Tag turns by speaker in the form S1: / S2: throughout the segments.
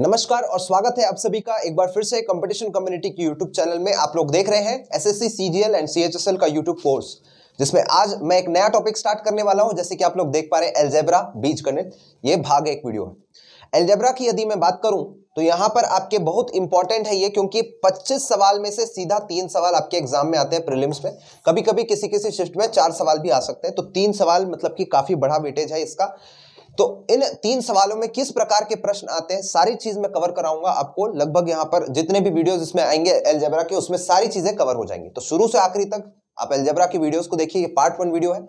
S1: नमस्कार और स्वागत है आप सभी का एक बार फिर से कंपटीशन कम्युनिटी की यूट्यूब चैनल में आप लोग देख रहे हैं एसएससी सीजीएल एंड सीएचएसएल का यूट्यूब कोर्स जिसमें आज मैं एक नया टॉपिक स्टार्ट करने वाला हूं जैसे कि आप लोग देख पा रहे हैं एल्जेब्रा बीज गणित ये भाग एक वीडियो है एल्जेब्रा की यदि मैं बात करूं तो यहाँ पर आपके बहुत इंपॉर्टेंट है ये क्योंकि 25 सवाल में से सीधा तीन सवाल आपके एग्जाम में आते हैं प्रीलिम्स में कभी कभी किसी किसी शिफ्ट में चार सवाल भी आ सकते हैं तो तीन सवाल मतलब कि काफी बड़ा वेटेज है इसका तो इन तीन सवालों में किस प्रकार के प्रश्न आते हैं सारी चीज मैं कवर कराऊंगा आपको लगभग यहां पर जितने भी वीडियोस इसमें आएंगे एलजेबरा के उसमें सारी चीजें कवर हो जाएंगी तो शुरू से आखिरी तक आप एलजेबरा की वीडियोस को देखिए पार्ट वन वीडियो है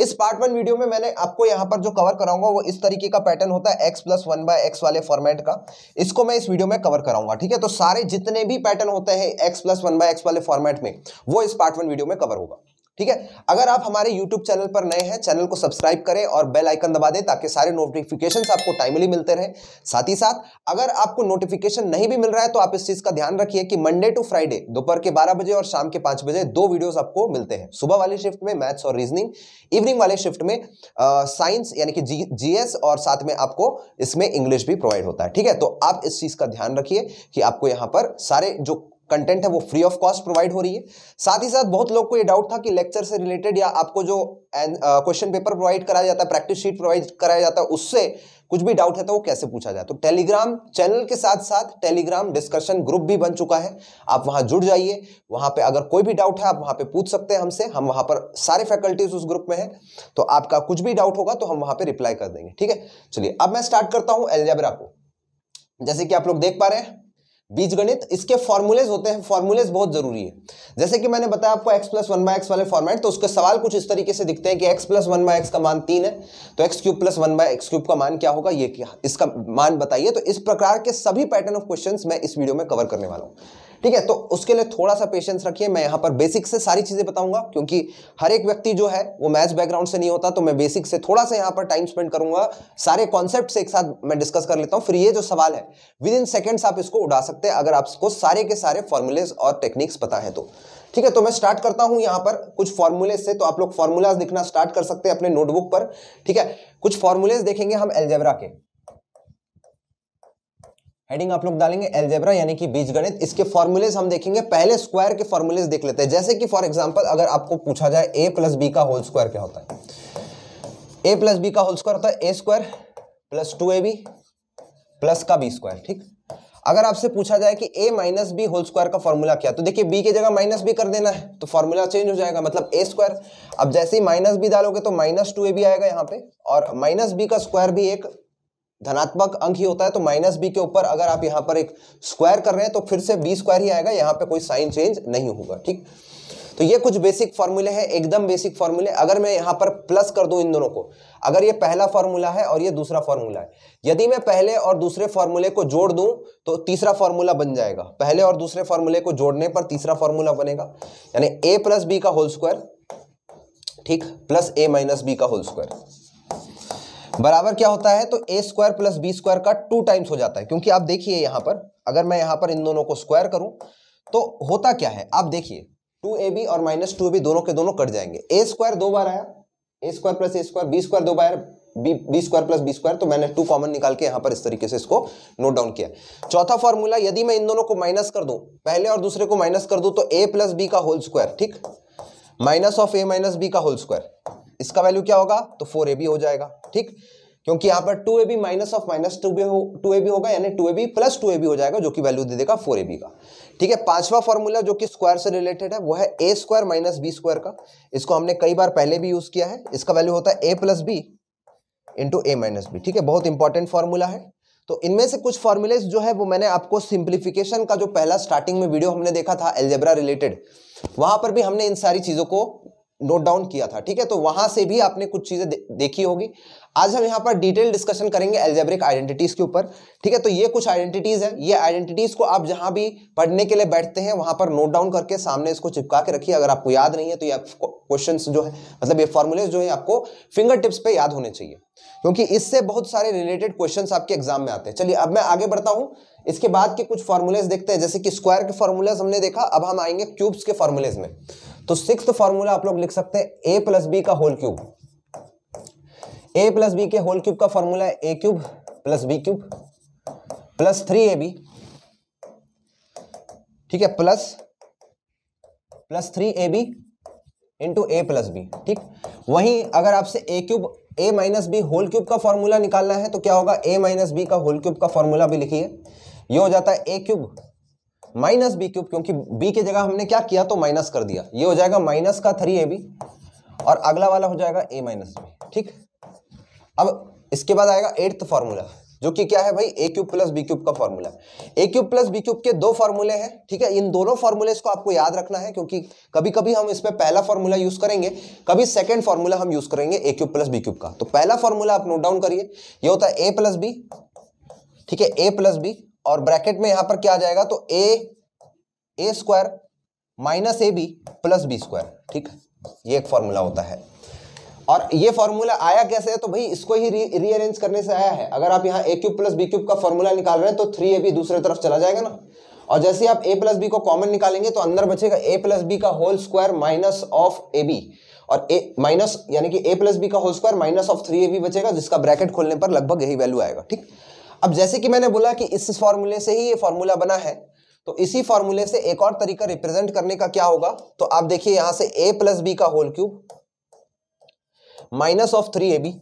S1: इस पार्ट वन वीडियो में मैंने आपको यहां पर जो कवर कराऊंगा वो इस तरीके का पैटर्न होता है x plus one by x वाले फॉर्मेट का इसको मैं इस वीडियो में कवर कराऊंगा ठीक है तो सारे जितने भी पैटर्न होते हैं x plus one by x वाले फॉर्मेट में वो इस पार्ट वन वीडियो में कवर होगा ठीक है अगर आप हमारे YouTube चैनल पर नए हैं चैनल को सब्सक्राइब करें और बेल आइकन दबा दें ताकि सारे नोटिफिकेशन आपको टाइमली मिलते रहे साथ ही साथ अगर आपको नोटिफिकेशन नहीं भी मिल रहा है तो आप इस चीज का ध्यान रखिए कि मंडे टू फ्राइडे दोपहर के 12 बजे और शाम के 5 बजे दो वीडियोस आपको मिलते हैं सुबह वाले शिफ्ट में मैथ्स और रीजनिंग इवनिंग वाले शिफ्ट में साइंस यानी कि जीएस और साथ में आपको इसमें इंग्लिश भी प्रोवाइड होता है ठीक है तो आप इस चीज का ध्यान रखिए कि आपको यहाँ पर सारे जो कंटेंट है वो फ्री ऑफ कॉस्ट प्रोवाइड हो रही है साथ ही साथ बहुत लोग को ये डाउट था कि लेक्चर से रिलेटेड या आपको जो क्वेश्चन पेपर प्रोवाइड कराया जाता है प्रैक्टिस शीट प्रोवाइड कराया जाता है उससे कुछ भी डाउट है तो वो कैसे पूछा जाए तो टेलीग्राम चैनल के साथ साथ टेलीग्राम डिस्कशन ग्रुप भी बन चुका है आप वहां जुड़ जाइए वहां पे अगर कोई भी डाउट है आप वहां पे पूछ सकते हैं हमसे हम वहां पर सारे फैकल्टीज उस ग्रुप में हैं तो आपका कुछ भी डाउट होगा तो हम वहां पे रिप्लाई कर देंगे ठीक है चलिए अब मैं स्टार्ट करता हूँ एलजेब्रा को जैसे कि आप लोग देख पा रहे हैं बीजगणित इसके फॉर्मूलेज होते हैं फॉर्मूलेज बहुत जरूरी है जैसे कि मैंने बताया आपको x plus one by x वाले फॉर्मेट तो उसके सवाल कुछ इस तरीके से दिखते हैं कि x plus one by x का मान तीन है तो x cube plus one by x cube का मान क्या होगा ये क्या इसका मान बताइए तो इस प्रकार के सभी पैटर्न ऑफ क्वेश्चन मैं इस वीडियो में कवर करने वाला हूँ ठीक है तो उसके लिए थोड़ा सा पेशेंस रखिए मैं यहाँ पर बेसिक से सारी चीज़ें बताऊंगा क्योंकि हर एक व्यक्ति जो है वो मैथ्स बैकग्राउंड से नहीं होता तो मैं बेसिक से थोड़ा सा यहाँ पर टाइम स्पेंड करूंगा सारे कॉन्सेप्ट एक साथ मैं डिस्कस कर लेता हूँ फिर ये जो सवाल है विद इन सेकेंड्स आप इसको उड़ा सकते हैं अगर आपको सारे के सारे फॉर्मुलेज और टेक्निक्स पता है तो ठीक है तो मैं स्टार्ट करता हूं यहां पर कुछ फॉर्मूले से तो आप लोग फॉर्मूलाज लिखना स्टार्ट कर सकते हैं अपने नोटबुक पर ठीक है कुछ फॉर्मुलेज देखेंगे हम एल्जेब्रा के हेडिंग आप लोग डालेंगे एल्जेब्रा यानी कि बीजगणित इसके फॉर्मूलेज हम देखेंगे पहले स्क्वायर के फॉर्मूलेज देख लेते हैं जैसे कि फॉर एग्जांपल अगर आपको पूछा जाए ए प्लस बी का होल स्क्वायर क्या होता है ए प्लस बी का होल स्क्वायर होता है ए square plus two A B plus का बी स्क्वायर ठीक अगर आपसे पूछा जाए कि A minus B whole square का फॉर्मूला क्या तो देखिए बी की जगह माइनस बी कर देना है तो फॉर्मूला चेंज हो जाएगा मतलब ए स्क्वायर अब जैसे ही माइनस बी डालोगे तो माइनस टू ए बी आएगा यहाँ पे और माइनस बी का स्क्वायर भी एक धनात्मक अंक ही होता है तो माइनस बी के ऊपर अगर आप यहां पर एक स्क्वायर कर रहे हैं तो फिर से बी स्क्वायर ही आएगा यहां पे कोई साइन चेंज नहीं होगा ठीक तो ये कुछ बेसिक फॉर्मूले हैं एकदम बेसिक फॉर्मूले अगर मैं यहां पर प्लस कर दूं इन दोनों को अगर ये पहला फॉर्मूला है और ये दूसरा फॉर्मूला है यदि मैं पहले और दूसरे फॉर्मूले को जोड़ दूं तो तीसरा फॉर्मूला बन जाएगा पहले और दूसरे फॉर्मूले को जोड़ने पर तीसरा फॉर्मूला बनेगा यानी ए प्लस बी का होल स्क्वायर ठीक प्लस ए माइनस बी का होल स्क्वायर बराबर क्या होता है तो ए स्क्वायर प्लस बी स्क्वायर का टू टाइम्स हो जाता है क्योंकि आप देखिए यहां पर अगर मैं यहां पर इन दोनों को स्क्वायर करूं तो होता क्या है आप देखिए टू ए बी और माइनस टू ए बी दोनों के दोनों कट जाएंगे ए स्क्वायर दो बार आया A square plus A square B square दो बार B B square plus B square तो मैंने टू कॉमन निकाल के यहां पर इस तरीके से इसको नोट डाउन किया चौथा फॉर्मूला यदि मैं इन दोनों को माइनस कर दूं पहले और दूसरे को माइनस कर दूं तो ए प्लस बी का होल स्क्वायर ठीक minus of A minus B का होल स्क्वायर इसका वैल्यू क्या होगा तो फोर ए बी हो जाएगा ठीक क्योंकि यहाँ पर two A B minus of minus two B हो टू ए बी होगा यानी two A B plus two A B हो जाएगा जो कि वैल्यू दे देगा फोर ए बी का ठीक है पांचवा फॉर्मूला जो कि स्क्वायर से रिलेटेड है वो है ए स्क्वायर माइनस बी स्क्वायर का इसको हमने कई बार पहले भी यूज किया है इसका वैल्यू होता है ए प्लस बी इंटू ए माइनस बी ठीक है बहुत इंपॉर्टेंट फॉर्मूला है तो इनमें से कुछ फॉर्मूलेज जो है वो मैंने आपको सिंप्लीफिकेशन का जो पहला स्टार्टिंग में वीडियो हमने देखा था एल्जेब्रा रिलेटेड वहां पर भी हमने इन सारी चीजों को नोट डाउन किया था ठीक है तो वहां से भी आपने कुछ चीजें दे, देखी होगी आज हम यहाँ पर डिटेल डिस्कशन करेंगे एल्जेब्रिक आइडेंटिटीज के ऊपर ठीक है तो ये कुछ आइडेंटिटीज है ये आइडेंटिटीज को आप जहां भी पढ़ने के लिए बैठते हैं वहां पर नोट डाउन करके सामने इसको चिपका के रखिए अगर आपको याद नहीं है तो ये क्वेश्चन जो है मतलब ये फॉर्मुलेज जो है आपको फिंगर टिप्स पे याद होने चाहिए क्योंकि इससे बहुत सारे रिलेटेड क्वेश्चन आपके एग्जाम में आते हैं चलिए अब मैं आगे बढ़ता हूँ इसके बाद के कुछ फॉर्मुलेज देखते हैं जैसे कि स्क्वायर के फॉर्मुलेज हमने देखा अब हम आएंगे क्यूब्स के फॉर्मुलेज में तो सिक्स फॉर्मूला आप लोग लिख सकते हैं ए प्लस बी का होल क्यूब ए प्लस बी के होल क्यूब का फॉर्मूला है A cube plus B cube plus three A B ठीक है plus plus three A B into A plus B ठीक वहीं अगर आपसे A cube A minus B whole cube का फॉर्मूला निकालना है तो क्या होगा ए माइनस बी का होल क्यूब का फॉर्मूला भी लिखिए ये हो जाता है A cube minus B cube क्योंकि बी की जगह हमने क्या किया तो माइनस कर दिया ये हो जाएगा माइनस का थ्री ए बी और अगला वाला हो जाएगा ए माइनस बी ठीक अब इसके बाद आएगा एट्थ फार्मूला जो कि क्या है भाई ए क्यूब प्लस बी क्यूब का formula A cube plus B cube के दो फॉर्मूले हैं ठीक है इन दोनों फॉर्मूले को आपको याद रखना है क्योंकि कभी कभी हम इसमें पहला फॉर्मूला यूज करेंगे कभी सेकंड फॉर्मूला हम यूज करेंगे A cube plus B cube का तो पहला फॉर्मूला आप नोट डाउन करिए होता है ए प्लस बी ठीक है ए प्लस बी और ब्रैकेट में यहां पर क्या आ जाएगा तो A A square minus A B plus B square ठीक ये एक फॉर्मूला होता है और ये फॉर्मूला आया कैसे है तो भाई इसको ही रीअरेंज करने से आया है अगर आप यहाँ A cube plus B cube का फॉर्मूला निकाल रहे हैं तो थ्री ए बी दूसरे तरफ चला जाएगा ना और जैसे आप ए प्लस बी को कॉमन निकालेंगे तो अंदर बचेगा ए प्लस बी का whole square minus of A B और ए माइनस यानी कि ए प्लस बी का whole square minus of three A B बचेगा जिसका ब्रैकेट खोलने पर लगभग यही वैल्यू आएगा ठीक अब जैसे कि मैंने बोला कि इस फॉर्मूले से ही ये फॉर्मूला बना है तो इसी फॉर्मूले से एक और तरीका रिप्रेजेंट करने का क्या होगा तो आप देखिए यहां से ए प्लस बी का whole cube minus of three A B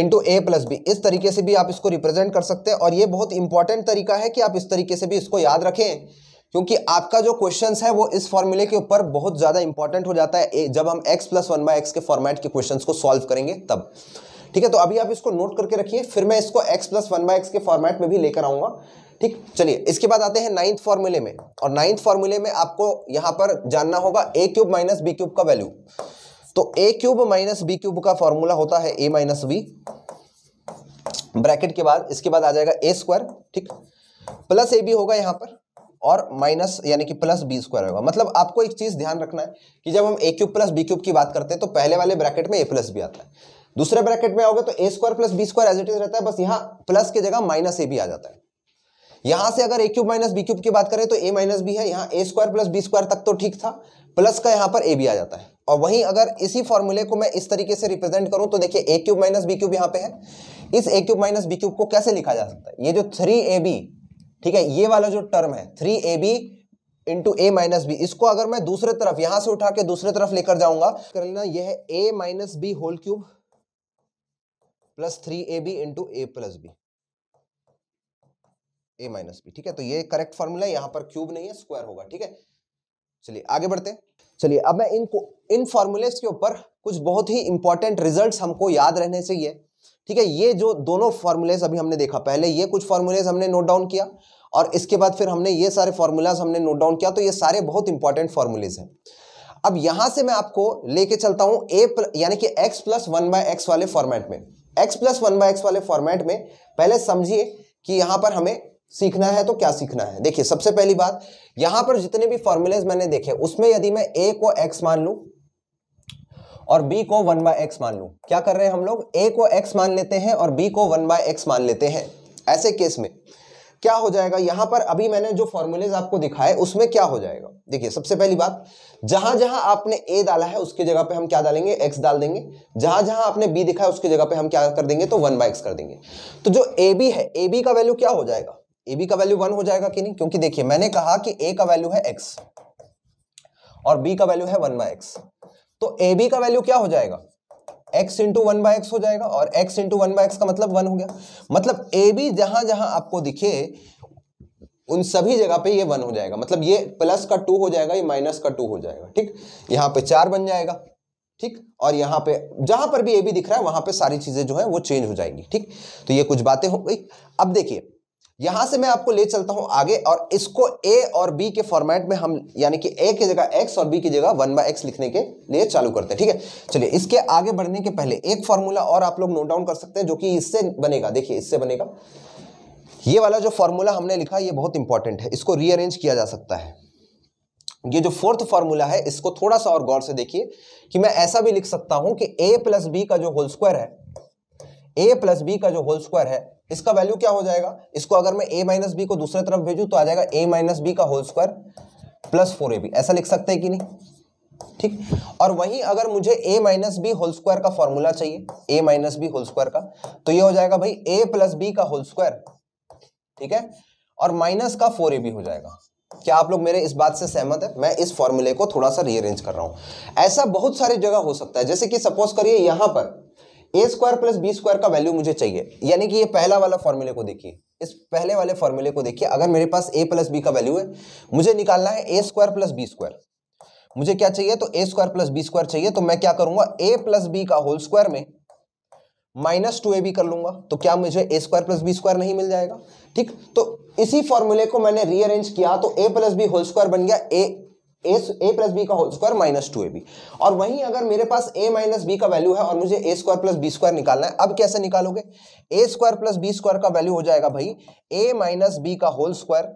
S1: into A plus B इस तरीके से भी आप इसको रिप्रेजेंट कर सकते हैं और ये बहुत इंपॉर्टेंट तरीका है कि आप इस तरीके से भी इसको याद रखें क्योंकि आपका जो क्वेश्चन है वो इस फॉर्मूले के ऊपर बहुत ज़्यादा इंपॉर्टेंट हो जाता है जब हम x plus one by x के फॉर्मेट के क्वेश्चन को सॉल्व करेंगे तब ठीक है तो अभी आप इसको नोट करके रखिए फिर मैं इसको x plus one by x के फॉर्मेट में भी लेकर आऊंगा ठीक चलिए इसके बाद आते हैं नाइन्थ फॉर्मूले में और नाइन्थ फॉर्मूले में आपको यहां पर जानना होगा A cube minus B cube का वैल्यू तो ए क्यूब माइनस बी क्यूब का फॉर्मूला होता है ए माइनस बी ब्रैकेट के बाद इसके बाद आ जाएगा ए स्क्वायर ठीक प्लस ए बी होगा यहां पर और माइनस यानी कि प्लस बी स्क्वायर होगा मतलब आपको एक चीज़ ध्यान रखना है कि जब हम A cube plus B cube की बात करते हैं तो पहले वाले ब्रैकेट में ए प्लस बी आता है दूसरे ब्रैकेट में आओगे तो ए square plus B square as it is रहता है बस यहां प्लस की जगह माइनस ए भी आ जाता है यहां से अगर ए क्यूब माइनस बी क्यूब की बात करें तो ए माइनस बी है यहां A square plus B square तक तो ठीक था प्लस का यहां पर ए भी आ जाता है और वहीं अगर इसी फॉर्मूले को मैं इस तरीके से रिप्रेजेंट करूं तो देखिए A cube minus B cube यहां पे है इस A cube minus B cube को कैसे लिखा जा सकता है ये जो थ्री ए बी ठीक है ये वाला जो टर्म है three A B into A minus B इसको अगर मैं दूसरे तरफ यहां से उठा के दूसरे तरफ लेकर जाऊंगा कर लेना यह है ए minus B whole cube plus three A B into A plus B A minus B ठीक है तो ये करेक्ट फॉर्मूला है यहां पर क्यूब नहीं है स्क्वायर होगा ठीक है चलिए आगे बढ़ते चलिए अब मैं इन इन फॉर्मूले के ऊपर कुछ बहुत ही इंपॉर्टेंट रिजल्ट हमको याद रहने चाहिए ठीक है ये जो दोनों फॉर्मूलेस अभी हमने देखा पहले ये कुछ फॉर्मूलेस हमने नोट डाउन किया और इसके बाद फिर हमने ये सारे फॉर्मूलाज हमने नोट डाउन किया तो ये सारे बहुत इंपॉर्टेंट फॉर्मूलेज हैं अब यहां से मैं आपको लेके चलता हूं ए यानी कि x plus one by x वाले फॉर्मेट में x plus one by x वाले फॉर्मेट में पहले समझिए कि यहां पर हमें सीखना है तो क्या सीखना है देखिए सबसे पहली बात यहां पर जितने भी फॉर्मूलेज मैंने देखे उसमें यदि मैं ए को एक्स मान लू और बी को वन बाय एक्स मान लू क्या कर रहे हैं हम लोग ए को एक्स मान लेते हैं और बी को वन बाय एक्स मान लेते हैं ऐसे केस में क्या हो जाएगा यहां पर अभी मैंने जो फॉर्मूलेज आपको दिखाए उसमें क्या हो जाएगा देखिए सबसे पहली बात जहां जहां आपने ए डाला है उसकी जगह पे हम क्या डालेंगे एक्स डाल देंगे जहां जहां आपने बी दिखा है उसकी जगह पे हम क्या कर देंगे तो वन बाई कर देंगे तो जो ए बी है ए बी का वैल्यू क्या हो जाएगा ए बी का वैल्यू वन हो जाएगा कि नहीं क्योंकि देखिए मैंने कहा कि ए का वैल्यू है एक्स और बी का वैल्यू है वन बाय एक्स तो ए बी का वैल्यू क्या हो जाएगा X into one by x हो जाएगा और X into one by x का मतलब वन हो गया मतलब ए बी जहां जहां आपको दिखे उन सभी जगह पे ये वन हो जाएगा मतलब ये प्लस का टू हो जाएगा ये माइनस का टू हो जाएगा ठीक यहां पे चार बन जाएगा ठीक और यहां पे जहां पर भी ए बी दिख रहा है वहां पे सारी चीजें जो है वो चेंज हो जाएंगी ठीक तो ये कुछ बातें हो गई अब देखिए यहां से मैं आपको ले चलता हूं आगे और इसको ए और बी के फॉर्मेट में हम यानी कि ए की जगह एक्स और बी की जगह वन बाय एक्स लिखने के लिए चालू करते हैं ठीक है चलिए इसके आगे बढ़ने के पहले एक फॉर्मूला और आप लोग नोट डाउन कर सकते हैं जो कि इससे बनेगा देखिए इससे बनेगा ये वाला जो फॉर्मूला हमने लिखा ये बहुत इंपॉर्टेंट है इसको रीअरेंज किया जा सकता है ये जो फोर्थ फॉर्मूला है इसको थोड़ा सा और गौर से देखिए कि मैं ऐसा भी लिख सकता हूं कि ए प्लस बी का जो होल स्क्वायर है ए प्लस बी का जो होल स्क्वायर है इसका वैल्यू क्या हो जाएगा इसको अगर मैं ए माइनस बी को दूसरे तरफ भेजू तो आ जाएगा ए माइनस बी का होल स्क्वायर प्लस फोर ए बी ऐसा लिख सकते हैं कि नहीं ठीक और वहीं अगर मुझे ए माइनस बी होल स्क्वायर का फॉर्मूला चाहिए A minus B whole square का तो ये हो जाएगा भाई ए प्लस बी का होल स्क्वायर ठीक है और माइनस का फोर ए बी हो जाएगा क्या आप लोग मेरे इस बात से सहमत है मैं इस फॉर्मूले को थोड़ा सा रीअरेंज कर रहा हूं ऐसा बहुत सारी जगह हो सकता है जैसे कि सपोज करिए यहां पर ए स्क्वायर प्लस बी स्क्वायर का वैल्यू मुझे चाहिए यानी कि ये पहला वाला फॉर्मूले को देखिए इस पहले वाले फॉर्मूले को देखिए अगर मेरे पास ए प्लस बी का वैल्यू है मुझे निकालना है ए स्क्वायर प्लस बी स्क्वायर मुझे क्या चाहिए तो ए स्क्वायर प्लस बी स्क्वायर चाहिए तो मैं क्या करूंगा ए प्लस बी का होल स्क्वायर में माइनस टू ए बी कर लूंगा तो क्या मुझे A square plus B square नहीं मिल जाएगा ठीक तो इसी फॉर्मूले को मैंने रीअरेंज किया तो A plus B whole square बन गया A A A plus B का होल स्क्वायर माइनस टू ए बी और वहीं अगर मेरे पास ए माइनस बी का वैल्यू है और मुझे A square plus B square निकालना है अब कैसे निकालोगे A square plus B square का वैल्यू हो जाएगा भाई ए माइनस बी का होल स्क्वायर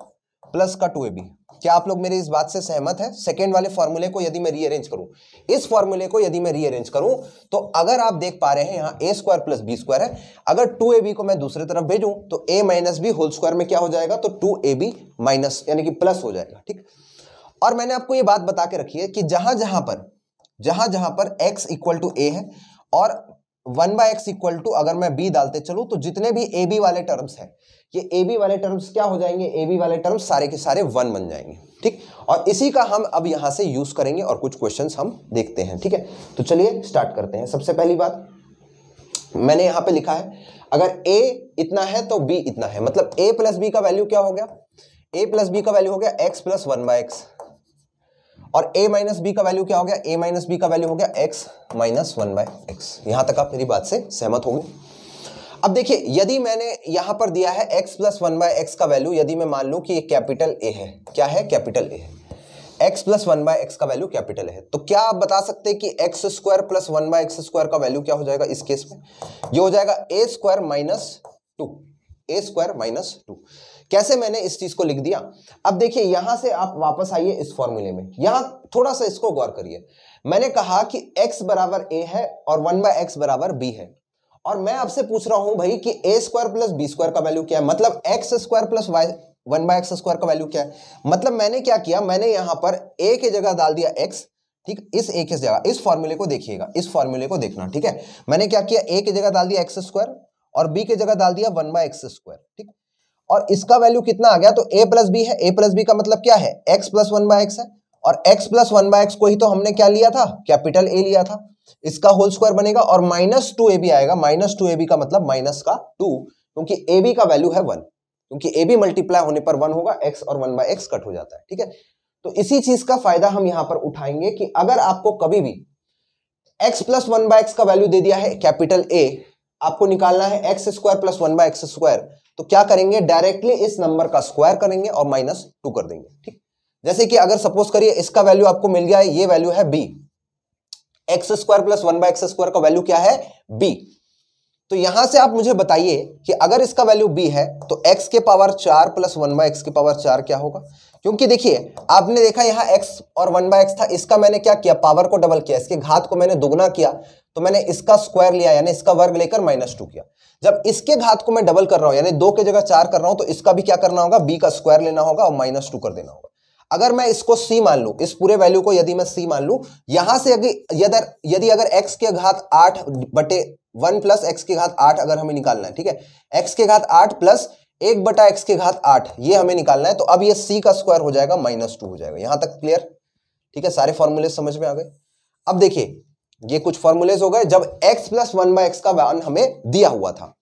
S1: प्लस का टू ए बी क्या आप लोग मेरे इस बात से सहमत है सेकेंड वाले फॉर्मूले को यदि मैं रीअरेंज करूं इस फॉर्मूले को यदि मैं रीअरेंज करूं तो अगर आप देख पा रहे हैं यहां A square plus B square है अगर टू ए बी को मैं दूसरी तरफ भेजूं तो A minus B whole square में क्या हो जाएगा तो टू ए बी माइनस यानी कि प्लस हो जाएगा ठीक है और मैंने आपको ये बात बता के रखी है कि जहां जहां पर जहां जहां पर x इक्वल टू ए है और one by x equal to अगर मैं b डालते चलूँ तो जितने भी ए बी वाले टर्म्स हैं ये ए बी वाले टर्म्स क्या हो जाएंगे ए बी वाले टर्म्स सारे के सारे वन बन जाएंगे ठीक और इसी का हम अब यहां से यूज़ करेंगे और कुछ क्वेश्चन हम देखते हैं ठीक है तो चलिए स्टार्ट करते हैं सबसे पहली बात मैंने यहां पर लिखा है अगर ए इतना है तो बी इतना है मतलब ए प्लस बी का वैल्यू क्या हो गया ए प्लस बी का वैल्यू हो गया x plus one by x और a माइनस बी का वैल्यू क्या हो गया a माइनस बी का वैल्यू हो गया x minus one by x यहां तक आप मेरी बात से सहमत होंगे अब देखिए यदि मैंने यहां पर दिया है x plus one by x का वैल्यू यदि मैं मान लू कि ये कैपिटल A है क्या है कैपिटल A है x plus one by x का वैल्यू कैपिटल है तो क्या आप बता सकते हैं कि x square plus one by x square का वैल्यू क्या हो जाएगा इस केस में ये हो जाएगा ए square minus two A square minus two कैसे मैंने इस चीज को लिख दिया अब देखिए यहां से आप वापस आइए इस फॉर्मूले में यहां थोड़ा सा इसको गौर करिए मैंने कहा कि x बराबर ए है और वन बाय एक्स बराबर बी है और मैं आपसे पूछ रहा हूं भाई कि A square plus B square का वैल्यू क्या है मतलब X square plus Y one by x square का वैल्यू क्या है मतलब मैंने क्या किया मैंने यहां पर ए की जगह डाल दिया एक्स ठीक इस ए के जगह इस फॉर्मूले को देखिएगा इस फॉर्मूले को देखना ठीक है मैंने क्या किया ए की जगह डाल दिया एक्स स्क्वायर और बी की जगह डाल दिया वन बाय एक्स स्क्वायर ठीक और इसका वैल्यू कितना आ गया तो ए प्लस बी है ए प्लस बी का मतलब क्या है x plus one by x है और x plus one by X को ही तो हमने क्या लिया था कैपिटल ए लिया था इसका होल स्क्वायर बनेगा और माइनस टू ए बी आएगा माइनस टू ए बी का मतलब माइनस का टू क्योंकि ए बी का वैल्यू है वन क्योंकि ए बी मल्टीप्लाई होने पर वन होगा एक्स और वन बाय एक्स कट हो जाता है ठीक है तो इसी चीज का फायदा हम यहां पर उठाएंगे कि अगर आपको कभी भी X plus one by x का वैल्यू दे दिया है कैपिटल ए आपको निकालना है x square plus one by x square तो क्या करेंगे डायरेक्टली इस नंबर का स्क्वायर करेंगे और माइनस टू कर देंगे ठीक जैसे कि अगर सपोज करिए इसका वैल्यू आपको मिल गया है ये वैल्यू है B X square plus one by x square का वैल्यू क्या है बी तो यहां से आप मुझे बताइए कि अगर इसका वैल्यू बी है तो एक्स के पावर चार प्लस वन बाय एक्स के पावर चार क्या होगा क्योंकि देखिए आपने देखा यहां एक्स और वन बाय एक्स था इसका मैंने क्या किया पावर को डबल किया इसके घात को मैंने दुगना किया तो मैंने इसका स्क्वायर लिया यानी इसका वर्ग लेकर माइनस टू किया जब इसके घात को मैं डबल कर रहा हूं यानी दो के जगह चार कर रहा हूं तो इसका भी क्या करना होगा बी का स्क्वायर लेना होगा और माइनस टू कर देना होगा अगर मैं इसको सी मान लू इस पूरे वैल्यू को यदि मैं सी मान लू यहां से यदि यदि अगर एक्स के घात आठ बटे वन प्लस एक्स के घात आठ अगर हमें निकालना है ठीक है एक्स के घात आठ प्लस एक बटा एक्स के घात आठ ये हमें निकालना है तो अब ये सी का स्क्वायर हो जाएगा माइनस टू हो जाएगा यहां तक क्लियर ठीक है सारे फॉर्मूले समझ में आ गए अब देखिए ये कुछ फॉर्मूलेज हो गए जब X plus one by x का वन हमें दिया हुआ था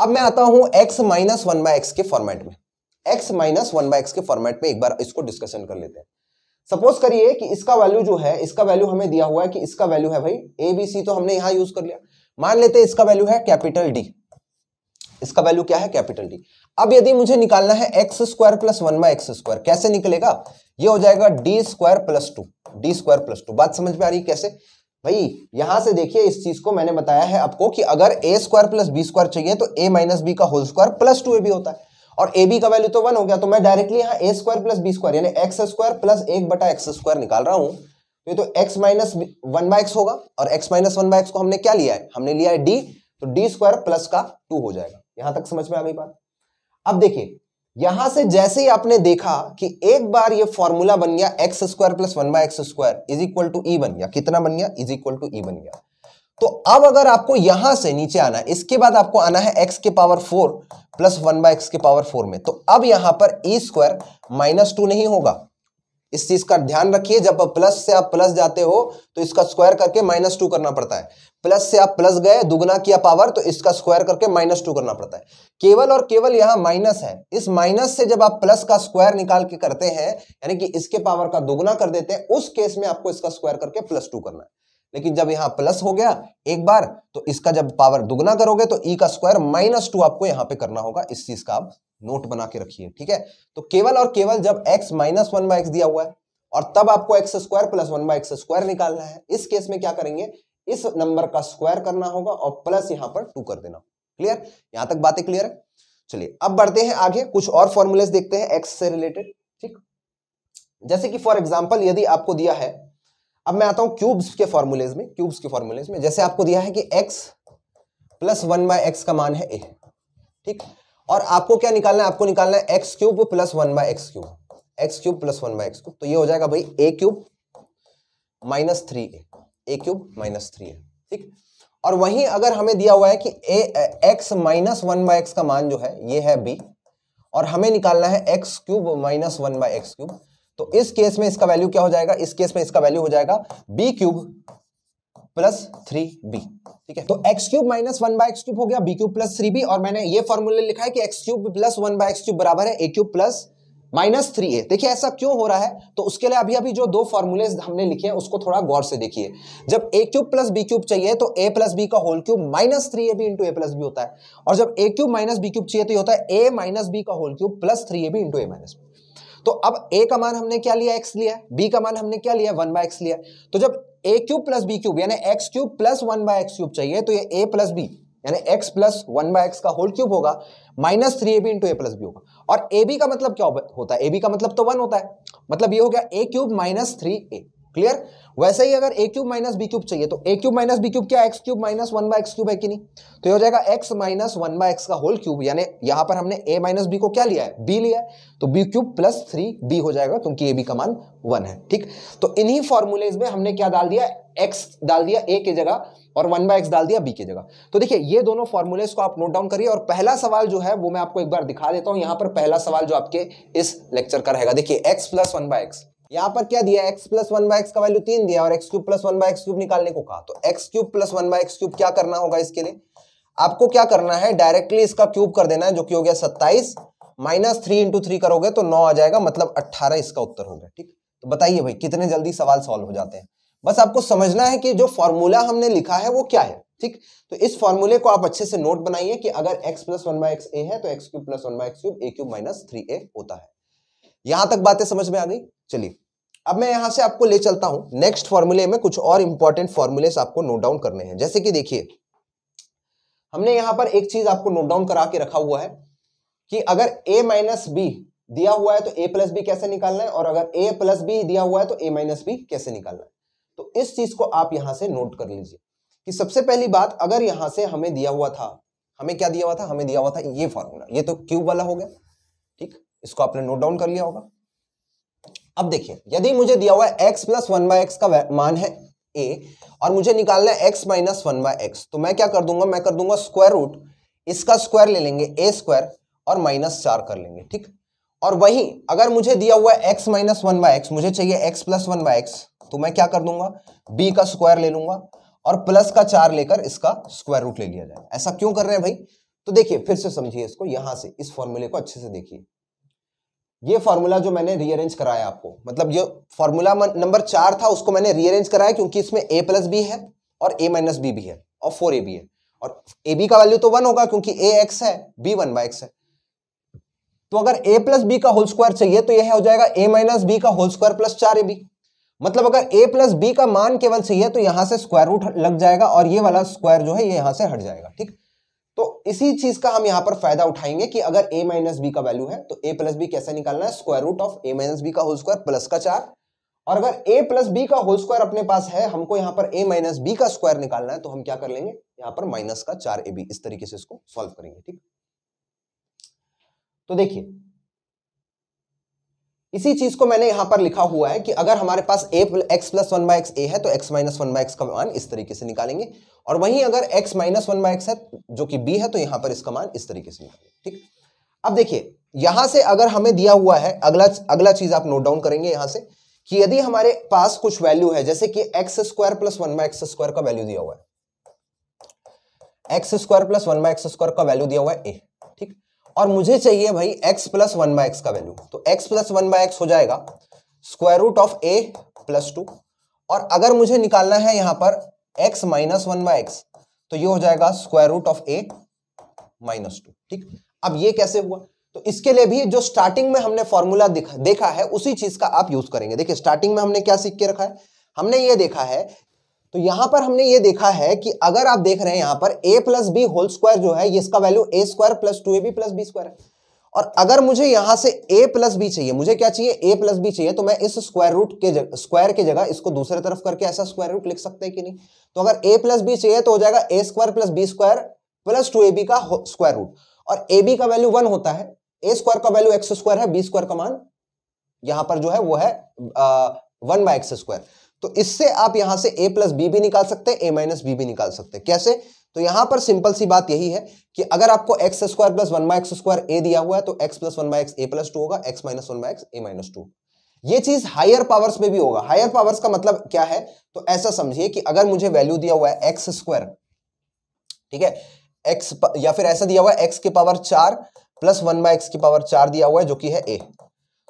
S1: अब मैं आता हूं X minus one by x के फॉर्मेट में X minus one by x के फॉर्मेट में एक बार इसको डिस्कशन कर लेते हैं सपोज करिए कि इसका वैल्यू जो है इसका वैल्यू हमें दिया हुआ है कि इसका वैल्यू है भाई ए बी सी तो हमने यहां यूज कर लिया मान लेते हैं इसका वैल्यू है कैपिटल डी इसका वैल्यू क्या है कैपिटल डी अब यदि मुझे निकालना है x square plus one by x square कैसे निकलेगा ये हो जाएगा D square plus two D square plus two बात समझ में आ रही कैसे भाई यहां से देखिए इस चीज को मैंने बताया है आपको कि अगर A square plus B square चाहिए तो ए माइनस बी का होल स्क्वायर प्लस टू ए भी होता है और ए बी का वैल्यू तो वन हो गया तो मैं डायरेक्टली यहां A square plus B square यानी एक्स स्क्वायर प्लस एक बटा एक्स स्क्वायर निकाल रहा हूं तो ये तो x minus one by X होगा और x minus one by X को हमने क्या लिया है हमने लिया है डी तो डी स्क्वायर प्लस का टू हो जाएगा यहां तक समझ में आ गई बात अब देखिए यहां से जैसे ही आपने देखा कि एक बार ये फॉर्मूला बन गया x square plus one by x square is equal to E बन गया कितना बन गया इज इक्वल टू ई बन गया तो अब अगर आपको यहां से नीचे आना है इसके बाद आपको आना है एक्स के power four plus one by x के पावर फोर में तो अब यहां पर ई स्क्वायर माइनस टू नहीं होगा इस चीज का ध्यान रखिए जब आप प्लस से आप प्लस जाते हो तो इसका स्क्वायर करके माइनस टू करना पड़ता है प्लस से आप प्लस गए दुगना किया पावर तो इसका स्क्वायर करके माइनस टू करना पड़ता है केवल और केवल यहां माइनस है इस माइनस से जब आप प्लस का स्क्वायर निकाल के करते हैं यानी कि इसके पावर का दुगना कर देते हैं उस केस में आपको इसका स्क्वायर करके प्लस टू करना है लेकिन जब यहां प्लस हो गया एक बार तो इसका जब पावर दुगना करोगे तो ई e का स्क्वायर माइनस टू आपको यहां पे करना होगा इस चीज का आप नोट बना के रखिए ठीक है तो केवल और केवल जब x minus one by x दिया हुआ है और तब आपको x square plus one by x square निकालना है इस केस में क्या करेंगे इस नंबर का स्क्वायर करना होगा और प्लस यहां पर टू कर देना क्लियर यहां तक बातें क्लियर है चलिए अब बढ़ते हैं आगे कुछ और फॉर्मूलेस देखते हैं एक्स से रिलेटेड ठीक जैसे कि फॉर एग्जाम्पल यदि आपको दिया है अब मैं आता हूं क्यूब्स के फॉर्मूलेज में क्यूब्स के फॉर्मूलेज में जैसे आपको दिया है कि x plus one by x का मान है ए ठीक और आपको क्या निकालना है आपको निकालना है x cube plus one by x cube X cube plus one by x cube तो ये हो जाएगा भाई ए cube minus three A A cube minus three A ठीक और वहीं अगर हमें दिया हुआ है कि A X minus one by x का मान जो है ये है बी और हमें निकालना है x cube minus one by x cube तो इस केस में इसका वैल्यू क्या हो जाएगा इस केस में इसका वैल्यू हो जाएगा B cube plus three B ठीक है तो x cube minus one by x cube हो गया B cube plus three B और मैंने ये फॉर्मूला लिखा है कि x cube plus one by x cube बराबर है A cube plus minus three A देखिए ऐसा क्यों हो रहा है तो उसके लिए अभी अभी जो दो फॉर्मूले हमने लिखे हैं उसको थोड़ा गौर से देखिए जब A cube plus B cube चाहिए तो ए प्लस बी का whole cube minus three A B into A plus B होता है और जब A cube minus B cube चाहिए तो होता है ए माइनस बी का whole cube plus three A B into A minus B तो अब ए का मान हमने क्या लिया एक्स लिया बी का मान हमने क्या लिया वन बाय एक्स लिया तो जब A cube plus B cube यानी X cube plus one by x cube चाहिए तो ये ए प्लस बी यानी x plus one by x का होल क्यूब होगा minus three A B into A plus B होगा और ए बी का मतलब क्या होता है ए बी का मतलब तो वन होता है मतलब ये हो गया A cube minus three A clear वैसे ही अगर ए क्यूब माइनस बी क्यूब चाहिए तो ए क्यूब माइनस बी क्यूब क्या X cube minus one by x cube है कि नहीं तो ये हो जाएगा x minus one by x का होल क्यूब यानी यहां पर हमने ए माइनस बी को क्या लिया है बी लिया है तो B cube plus three B हो जाएगा क्योंकि ए बी का मान वन है ठीक तो इन्हीं फॉर्मूलेज में हमने क्या डाल दिया एक्स डाल दिया ए की जगह और वन बाय एक्स डाल दिया बी की जगह तो देखिए ये दोनों फॉर्मूलेज को आप नोट डाउन करिए और पहला सवाल जो है वो मैं आपको एक बार दिखा देता हूं यहाँ पर पहला सवाल जो आपके इस लेक्चर का रहेगा देखिए x plus one by x यहाँ पर क्या दिया x plus one by x का वैल्यू तीन दिया और x cube plus one by x cube निकालने को कहा तो x cube plus one by x cube क्या करना होगा इसके लिए आपको क्या करना है डायरेक्टली इसका क्यूब कर देना है जो कि हो गया सत्ताईस माइनस थ्री इंटू थ्री करोगे तो नौ आ जाएगा मतलब अट्ठारह इसका उत्तर होगा ठीक तो बताइए भाई कितने जल्दी सवाल सॉल्व हो जाते हैं बस आपको समझना है कि जो फॉर्मूला हमने लिखा है वो क्या है ठीक तो इस फॉर्मूले को आप अच्छे से नोट बनाइए कि अगर x plus one by x a है तो x cube plus one by x cube a cube minus three a होता है यहां तक बातें समझ में आ गई चलिए अब मैं यहां से आपको ले चलता हूं नेक्स्ट फॉर्मूले में कुछ और इंपॉर्टेंट फॉर्मूले आपको नोट डाउन करने हैं जैसे कि देखिए हमने यहां पर एक चीज आपको नोट डाउन करा के रखा हुआ है कि अगर ए माइनस बी दिया हुआ है तो ए प्लस बी कैसे निकालना है और अगर ए प्लस बी दिया हुआ है तो ए माइनस बी कैसे निकालना है तो इस चीज को आप यहां से नोट कर लीजिए कि सबसे पहली बात अगर यहां से हमें दिया हुआ था हमें क्या दिया हुआ था हमें दिया हुआ था ये फॉर्मूला ये तो क्यूब वाला हो गया ठीक इसको आपने नोट डाउन कर लिया होगा अब देखिए यदि मुझे दिया हुआ है x plus one by x का मान है ए और मुझे निकालना है x minus one by x तो मैं क्या कर दूंगा मैं कर दूंगा स्क्वायर रूट इसका स्क्वायर ले लेंगे ए स्क्वायर और माइनस चार कर लेंगे ठीक और वहीं अगर मुझे दिया हुआ है x minus one by x मुझे चाहिए x plus one by x तो मैं क्या कर दूंगा बी का स्क्वायर ले लूंगा और प्लस का चार लेकर इसका स्क्वायर रूट ले लिया जाए ऐसा क्यों कर रहे हैं भाई तो देखिए फिर से समझिए इसको यहां से इस फॉर्मूले को अच्छे से देखिए ये फॉर्मूला जो मैंने रीअरेंज कराया आपको मतलब जो फॉर्मूला नंबर चार था उसको मैंने रीअरेंज कराया क्योंकि इसमें ए प्लस बी है और ए माइनस बी भी है और फोर ए बी है और ए बी का वैल्यू तो वन होगा क्योंकि ए एक्स है बी वन बाय एक्स है तो अगर ए प्लस बी का होल स्क्वायर चाहिए तो यह हो जाएगा ए माइनस बी का होल स्क्वायर प्लस चार ए बी मतलब अगर ए प्लस बी का मान केवल चाहिए तो यहां से स्क्वायर रूट लग जाएगा और ये वाला स्क्वायर जो है ये यहां से हट जाएगा ठीक तो इसी चीज का हम यहां पर फायदा उठाएंगे कि अगर a माइनस बी का वैल्यू है तो a प्लस बी कैसे निकालना है square root of a minus B का होल स्क्वायर प्लस का चार और अगर a प्लस बी का होल स्क्वायर अपने पास है हमको यहां पर a माइनस बी का स्क्वायर निकालना है तो हम क्या कर लेंगे यहां पर माइनस का चार ए बी इस तरीके से इसको सॉल्व करेंगे ठीक तो देखिए इसी चीज को मैंने यहां पर लिखा हुआ है कि अगर हमारे पास a x plus one by x a है तो x minus one by x का मान इस तरीके से निकालेंगे और वहीं अगर x minus one by x है जो कि बी है तो यहां पर इसका मान इस तरीके से निकालेंगे ठीक अब देखिए यहां से अगर हमें दिया हुआ है अगला अगला चीज आप नोट डाउन करेंगे यहां से कि यदि हमारे पास कुछ वैल्यू है जैसे कि x square plus one by x square का वैल्यू दिया हुआ है x square plus one by x square का वैल्यू दिया हुआ है ए और मुझे चाहिए भाई x plus one by x का वैल्यू तो x plus one by x हो जाएगा square root of a plus two और अगर मुझे निकालना है यहां पर x minus one by x तो ये हो जाएगा square root of a minus two ठीक अब ये कैसे हुआ तो इसके लिए भी जो स्टार्टिंग में हमने फॉर्मूला देखा है उसी चीज का आप यूज करेंगे देखिए स्टार्टिंग में हमने क्या सीख के रखा है हमने ये देखा है तो यहां पर हमने ये देखा है कि अगर आप देख रहे हैं यहां पर a plus B whole square जो है इसका value a square plus two A B plus B square है और अगर मुझे यहां से ए प्लस बी चाहिए मुझे क्या चाहिए ए प्लस बी चाहिए तो मैं इस स्क्वायर रूट के स्क्वायर के जगह इसको दूसरे तरफ करके ऐसा स्क्वायर रूट लिख सकते हैं कि नहीं तो अगर ए प्लस बी चाहिए तो हो जाएगा ए square plus B square plus two A B का स्क्वायर रूट और ए बी का वैल्यू वन होता है ए स्क्वायर का वैल्यू एक्स स्क्वायर है बी स्क्वायर का मान यहां पर जो है वो है वन बाय एक्स स्क्वायर तो इससे आप यहां से ए प्लस बी भी निकाल सकते हैं ए माइनस बी भी निकाल सकते हैं कैसे तो यहां पर सिंपल सी बात यही है कि अगर आपको x square plus one x square a दिया हुआ है तो x plus one x a plus two होगा x minus one x a minus two ये चीज हायर पावर्स में भी होगा हायर पावर्स का मतलब क्या है तो ऐसा समझिए कि अगर मुझे वैल्यू दिया हुआ है एक्स स्क्वायर ठीक है एक्स या फिर ऐसा दिया हुआ है एक्स के पावर चार प्लस वन बाई एक्स की पावर चार दिया हुआ है जो कि है ए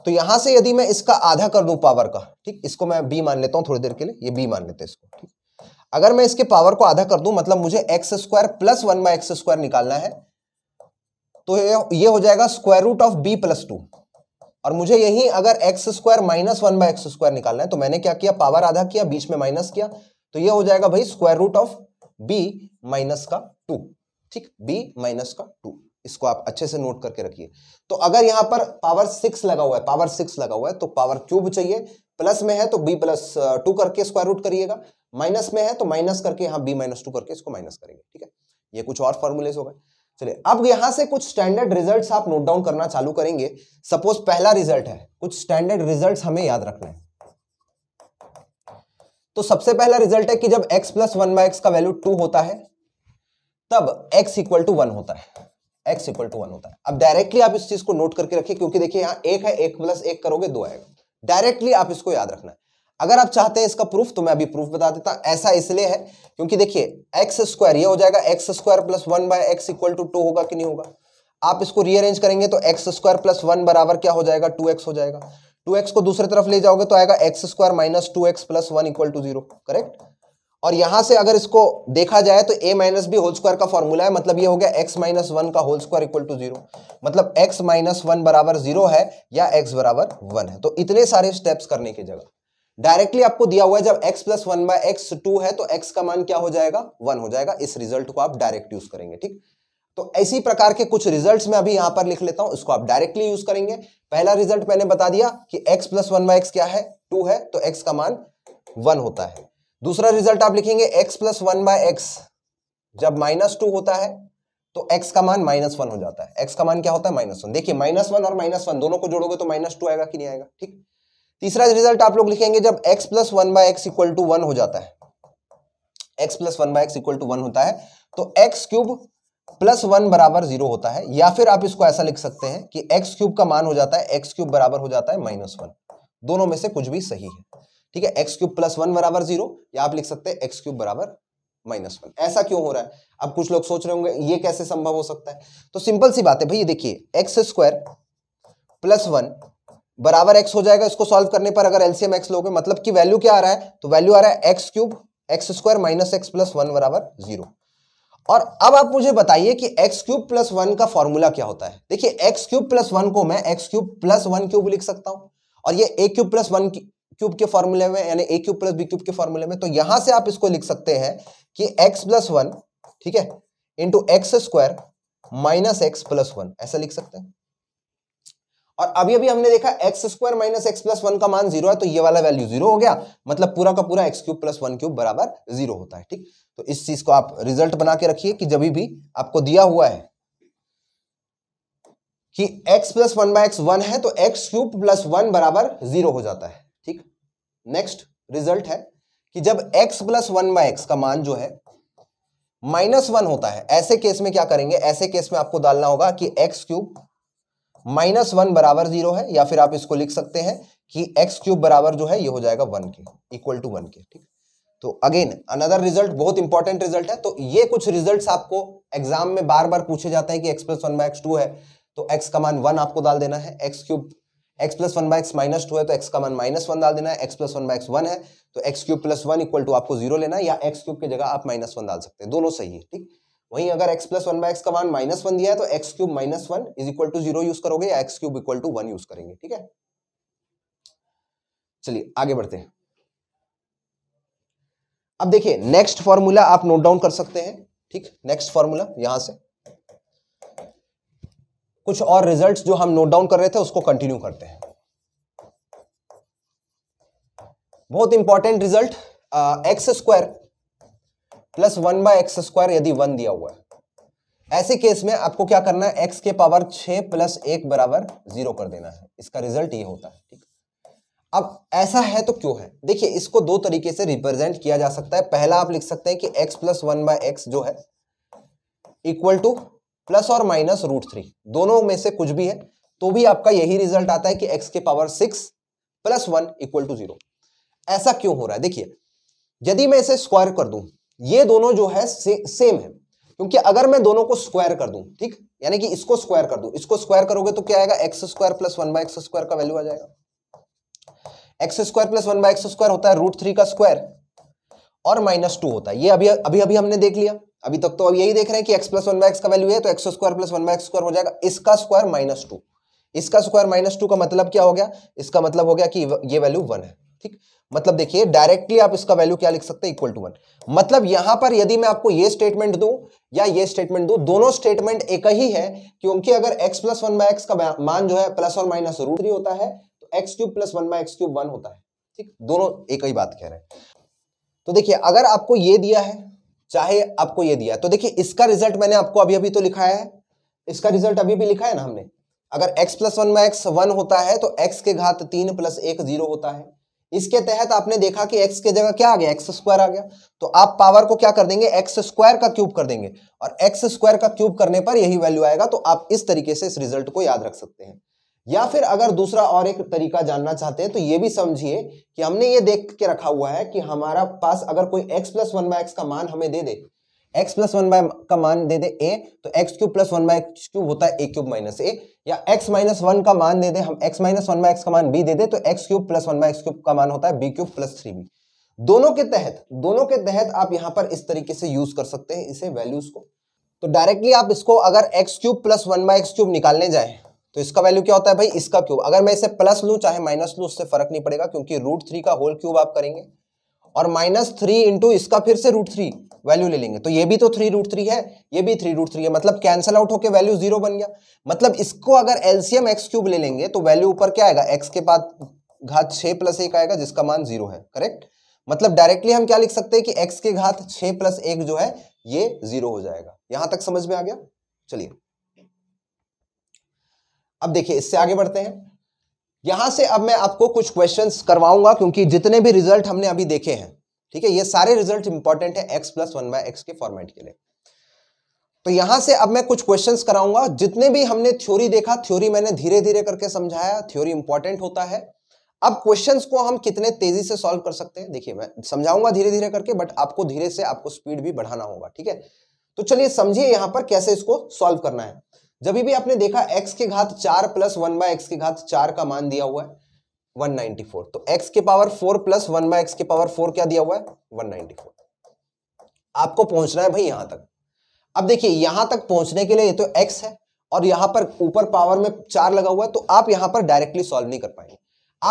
S1: तो यहां से यदि मैं इसका आधा कर दूं पावर का ठीक इसको मैं बी मान लेता हूं थोड़ी देर के लिए ये बी मान लेते हैं इसको ठीक अगर मैं इसके पावर को आधा कर दूं मतलब मुझे x square plus one by x square निकालना है तो ये हो जाएगा square root of b plus two और मुझे यही अगर x square minus one by x square निकालना है तो मैंने क्या किया पावर आधा किया बीच में माइनस किया तो ये हो जाएगा भाई square root of b minus का टू ठीक बी माइनस का टू इसको आप अच्छे से नोट करके रखिए तो अगर यहां पर पावर सिक्स लगा हुआ है पावर सिक्स लगा हुआ है तो पावर क्यूब चाहिए प्लस में है तो बी प्लस टू करके स्क्वायर रूट करिएगा माइनस में है तो माइनस करके यहां बी माइनस टू करके इसको माइनस करेंगे ठीक है ये कुछ और फॉर्मूलेज हो गए चलिए अब यहां से कुछ स्टैंडर्ड रिजल्ट आप नोट डाउन करना चालू करेंगे सपोज पहला रिजल्ट है कुछ स्टैंडर्ड रिजल्ट हमें याद रखना है तो सबसे पहला रिजल्ट है कि जब x plus one by x का वैल्यू टू होता है तब x इक्वल टू वन होता है एक्स इक्वल टू वन होता है अब डायरेक्टली आप इस चीज को नोट करके रखिए क्योंकि देखिए यहाँ एक है एक प्लस एक करोगे दो आएगा डायरेक्टली आप इसको याद रखना है अगर आप चाहते हैं इसका प्रूफ तो मैं अभी प्रूफ बता देता हूं ऐसा इसलिए है क्योंकि देखिए एक्स स्क्वायर ये हो जाएगा x square plus one by x equal to two होगा कि नहीं होगा आप इसको रीअरेंज करेंगे तो एक्स स्क्वायर प्लस वन बराबर क्या हो जाएगा टू एक्स हो जाएगा टू एक्स को दूसरी तरफ ले जाओगे तो आएगा x square minus two x plus one equal to zero correct और यहां से अगर इसको देखा जाए तो a minus B whole square का फॉर्मूला है मतलब ये हो गया x माइनस वन का whole square equal to zero मतलब x माइनस वन बराबर जीरो है या x बराबर वन है तो इतने सारे स्टेप्स करने की जगह डायरेक्टली आपको दिया हुआ है जब x plus one by x two है तो x का मान क्या हो जाएगा वन हो जाएगा इस रिजल्ट को आप डायरेक्ट यूज करेंगे ठीक तो ऐसी प्रकार के कुछ रिजल्ट्स मैं अभी यहां पर लिख लेता हूं इसको आप डायरेक्टली यूज करेंगे पहला रिजल्ट मैंने बता दिया कि x plus one by x क्या है टू है तो एक्स का मान वन होता है दूसरा रिजल्ट आप लिखेंगे x plus one by x जब माइनस टू होता है तो x का मान माइनस वन हो जाता है x का मान क्या होता है माइनस वन देखिए माइनस वन और माइनस वन दोनों को जोड़ोगे तो माइनस टू आएगा कि नहीं आएगा ठीक तीसरा रिजल्ट आप लोग लिखेंगे जब x plus one by x equal to one हो जाता है x plus one by x equal to one होता है तो एक्स क्यूब प्लस वन बराबर जीरो होता है या फिर आप इसको ऐसा लिख सकते हैं कि एक्स क्यूब का मान हो जाता है एक्स क्यूब बराबर हो जाता है माइनस वन दोनों में से कुछ भी सही है ठीक है एक्स क्यूब प्लस वन बराबर जीरो या आप लिख सकते हैं एक्स क्यूब बराबर माइनस वन ऐसा क्यों हो रहा है अब कुछ लोग सोच रहे होंगे ये कैसे संभव हो सकता है तो सिंपल सी बात है भैया देखिए एक्स स्क्वायर प्लस वन बराबर एक्स हो जाएगा इसको सॉल्व करने पर अगर एलसीएम एक्स लोगे मतलब कि वैल्यू क्या आ रहा है तो वैल्यू आ रहा है x cube x square minus x plus one बराबर जीरो और अब आप मुझे बताइए कि एक्स क्यूब प्लस वन का फॉर्मूला क्या होता है देखिए एक्स क्यूब प्लस वन को मैं x cube plus one cube लिख सकता हूं और ये a cube plus one cube के फॉर्मूले में यानी a cube plus B cube के फॉर्मूले में तो यहां से आप इसको लिख सकते हैं कि एक्स प्लस वन ठीक है into x square minus x plus one ऐसा लिख सकते हैं और अभी अभी हमने देखा x square minus x plus one का मान जीरो है तो ये वाला वैल्यू जीरो हो गया मतलब पूरा का पूरा x cube plus one cube बराबर जीरो होता है ठीक तो इस चीज को आप रिजल्ट बना के रखिए कि जब भी आपको दिया हुआ है कि x plus one by x one है तो एक्स क्यूब प्लस वन बराबर जीरो हो जाता है ठीक नेक्स्ट रिजल्ट है कि जब x plus one by x का मान जो है माइनस वन होता है ऐसे केस में क्या करेंगे ऐसे केस में आपको डालना होगा कि एक्स क्यूब माइनस वन बराबर जीरो है या फिर आप इसको लिख सकते हैं कि एक्स क्यूब बराबर जो है ये हो जाएगा वन के इक्वल टू वन के ठीक तो अगेन अनदर रिजल्ट बहुत इंपॉर्टेंट रिजल्ट है तो ये कुछ रिजल्ट्स आपको एग्जाम में बार बार पूछे जाते हैं कि x plus one by x two है तो एक्स का मान वन आपको डाल देना है x cube x plus one by x minus two है तो एक्स का मन माइनस वन डाल देना है x plus one by x one है तो x cube plus one equal to आपको जीरो लेना है या एक्स क्यूब की जगह आप माइनस वन डाल सकते हैं दोनों सही है ठीक वहीं अगर x plus one by x का मान माइनस वन दिया है तो x cube minus one is equal to zero use करोगे या x cube equal to one use करेंगे ठीक है चलिए आगे बढ़ते हैं अब देखिए नेक्स्ट फॉर्मूला आप नोट डाउन कर सकते हैं ठीक नेक्स्ट फॉर्मूला यहां से कुछ और रिजल्ट्स जो हम नोट डाउन कर रहे थे उसको कंटिन्यू करते हैं बहुत important result x square plus one by x square यदि वन दिया हुआ है ऐसे केस में आपको क्या करना है एक्स के पावर छ प्लस एक बराबर जीरो कर देना है इसका रिजल्ट ये होता है ठीक अब ऐसा है तो क्यों है देखिए इसको दो तरीके से रिप्रेजेंट किया जा सकता है पहला आप लिख सकते हैं कि x plus one by x जो है इक्वल टू प्लस और माइनस रूट थ्री दोनों में से कुछ भी है तो भी आपका यही रिजल्ट आता है कि एक्स के power six plus one equal to zero ऐसा क्यों हो रहा है देखिए यदि मैं इसे स्क्वायर कर दूं ये दोनों जो है से, सेम है क्योंकि अगर मैं दोनों को स्क्वायर कर दूं ठीक यानी कि इसको स्क्वायर कर दूं इसको स्क्वायर करोगे तो क्या आएगा x square plus one by x square का वैल्यू आ जाएगा x square plus one by x square होता है रूट थ्री का स्क्वायर और माइनस टू होता है ये अभी अभी अभी हमने देख लिया अभी तक तो अब यही देख रहे हैं कि x plus one by x का वैल्यू है तो x square plus one by square हो जाएगा इसका स्क्वायर माइनस टू इसका स्क्वायर माइनस टू का मतलब क्या हो गया इसका मतलब हो गया कि ये वैल्यू वन है ठीक मतलब देखिए डायरेक्टली आप इसका वैल्यू क्या लिख सकते हैं इक्वल टू वन मतलब यहां पर यदि मैं आपको ये स्टेटमेंट दूं या ये स्टेटमेंट दूं दोनों स्टेटमेंट एक ही है क्योंकि अगर x plus one by x का मान जो है प्लस और माइनस रूट थ्री होता है तो x cube plus one by x cube one होता है ठीक दोनों एक ही बात कह रहे हैं तो देखिए अगर आपको ये दिया है चाहे आपको ये दिया तो देखिए इसका रिजल्ट मैंने आपको अभी अभी तो लिखा है इसका रिजल्ट अभी भी लिखा है ना हमने अगर x प्लस वन में x वन होता है तो x के घात तीन प्लस एक जीरो होता है इसके तहत आपने देखा कि x के जगह क्या आ गया एक्स स्क्वायर आ गया तो आप पावर को क्या कर देंगे एक्स स्क्वायर का क्यूब कर देंगे और एक्स स्क्वायर का क्यूब करने पर यही वैल्यू आएगा तो आप इस तरीके से इस रिजल्ट को याद रख सकते हैं या फिर अगर दूसरा और एक तरीका जानना चाहते हैं तो ये भी समझिए कि हमने ये देख के रखा हुआ है कि हमारा पास अगर कोई x plus one by x का मान हमें दे दे x प्लस वन बाय का मान दे दे a तो x cube plus one by x cube होता है ए क्यूब माइनस ए या x माइनस वन का मान दे दे हम x minus one by x का मान b दे दे तो x cube plus one by x cube का मान होता है b cube plus three b दोनों के तहत दोनों के तहत आप यहाँ पर इस तरीके से यूज कर सकते हैं इसे वैल्यूज को तो डायरेक्टली आप इसको अगर x cube plus one by x cube निकालने जाए तो इसका वैल्यू क्या होता है भाई इसका क्यूब अगर मैं इसे प्लस लू चाहे माइनस लू उससे फर्क नहीं पड़ेगा क्योंकि रूट थ्री का होल क्यूब आप करेंगे और माइनस थ्री इंटू इसका फिर से रूट थ्री वैल्यू ले लेंगे तो ये भी तो थ्री रूट थ्री है ये भी थ्री रूट थ्री है मतलब कैंसिल आउट होकर वैल्यू जीरो बन गया मतलब इसको अगर एलसीएम एक्स क्यूब ले लेंगे तो वैल्यू ऊपर क्या आएगा एक्स के बाद घात छः प्लस एक आएगा जिसका मान जीरो है करेक्ट मतलब डायरेक्टली हम क्या लिख सकते हैं कि एक्स के घात छः प्लस एक जो है ये जीरो हो जाएगा यहां तक समझ में आ गया चलिए अब देखिए इससे आगे बढ़ते हैं यहां से अब मैं आपको कुछ क्वेश्चंस करवाऊंगा क्योंकि जितने भी रिजल्ट हमने अभी देखे हैं ठीक है ये सारे रिजल्ट इंपॉर्टेंट है x plus one by x के फॉर्मेट के लिए तो यहां से अब मैं कुछ क्वेश्चंस कराऊंगा जितने भी हमने थ्योरी देखा थ्योरी मैंने धीरे धीरे करके समझाया थ्योरी इंपॉर्टेंट होता है अब क्वेश्चन को हम कितने तेजी से सॉल्व कर सकते हैं देखिए मैं समझाऊंगा धीरे धीरे करके बट आपको धीरे से आपको स्पीड भी बढ़ाना होगा ठीक है तो चलिए समझिए यहां पर कैसे इसको सॉल्व करना है जब भी आपने देखा x के घात चार प्लस वन बाय एक्स के घात चार का मान दिया हुआ है 194 तो x के power four plus one by x के पावर फोर क्या दिया हुआ है 194 आपको पहुंचना है भाई यहां तक अब देखिए यहां तक पहुंचने के लिए ये तो x है और यहां पर ऊपर पावर में चार लगा हुआ है तो आप यहां पर डायरेक्टली सॉल्व नहीं कर पाएंगे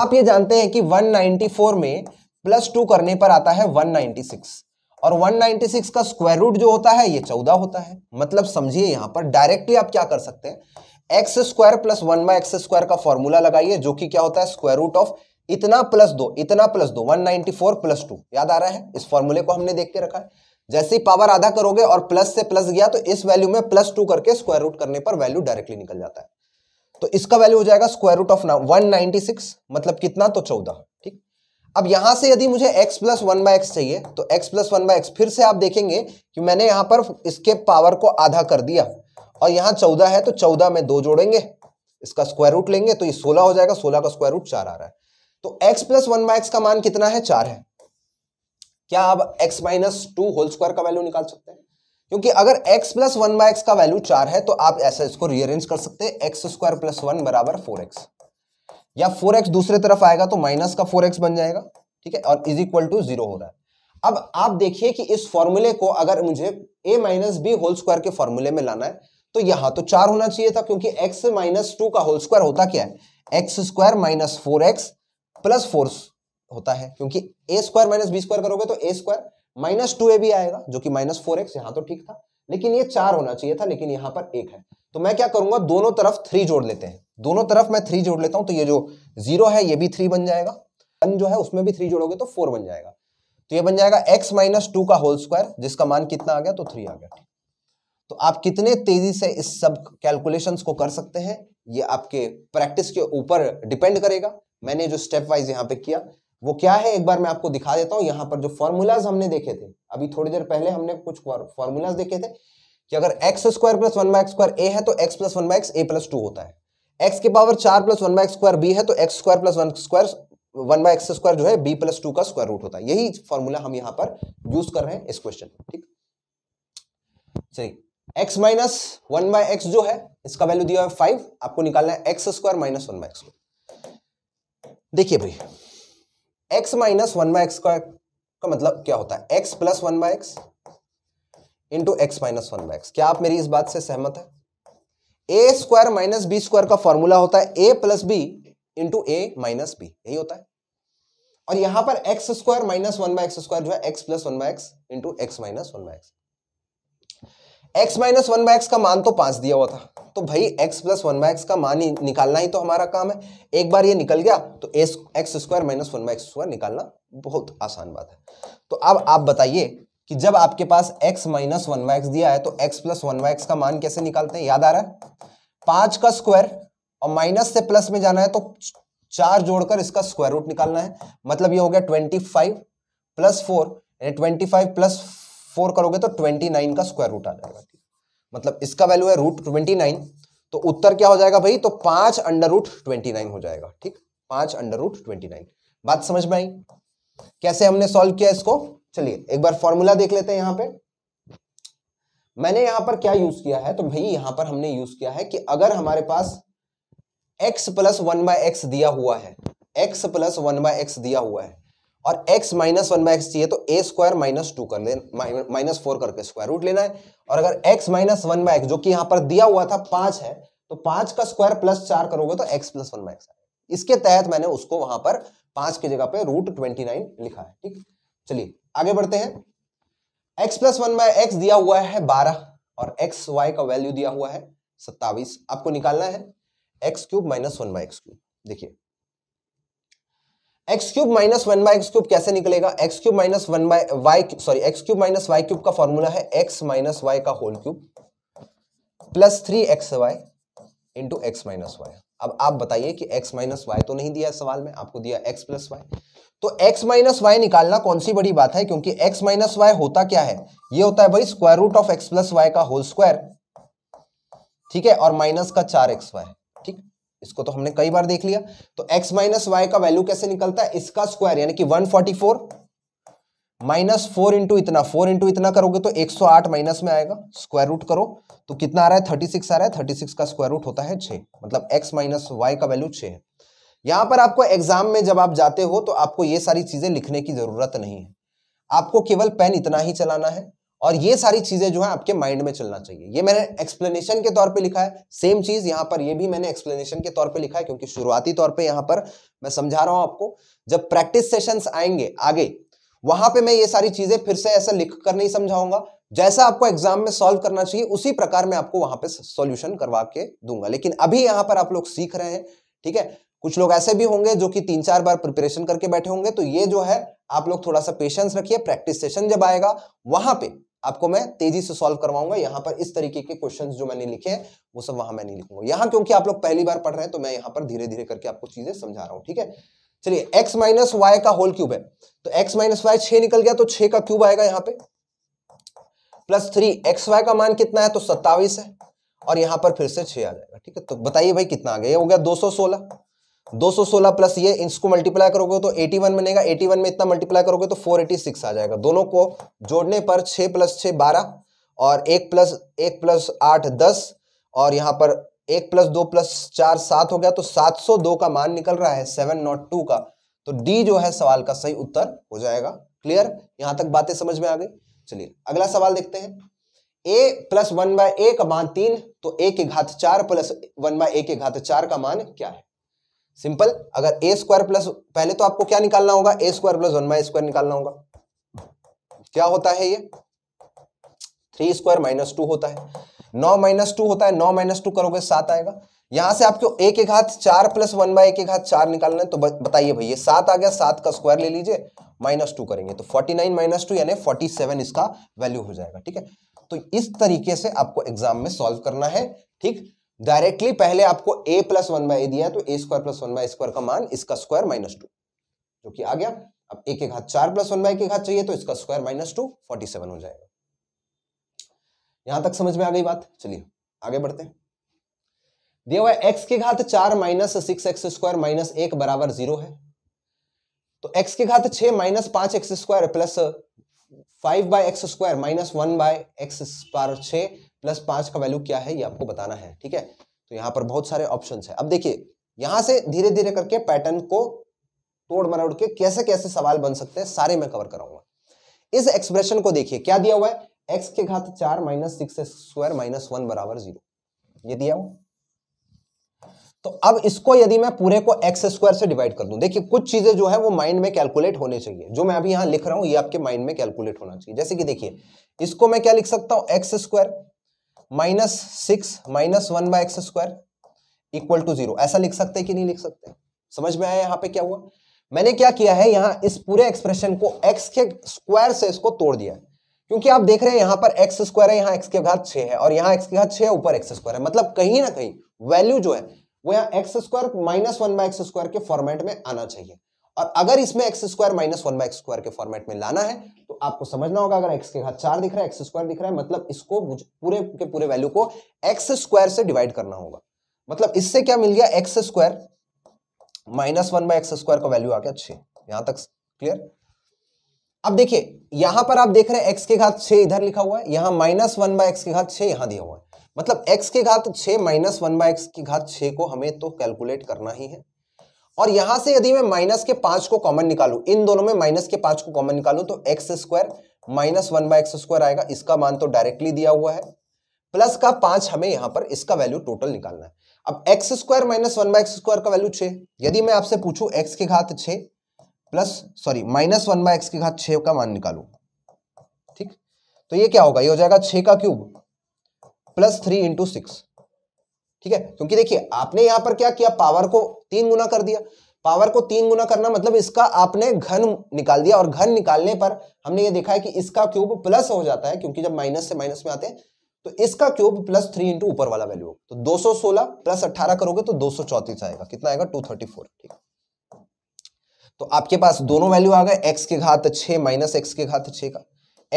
S1: आप ये जानते हैं कि 194 में प्लस टू करने पर आता है 196 और 196 का स्क्वायर रूट जो होता है ये 14 होता है मतलब समझिए यहां पर डायरेक्टली आप क्या कर सकते हैं x square plus one by x square का फॉर्मूला लगाइए जो कि क्या होता है स्क्वायर रूट ऑफ इतना प्लस दो इतना प्लस दो one ninety four plus two याद आ रहा है इस फॉर्मूले को हमने देख के रखा है जैसे ही पावर आधा करोगे और प्लस से प्लस गया तो इस वैल्यू में प्लस टू करके स्क्वायर रूट करने पर वैल्यू डायरेक्टली निकल जाता है तो इसका वैल्यू हो जाएगा square root of one ninety six मतलब कितना तो चौदह अब यहां से यदि मुझे x plus one by x चाहिए तो x plus one by x फिर से आप देखेंगे कि मैंने यहां पर इसके पावर को आधा कर दिया और यहां चौदह है तो चौदह में दो जोड़ेंगे इसका स्क्वायर रूट लेंगे तो ये सोलह हो जाएगा सोलह का स्क्वायर रूट चार आ रहा है तो x plus one by x का मान कितना है चार है क्या आप x minus two whole square का वैल्यू निकाल सकते हैं क्योंकि अगर x plus one by x का वैल्यू चार है तो आप ऐसा इसको रीअरेंज कर सकते हैं एक्स स्क्वायर प्लस वन बराबर फोर एक्स या फोर एक्स दूसरे तरफ आएगा तो माइनस का फोर एक्स बन जाएगा ठीक है और इज इक्वल टू जीरो हो रहा है अब आप देखिए कि इस फॉर्मूले को अगर मुझे ए माइनस बी होल स्क्वायर के फॉर्मूले में लाना है तो यहां तो चार होना चाहिए था क्योंकि एक्स माइनस टू का होल स्क्वायर होता क्या है x square minus four x plus four होता है क्योंकि a square minus B square करोगे तो ए स्क्वायर माइनस टू ए भी आएगा जो कि माइनस फोर एक्स यहां तो ठीक था लेकिन ये चार होना चाहिए था लेकिन यहाँ पर एक है तो मैं क्या करूंगा दोनों तरफ थ्री जोड़ लेते हैं दोनों तरफ मैं थ्री जोड़ लेता हूं तो ये जो जीरो है ये भी थ्री बन जाएगा वन जो है उसमें भी थ्री जोड़ोगे तो फोर बन जाएगा तो ये बन जाएगा एक्स माइनस टू का होल स्क्वायर जिसका मान कितना आ गया तो थ्री आ गया तो आप कितने तेजी से इस सब कैलकुलेशन को कर सकते हैं ये आपके प्रैक्टिस के ऊपर डिपेंड करेगा मैंने जो स्टेप वाइज यहाँ पे किया वो क्या है एक बार मैं आपको दिखा देता हूँ यहाँ पर जो फॉर्मूलाज हमने देखे थे अभी थोड़ी देर पहले हमने कुछ फॉर्मूलाज देखे थे कि अगर x square plus one by square a है तो x plus one by a plus two होता है एक्स के पावर चार plus one by square b है तो x square plus one square one by x square जो है बी प्लस टू का स्क्वायर रूट होता है यही फॉर्मूला हम यहां पर यूज कर रहे हैं इस क्वेश्चन में ठीक चलिए x minus one by x जो है इसका वैल्यू दिया है फाइव आपको निकालना है x square minus one by x देखिए भाई x minus one by x का मतलब क्या होता है x plus one by x into x minus one by क्या आप मेरी इस बात से सहमत है ए स्क्वायर माइनस बी स्क्वायर का फॉर्मूला होता है ए प्लस बी इंटू ए माइनस बी यही होता है और यहां पर x square minus one by x square जो है x plus one by x into x minus one by x x minus one by x का मान तो पांच दिया हुआ था तो भाई x plus one by x का मान ही निकालना ही तो हमारा काम है एक बार ये निकल गया तो x square minus one by x square निकालना बहुत आसान बात है तो अब आप बताइए कि जब आपके पास x माइनस वन वाई दिया है तो x प्लस वन वाई का मान कैसे निकालते हैं याद आ रहा है पांच का स्क्वायर और माइनस से प्लस में जाना है तो चार जोड़कर इसका स्क्वायर रूट निकालना है मतलब ये हो गया twenty five plus four twenty five plus four करोगे तो ट्वेंटी नाइन का स्क्वायर रूट आ जाएगा मतलब इसका वैल्यू है रूट ट्वेंटी नाइन तो उत्तर क्या हो जाएगा भाई तो पांच अंडर रूट ट्वेंटी नाइन हो जाएगा ठीक पांच अंडर रूट ट्वेंटी नाइन बात समझ में आई कैसे हमने सॉल्व किया इसको चलिए एक बार फॉर्मूला देख लेते हैं यहां पे मैंने यहां पर क्या यूज किया है तो भाई यहां पर हमने यूज किया है कि अगर हमारे पास x plus one by x दिया हुआ है x plus one by x दिया हुआ है और x minus one by x चाहिए तो ए स्क्वायर माइनस टू कर ले माइनस फोर करके स्क्वायर रूट लेना है और अगर x minus one by x जो कि यहां पर दिया हुआ था पांच है तो पांच का स्क्वायर प्लस चार करोगे तो x plus one by x इसके तहत मैंने उसको वहां पर पांच की जगह पे रूट ट्वेंटी नाइन लिखा है ठीक है चलिए आगे बढ़ते हैं x plus one by x दिया हुआ है बारह और एक्स वाई का वैल्यू दिया हुआ है सत्तावीस आपको निकालना है x cube minus one by x cube देखिए x cube minus one by x cube कैसे निकलेगा x cube minus one by y sorry x cube minus y cube का फॉर्मूला है एक्स माइनस वाई का whole cube plus three x y into x minus y अब आप बताइए कि x minus Y तो नहीं दिया सवाल में आपको दिया एक्स प्लस वाई तो x माइनस वाई निकालना कौन सी बड़ी बात है क्योंकि x माइनस वाई होता क्या है ये होता है भाई square root of x plus y का होल स्क्वायर ठीक है और माइनस का चार एक्स वाई ठीक इसको तो हमने कई बार देख लिया तो x माइनस वाई का वैल्यू कैसे निकलता है इसका स्क्वायर यानी कि 144 forty four minus four into इतना फोर इंटू इतना करोगे तो 108 माइनस में आएगा स्क्वायर रूट करो तो कितना आ रहा है 36 आ रहा है 36 का स्क्वायर रूट होता है 6 मतलब x माइनस वाई का वैल्यू 6 है यहां पर आपको एग्जाम में जब आप जाते हो तो आपको ये सारी चीजें लिखने की जरूरत नहीं है आपको केवल पेन इतना ही चलाना है और ये सारी चीजें जो है आपके माइंड में चलना चाहिए ये मैंने एक्सप्लेनेशन के तौर पे लिखा है सेम चीज यहाँ पर ये भी मैंने एक्सप्लेनेशन के तौर पे लिखा है क्योंकि शुरुआती तौर पे यहाँ पर मैं समझा रहा हूं आपको जब प्रैक्टिस सेशंस आएंगे आगे वहां पे मैं ये सारी चीजें फिर से ऐसा लिख कर नहीं समझाऊंगा जैसा आपको एग्जाम में सॉल्व करना चाहिए उसी प्रकार मैं आपको वहां पर सोल्यूशन करवा के दूंगा लेकिन अभी यहाँ पर आप लोग सीख रहे हैं ठीक है कुछ लोग ऐसे भी होंगे जो कि तीन चार बार प्रिपरेशन करके बैठे होंगे तो ये जो है आप लोग थोड़ा सा पेशेंस रखिए प्रैक्टिस सेशन जब आएगा वहां पे आपको मैं तेजी से सॉल्व करवाऊंगा यहाँ पर इस तरीके के क्वेश्चंस जो मैंने लिखे हैं वो सब वहां मैं नहीं लिखूंगा यहाँ क्योंकि आप लोग पहली बार पढ़ रहे हैं तो मैं यहाँ पर धीरे धीरे करके आपको चीजें समझा रहा हूँ ठीक है चलिए एक्स माइनस वाई का होल क्यूब है तो एक्स माइनस वाई निकल गया तो छह का क्यूब आएगा यहाँ पे प्लस थ्री एक्स वाई का मान कितना है तो सत्तावीस है और यहां पर फिर से छह आ जाएगा ठीक है तो बताइए भाई कितना आ गया ये हो गया दो सौ सोलह 216 प्लस ये इसको मल्टीप्लाई करोगे तो 81 बनेगा 81 में इतना मल्टीप्लाई करोगे तो 486 आ जाएगा दोनों को जोड़ने पर 6 प्लस छः बारह और एक प्लस एक प्लस आठ दस और यहाँ पर एक प्लस दो प्लस चार सात हो गया तो सात सौ दो का मान निकल रहा है सेवन नॉट टू का तो डी जो है सवाल का सही उत्तर हो जाएगा क्लियर यहाँ तक बातें समझ में आ गई चलिए अगला सवाल देखते हैं ए प्लस वन बाय का मान तीन तो ए के घात चार प्लस वन बाय के घात चार का मान क्या है सिंपल अगर ए स्क्वायर प्लस पहले तो आपको क्या निकालना होगा a square plus one by square निकालना होगा क्या होता है ये थ्री स्क्वायर माइनस टू होता है नौ माइनस टू होता है नौ माइनस टू करोगे सात आएगा यहां से आपको एक एक हाथ चार प्लस वन बाई एक एक हाथ चार निकालना है तो बताइए भैया सात आ गया सात का स्क्वायर ले लीजिए माइनस टू करेंगे तो फोर्टी नाइन माइनस टू यानी फोर्टी सेवन इसका वैल्यू हो जाएगा ठीक है तो इस तरीके से आपको एग्जाम में सॉल्व करना है ठीक डायरेक्टली पहले आपको ए प्लस वन बाई दिया तो ए square plus one by square का मान इसका स्क्वायर माइनस टू जो कि आ गया अब ए के घात चार प्लस वन बाय के घात चाहिए तो इसका square minus two forty seven हो जाएगा यहां तक समझ में आ गई बात चलिए आगे बढ़ते हैं दिया हुआ एक्स के घात चार minus six x square minus एक बराबर जीरो है तो एक्स के घात छह माइनस पांच x square plus five by x square minus one by x पार छः प्लस पांच का वैल्यू क्या है ये आपको बताना है ठीक है तो यहाँ पर बहुत सारे ऑप्शन है अब देखिए यहां से धीरे धीरे करके पैटर्न को तोड़ मरोड़ के कैसे कैसे सवाल बन सकते हैं सारे मैं कवर कराऊंगा इस एक्सप्रेशन को देखिए क्या दिया हुआ है एक्स के घात चार minus six square minus one बराबर जीरो ये दिया हुआ तो अब इसको यदि मैं पूरे को एक्स स्क्वायर से डिवाइड कर दूं देखिए कुछ चीजें जो है वो माइंड में कैलकुलेट होने चाहिए जो मैं अभी यहां लिख रहा हूं ये आपके माइंड में कैलकुलेट होना चाहिए जैसे कि देखिए इसको मैं क्या लिख सकता हूं x square minus six minus one by x square equal to zero ऐसा लिख सकते कि नहीं लिख सकते समझ में आया यहाँ पे क्या हुआ मैंने क्या किया है यहाँ इस पूरे एक्सप्रेशन को एक्स के स्क्वायर से इसको तोड़ दिया क्योंकि आप देख रहे हैं यहाँ पर एक्स स्क्वायर है यहाँ एक्स के घात छः है और यहाँ एक्स के घात छः ऊपर एक्स स्क्वायर है मतलब कहीं ना कहीं वैल्यू जो है वो यहाँ x square minus one by x square के फॉर्मेट में आना चाहिए और अगर इसमें x square minus one by x square के फॉर्मेट में लाना है तो आपको समझना होगा अगर एक्स के घात चार दिख रहा है एक्स स्क्वायर दिख रहा है मतलब इसको पूरे के पूरे वैल्यू को एक्स स्क्वायर से डिवाइड करना होगा मतलब इससे क्या मिल गया x square minus one by x square का वैल्यू आ गया छे यहां तक क्लियर अब देखिए यहां पर आप देख रहे हैं एक्स के घात छह इधर लिखा हुआ है यहां माइनस वन बाय एक्स के घात छह यहां दिया हुआ है मतलब एक्स के घात छह माइनस वन बाय एक्स के घात छह को हमें तो कैलकुलेट करना ही है और यहां से यदि मैं माइनस के पांच को कॉमन निकालू इन दोनों में माइनस के पांच को कॉमन निकालू तो x square minus one by x square आएगा इसका मान तो डायरेक्टली दिया हुआ है प्लस का पांच हमें यहां पर इसका वैल्यू टोटल निकालना है अब x square minus one by x square का वैल्यू छे यदि मैं आपसे पूछू एक्स के घात छे plus sorry minus one by x के घात छे का मान निकालू ठीक तो ये क्या होगा ये हो जाएगा छे का cube plus three into six ठीक है क्योंकि देखिए आपने यहां पर क्या किया पावर को तीन गुना कर दिया पावर को तीन गुना करना मतलब इसका आपने घन निकाल दिया और घन निकालने पर हमने ये देखा है कि इसका क्यूब प्लस हो जाता है क्योंकि जब माइनस से माइनस में आते हैं तो इसका क्यूब प्लस थ्री इंटू ऊपर वाला वैल्यू तो 216 प्लस 18 करोगे तो 234 आएगा कितना आएगा 234 ठीक तो आपके पास दोनों वैल्यू आ गए एक्स के घात छ माइनस एक्स के घात छ का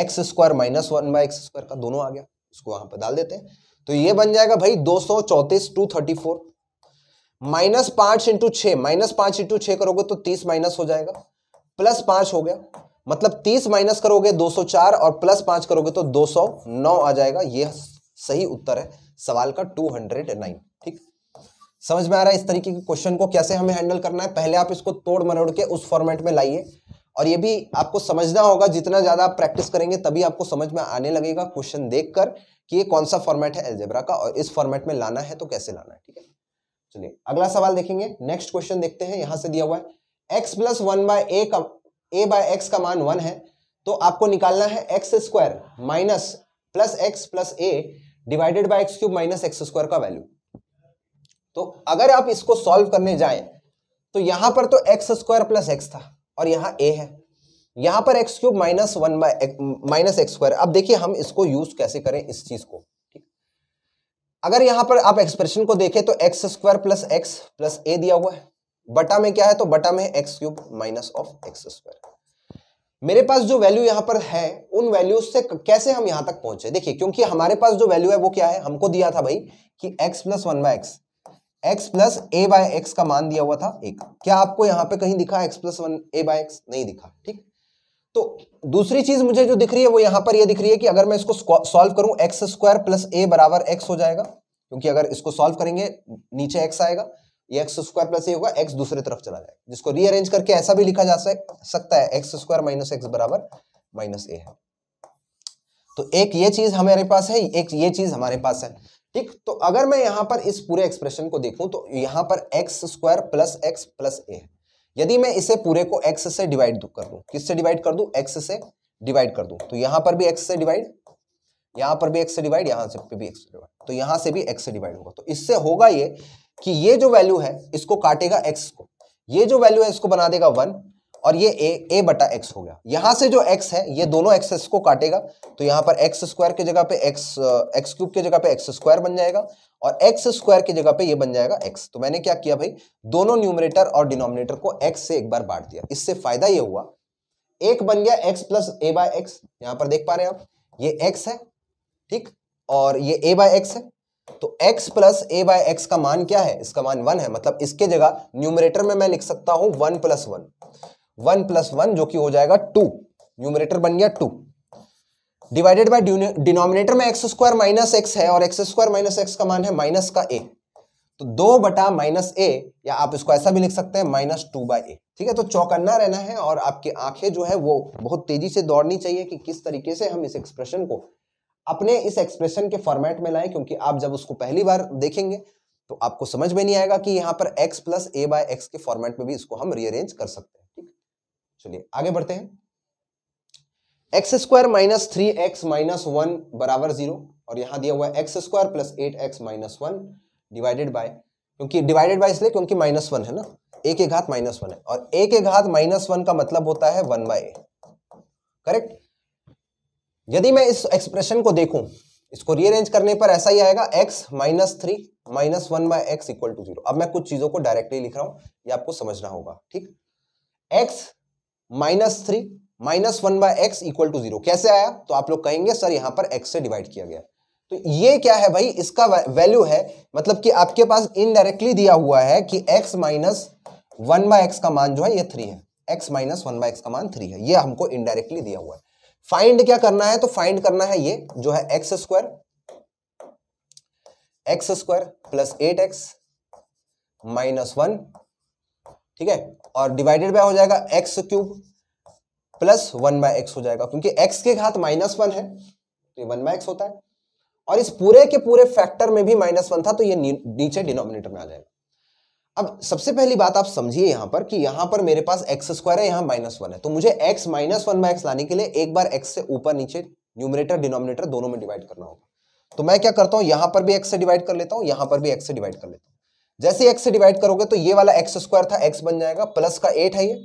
S1: x square minus one by x square का दोनों आ गया इसको वहां पर डाल देते हैं तो ये बन जाएगा भाई दो सौ चौंतीस टू थर्टी फोर माइनस पांच इंटू छ माइनस पांच इंटू छ करोगे तो तीस माइनस हो जाएगा प्लस पांच हो गया मतलब तीस माइनस करोगे दो सौ चार और प्लस पांच करोगे तो दो सौ नौ आ जाएगा यह सही उत्तर है सवाल का टू हंड्रेड नाइन ठीक समझ में आ रहा है इस तरीके के क्वेश्चन को कैसे हमें हैंडल करना है पहले आप इसको तोड़ मरोड़ के उस फॉर्मेट में लाइए और ये भी आपको समझना होगा जितना ज़्यादा आप प्रैक्टिस करेंगे तभी आपको समझ में आने लगेगा क्वेश्चन देखकर कि ये कौन सा फॉर्मेट है एल्जेब्रा का और इस फॉर्मेट में लाना है तो कैसे लाना है ठीक है चलिए अगला सवाल देखेंगे नेक्स्ट क्वेश्चन देखते हैं यहां से दिया हुआ है x plus one by a का ए बाय एक्स का मान वन है तो आपको निकालना है x square minus plus x plus a divided by x cube minus x square का वैल्यू तो अगर आप इसको सॉल्व करने जाए तो यहां पर तो एक्स स्क्वायर प्लस एक्स था और यहां ए है यहां पर x cube minus one by minus x square अब देखिए हम इसको यूज कैसे करें इस चीज को अगर यहां पर आप एक्सप्रेशन को देखें तो x square plus x plus a दिया हुआ है बटा में क्या है तो बटा में x cube minus of x square मेरे पास जो वैल्यू यहां पर है उन वैल्यूज से कैसे हम यहां तक पहुंचे देखिए क्योंकि हमारे पास जो वैल्यू है वो क्या है हमको दिया था भाई कि x plus one by x x plus a by x का मान दिया हुआ था एक क्या आपको यहां पे कहीं दिखा x plus one a by x नहीं दिखा ठीक तो दूसरी चीज मुझे जो दिख रही है वो यहां पर ये यह दिख रही है कि अगर मैं इसको सॉल्व करूं एक्स स्क्वायर प्लस ए बराबर एक्स हो जाएगा क्योंकि अगर इसको सॉल्व करेंगे नीचे एक्स आएगा ये एक्स स्क्वायर प्लस ए होगा एक्स दूसरी तरफ चला जाएगा जिसको रीअरेंज करके ऐसा भी लिखा जा सकता है एक्स स्क्वायर माइनस एक्स बराबर माइनस ए है तो एक ये चीज हमारे पास है एक ये चीज हमारे पास है ठीक तो अगर मैं यहां पर इस पूरे एक्सप्रेशन को देखूं तो यहां पर x square plus x plus a है यदि मैं इसे पूरे को एक्स से डिवाइड कर दूं किससे डिवाइड कर दूं एक्स से डिवाइड कर दूं तो यहां पर भी एक्स से डिवाइड यहां पर भी एक्स से डिवाइड यहां से भी एक्स से डिवाइड तो यहां से भी एक्स से डिवाइड होगा तो इससे होगा ये कि ये जो वैल्यू है इसको काटेगा एक्स को ये जो वैल्यू है इसको बना देगा वन और ये ए ए बटा एक्स हो गया यहां से जो एक्स है ये दोनों एक्सेस को काटेगा तो यहां पर एक्स स्क्वायर की जगह पे एक्स एक्स क्यूब की जगह पे एक्स स्क्वायर बन जाएगा और एक्स स्क्वायर की जगह पे ये बन जाएगा एक्स तो मैंने क्या किया भाई दोनों न्यूमरेटर और डिनोमिनेटर को एक्स से एक बार बांट दिया इससे फायदा ये हुआ एक बन गया x plus a by x यहां पर देख पा रहे हैं आप ये एक्स है ठीक और ये ए बाय एक्स है तो x plus a by x का मान क्या है इसका मान वन है मतलब इसके जगह न्यूमरेटर में मैं लिख सकता हूं one plus one one plus one जो कि हो जाएगा टू न्यूमरेटर बन गया टू डिवाइडेड बाय डिनोमिनेटर में एक्स स्क्वायर माइनस एक्स है और एक्स स्क्वायर माइनस एक्स का मान है माइनस का ए तो दो बटा माइनस ए या आप इसको ऐसा भी लिख सकते हैं माइनस टू बाई ए ठीक है तो चौकन्ना रहना है और आपकी आंखें जो है वो बहुत तेजी से दौड़नी चाहिए कि किस तरीके से हम इस एक्सप्रेशन को अपने इस एक्सप्रेशन के फॉर्मेट में लाएं क्योंकि आप जब उसको पहली बार देखेंगे तो आपको समझ में नहीं आएगा कि यहाँ पर x plus a by x के फॉर्मेट में भी इसको हम रीअरेंज कर सकते हैं चलिए आगे बढ़ते हैं x square minus three x minus one बराबर जीरो और यहां दिया हुआ है x square plus eight x minus one divided by क्योंकि डिवाइडेड बाय इसलिए क्योंकि माइनस वन है ना ए के घात माइनस वन है और ए के घात माइनस वन का मतलब होता है वन बाय करेक्ट यदि मैं इस एक्सप्रेशन को देखूं इसको रीअरेंज करने पर ऐसा ही आएगा x minus three minus one by x equal to zero अब मैं कुछ चीजों को डायरेक्टली लिख रहा हूं ये आपको समझना होगा ठीक x minus three minus one by x equal to zero कैसे आया तो आप लोग कहेंगे सर यहां पर एक्स से डिवाइड किया गया तो ये क्या है भाई इसका वैल्यू है मतलब कि आपके पास इनडायरेक्टली दिया हुआ है कि x minus one by x का मान जो है ये थ्री है x minus one by x का मान थ्री है ये हमको इनडायरेक्टली दिया हुआ है फाइंड क्या करना है तो फाइंड करना है ये जो है x square x square plus eight x minus one ठीक है और डिवाइडेड बाय हो जाएगा x cube plus one by x हो जाएगा क्योंकि एक्स के घात माइनस वन है तो ये वन बाय एक्स होता है और इस पूरे के पूरे फैक्टर में भी माइनस वन था तो ये नीचे डिनोमिनेटर में आ जाएगा अब सबसे पहली बात आप समझिए यहां पर कि यहां पर मेरे पास एक्स स्क्वायर है यहां माइनस वन है तो मुझे x minus one by x लाने के लिए एक बार एक्स से ऊपर नीचे न्यूमिनेटर डिनोमिनेटर दोनों में डिवाइड करना होगा तो मैं क्या करता हूँ यहां पर भी एक्स से डिवाइड कर लेता हूं यहां पर भी एक्स से डिवाइड कर लेता हूँ जैसे एक्स से डिवाइड करोगे तो ये वाला एक्स स्क्वायर था एक्स बन जाएगा प्लस का एट है ये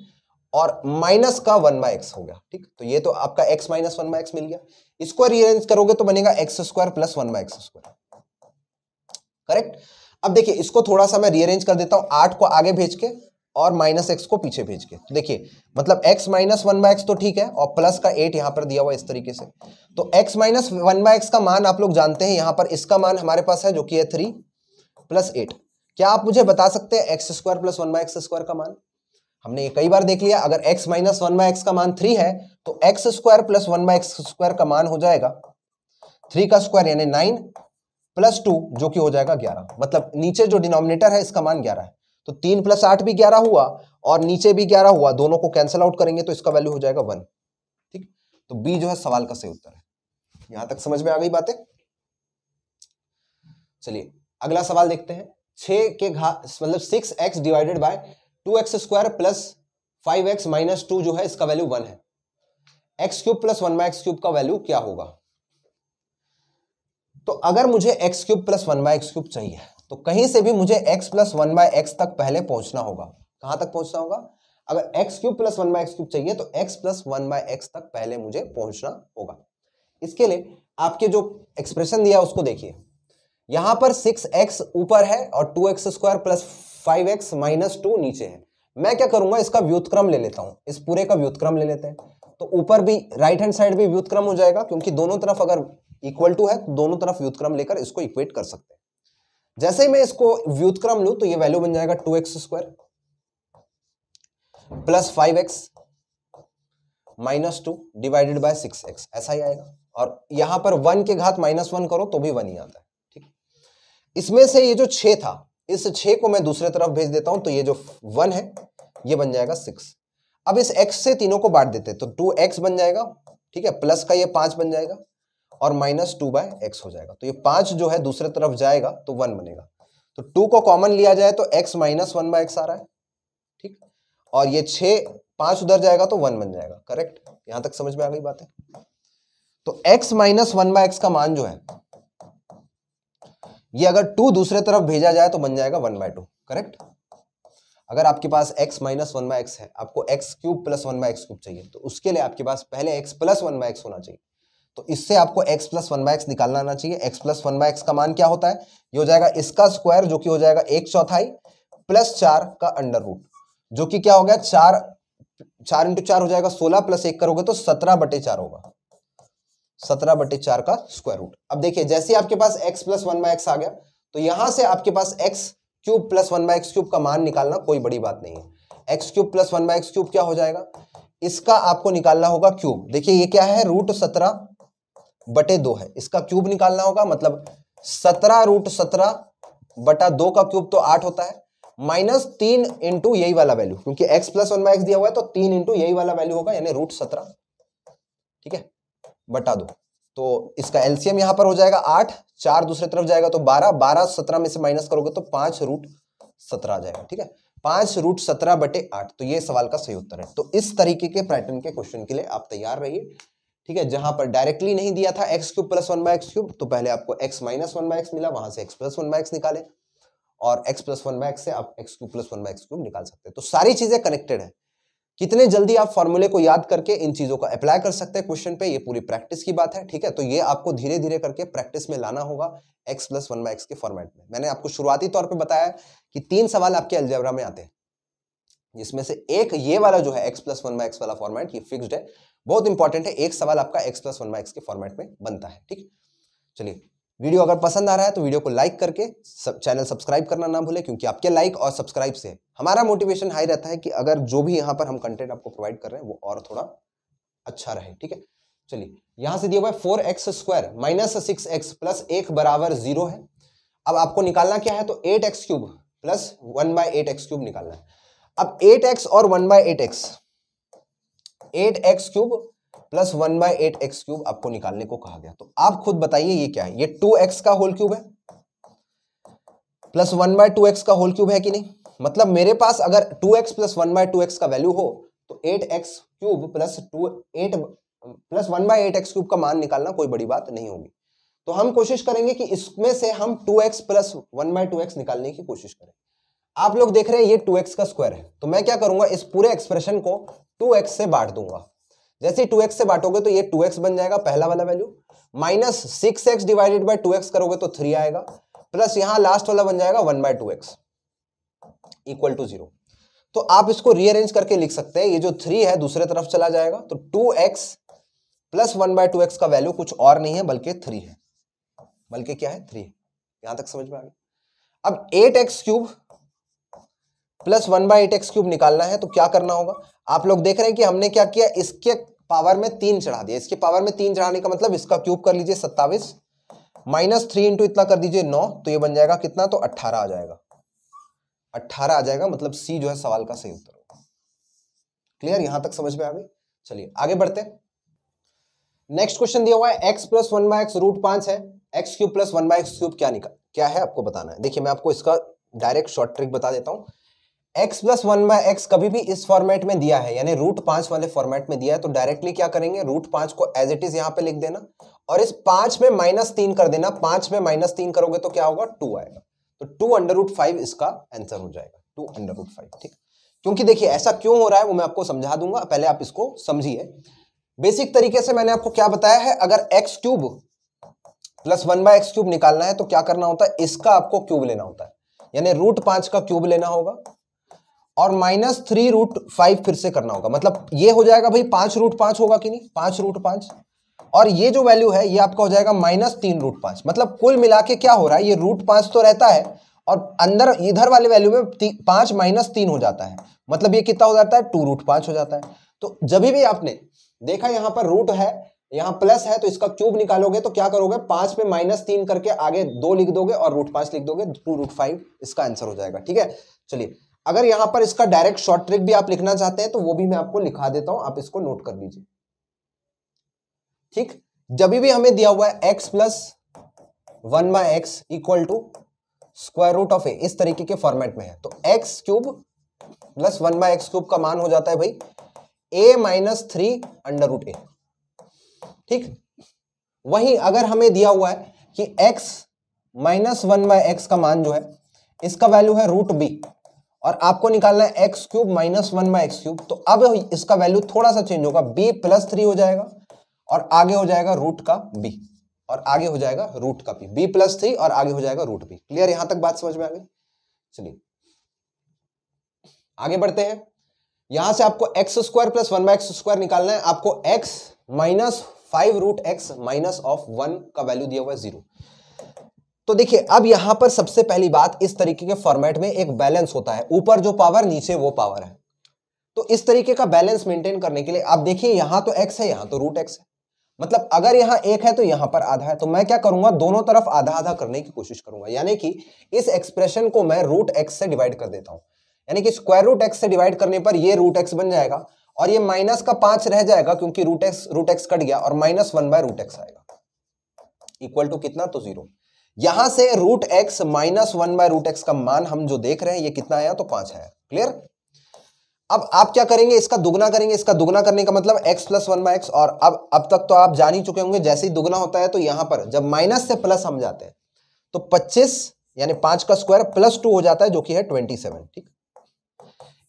S1: और माइनस का वन बाय एक्स हो गया ठीक तो ये तो आपका x minus one by x मिल गया इसको रीअरेंज करोगे तो बनेगा x square plus one by x square correct अब देखिए इसको थोड़ा सा मैं रीअरेंज कर देता हूं आठ को आगे भेज के और माइनस एक्स को पीछे भेज के तो देखिए मतलब x minus one by x तो ठीक है और प्लस का एट यहां पर दिया हुआ इस तरीके से तो x minus one by x का मान आप लोग जानते हैं यहां पर इसका मान हमारे पास है जो कि है थ्री प्लस एट क्या आप मुझे बता सकते हैं x square plus one by x square का मान हमने ये कई बार देख लिया अगर x minus one by x का मान थ्री है तो x square plus one by x square का मान हो जाएगा थ्री का स्क्वायर यानी नाइन प्लस टू जो कि हो जाएगा ग्यारह मतलब नीचे जो डिनोमिनेटर है इसका मान ग्यारह है तो तीन प्लस आठ भी ग्यारह हुआ और नीचे भी ग्यारह हुआ दोनों को कैंसिल आउट करेंगे तो इसका वैल्यू हो जाएगा वन ठीक तो बी जो है सवाल का सही उत्तर है यहां तक समझ में आ गई बातें चलिए अगला सवाल देखते हैं छः के घात मतलब six x divided by two x square plus five x minus two जो है इसका वैल्यू वन है x cube plus one by x cube का वैल्यू क्या होगा तो अगर मुझे x cube plus one by x cube चाहिए तो कहीं से भी मुझे x plus one by x तक पहले पहुंचना होगा कहां तक पहुंचना होगा अगर x cube plus one by x cube चाहिए तो x plus one by x तक पहले मुझे पहुंचना होगा इसके लिए आपके जो एक्सप्रेशन दिया उसको देखिए यहां पर सिक्स एक्स ऊपर है और two x square plus five x minus two नीचे है मैं क्या करूंगा इसका व्युतक्रम ले लेता हूं इस पूरे का व्युतक्रम ले लेते हैं तो ऊपर भी राइट हैंड साइड भी व्युतक्रम हो जाएगा क्योंकि दोनों तरफ अगर इक्वल टू है तो दोनों तरफ व्युतक्रम लेकर इसको इक्वेट कर सकते हैं जैसे ही मैं इसको व्युतक्रम लू तो ये वैल्यू बन जाएगा two x square plus five x minus two divided by six x ऐसा ही आएगा और यहां पर वन के घात माइनस वन करो तो भी वन ही आता है इसमें से ये जो छे था इस छे को मैं दूसरे तरफ भेज देता हूं तो ये जो वन है ये बन जाएगा सिक्स अब इस एक्स से तीनों को बांट देते तो टू एक्स बन जाएगा ठीक है प्लस का ये पांच बन जाएगा और माइनस टू बाय एक्स हो जाएगा तो ये पांच जो है दूसरे तरफ जाएगा तो वन बनेगा तो टू को कॉमन लिया जाए तो x minus one by x आ रहा है ठीक और ये छे पांच उधर जाएगा तो वन बन जाएगा करेक्ट यहां तक समझ में आ गई बात है तो x minus one by x का मान जो है ये अगर टू दूसरे तरफ भेजा जाए तो बन जाएगा वन बाय टू करेक्ट अगर आपके पास x minus one by x है आपको x cube plus one by x cube चाहिए तो उसके लिए आपके पास पहले x plus one by x होना चाहिए तो इससे आपको x plus one by x निकालना आना चाहिए x plus one by x का मान क्या होता है ये हो जाएगा इसका स्क्वायर जो कि हो जाएगा एक चौथाई प्लस चार का अंडर रूट जो कि क्या हो गया चार चार इंटू चार हो जाएगा सोलह प्लस एक करोगे तो सत्रह बटे चार होगा सत्रह बटे चार का स्क्वायर रूट अब देखिए जैसे आपके पास x plus one by x आ गया तो यहां से आपके पास x cube plus one by x cube का मान निकालना कोई बड़ी बात नहीं है x cube plus one by x cube क्या हो जाएगा इसका आपको निकालना होगा क्यूब देखिए ये क्या है रूट सत्रह बटे दो है इसका क्यूब निकालना होगा मतलब सत्रह रूट सत्रह बटा दो का क्यूब तो आठ होता है माइनस तीन इंटू यही वाला वैल्यू क्योंकि x plus one by x दिया हुआ है तो तीन इंटू यही वाला वैल्यू होगा यानी रूट सत्रह ठीक है बटा दो तो इसका एलसीएम यहां पर हो जाएगा आठ चार दूसरी तरफ जाएगा तो बारह बारह सत्रह में से माइनस करोगे तो पांच रूट सत्रह आ जाएगा ठीक है पांच रूट सत्रह बटे आठ तो ये सवाल का सही उत्तर है तो इस तरीके के पैटर्न के क्वेश्चन के लिए आप तैयार रहिए ठीक है जहां पर डायरेक्टली नहीं दिया था x cube plus one by x cube तो पहले आपको x minus one by x मिला वहां से x plus one by x निकाले और x plus one by x से आप x cube plus one by x cube निकाल सकते हैं तो सारी चीजें कनेक्टेड है कितने जल्दी आप फॉर्मूले को याद करके इन चीज़ों को अप्लाई कर सकते हैं क्वेश्चन पे ये पूरी प्रैक्टिस की बात है ठीक है तो ये आपको धीरे धीरे करके प्रैक्टिस में लाना होगा x plus one by x के फॉर्मेट में मैंने आपको शुरुआती तौर पे बताया कि तीन सवाल आपके अलजेबरा में आते हैं जिसमें से एक ये वाला जो है x plus one by x वाला फॉर्मेट ये फिक्स्ड है बहुत इंपॉर्टेंट है एक सवाल आपका x plus one by x के फॉर्मेट में बनता है ठीक चलिए वीडियो अगर पसंद आ रहा है तो वीडियो को लाइक करके सब चैनल सब्सक्राइब करना ना भूलें क्योंकि आपके लाइक और सब्सक्राइब से हमारा मोटिवेशन हाई रहता है कि अगर जो भी यहाँ पर हम कंटेंट आपको प्रोवाइड कर रहे हैं वो और थोड़ा अच्छा रहे ठीक है चलिए यहाँ से दिया हुआ है four x square minus six x plus एक बराबर जीरो है अब आपको निकालना क्या है तो eight x cube plus one by eight x cube निकालना है अब एट एक्स और one by eight x eight x cube plus one by eight x cube आपको निकालने को कहा गया तो आप खुद बताइए ये क्या है ये टू एक्स का होल क्यूब है plus one by two x का होल क्यूब है कि नहीं मतलब मेरे पास अगर two x plus one by two x का वैल्यू हो तो eight x cube plus two eight plus one by eight x cube का मान निकालना कोई बड़ी बात नहीं होगी तो हम कोशिश करेंगे कि इसमें से हम two x plus one by two x निकालने की कोशिश करें आप लोग देख रहे हैं ये टू एक्स का स्क्वायर है तो मैं क्या करूंगा इस पूरे एक्सप्रेशन को टू एक्स से बांट दूंगा जैसे टू एक्स से बांटोगे तो ये टू एक्स बन जाएगा पहला वाला value minus six x divided by two x करोगे तो थ्री आएगा प्लस यहां लास्ट वाला बन जाएगा one by two x equal to zero तो आप इसको रीअरेंज करके लिख सकते हैं ये जो थ्री है दूसरे तरफ चला जाएगा तो two x plus one by two x का वैल्यू कुछ और नहीं है बल्कि थ्री है बल्कि क्या है थ्री यहां तक समझ में आ गया अब eight x cube plus one by eight x cube निकालना है तो क्या करना होगा आप लोग देख रहे हैं कि हमने क्या किया इसके पावर में तीन चढ़ा दिया इसके पावर में तीन चढ़ाने का मतलब इसका क्यूब कर लीजिए सत्तावीस माइनस थ्री इंटू इतना कर दीजिए नौ तो ये बन जाएगा कितना तो अट्ठारह आ जाएगा अट्ठारह आ जाएगा मतलब सी जो है सवाल का सही उत्तर होगा क्लियर यहां तक समझ में आ गई चलिए आगे बढ़ते नेक्स्ट क्वेश्चन दिया हुआ है x plus one by x root पांच है x cube plus one by x cube क्या निकाल क्या है आपको बताना है देखिए मैं आपको इसका डायरेक्ट शॉर्ट ट्रिक बता देता हूं x plus one by x कभी भी इस फॉर्मेट में दिया है यानी रूट पांच वाले फॉर्मेट में दिया है तो डायरेक्टली क्या करेंगे रूट पांच को एज इट इज यहां पे लिख देना और इस पांच में माइनस तीन कर देना पांच में माइनस तीन करोगे तो क्या होगा टू आएगा तो टू अंडर रूट फाइव इसका आंसर हो जाएगा टू अंडर रूट फाइव ठीक क्योंकि देखिए ऐसा क्यों हो रहा है वो मैं आपको समझा दूंगा पहले आप इसको समझिए बेसिक तरीके से मैंने आपको क्या बताया है अगर x cube plus one by x cube निकालना है तो क्या करना होता है इसका आपको क्यूब लेना होता है यानी रूट पांच का क्यूब लेना होगा और माइनस थ्री रूट फाइव फिर से करना होगा मतलब ये हो जाएगा भाई पांच रूट पांच होगा कि नहीं पांच रूट पांच और ये जो वैल्यू है ये आपका हो जाएगा माइनस तीन रूट पांच मतलब कुल मिला के क्या हो रहा है ये रूट पांच तो रहता है और अंदर इधर वाले वैल्यू में पांच माइनस तीन हो जाता है मतलब ये कितना हो जाता है टू रूट पांच हो जाता है तो जब भी आपने देखा यहां पर रूट है यहां प्लस है तो इसका क्यूब निकालोगे तो क्या करोगे पांच में माइनस तीन करके आगे दो लिख दोगे और रूट पांच लिख दोगे टू रूट फाइव इसका आंसर हो जाएगा ठीक है चलिए अगर यहां पर इसका डायरेक्ट शॉर्ट ट्रिक भी आप लिखना चाहते हैं तो वो भी मैं आपको लिखा देता हूं आप इसको नोट कर लीजिए ठीक जब भी हमें दिया हुआ है x plus one by x equal to square root of a इस तरीके के फॉर्मेट में है तो x cube plus one by x cube का मान हो जाता है भाई ए minus three under root a ठीक वही अगर हमें दिया हुआ है कि x minus one by x का मान जो है इसका वैल्यू है रूट बी और आपको निकालना है x cube minus one by x cube तो अब इसका वैल्यू थोड़ा सा चेंज होगा बी प्लस थ्री हो जाएगा और आगे हो जाएगा रूट का बी और आगे हो जाएगा रूट का बी बी प्लस थ्री और आगे हो जाएगा रूट बी क्लियर यहां तक बात समझ में आ गई चलिए आगे बढ़ते हैं यहां से आपको x square plus one by x square निकालना है आपको x minus five root x minus of one का वैल्यू दिया हुआ है जीरो तो देखिए अब यहां पर सबसे पहली बात इस तरीके के फॉर्मेट में एक बैलेंस होता है ऊपर जो पावर नीचे वो पावर है तो इस तरीके का बैलेंस मेंटेन करने के लिए आप देखिए यहां तो एक्स है यहां तो रूट एक्स है मतलब अगर यहां एक है तो यहां पर आधा है तो मैं क्या करूंगा दोनों तरफ आधा आधा करने की कोशिश करूंगा यानी कि इस एक्सप्रेशन को मैं रूट एक्स से डिवाइड कर देता हूं यानी कि स्क्वायर रूट एक्स से डिवाइड करने पर ये रूट एक्स बन जाएगा और ये माइनस का पांच रह जाएगा क्योंकि root x root x cut गया और minus one by root x आएगा इक्वल टू कितना तो जीरो यहां से root x minus one by root x का मान हम जो देख रहे हैं ये कितना आया तो पांच आया क्लियर अब आप क्या करेंगे इसका दुगना करेंगे इसका दुगना करने का मतलब x plus one by x और अब अब तक तो आप जान ही चुके होंगे जैसे ही दुगना होता है तो यहां पर जब माइनस से प्लस हम जाते हैं तो 25 यानी पांच का स्क्वायर प्लस टू हो जाता है जो कि है 27 ठीक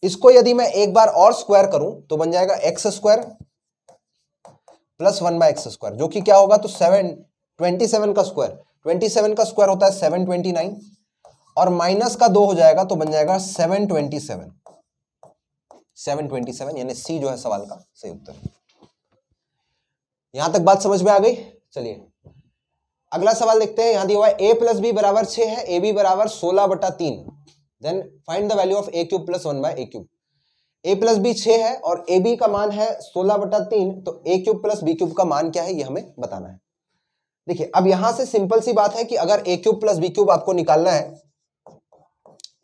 S1: इसको यदि मैं एक बार और स्क्वायर करूं तो बन जाएगा x square plus one by x square जो कि क्या होगा तो सेवन ट्वेंटी सेवन का स्क्वायर ट्वेंटी सेवन का स्क्वायर होता है सेवन ट्वेंटी नाइन और माइनस का दो हो जाएगा तो बन जाएगा seven twenty seven seven twenty seven यानी सी जो है सवाल का सही उत्तर यहां तक बात समझ में आ गई चलिए अगला सवाल देखते हैं यहां दिया हुआ है ए प्लस बी बराबर छह है ए बी बराबर सोलह बटा तीन then find the value of a cube plus one by a cube A plus b छ है और ए बी का मान है सोलह बटा तीन तो ए क्यूब प्लस बी क्यूब का मान क्या है ये हमें बताना है देखिए अब यहां से सिंपल सी बात है कि अगर ए क्यूब प्लस बी क्यूब आपको निकालना है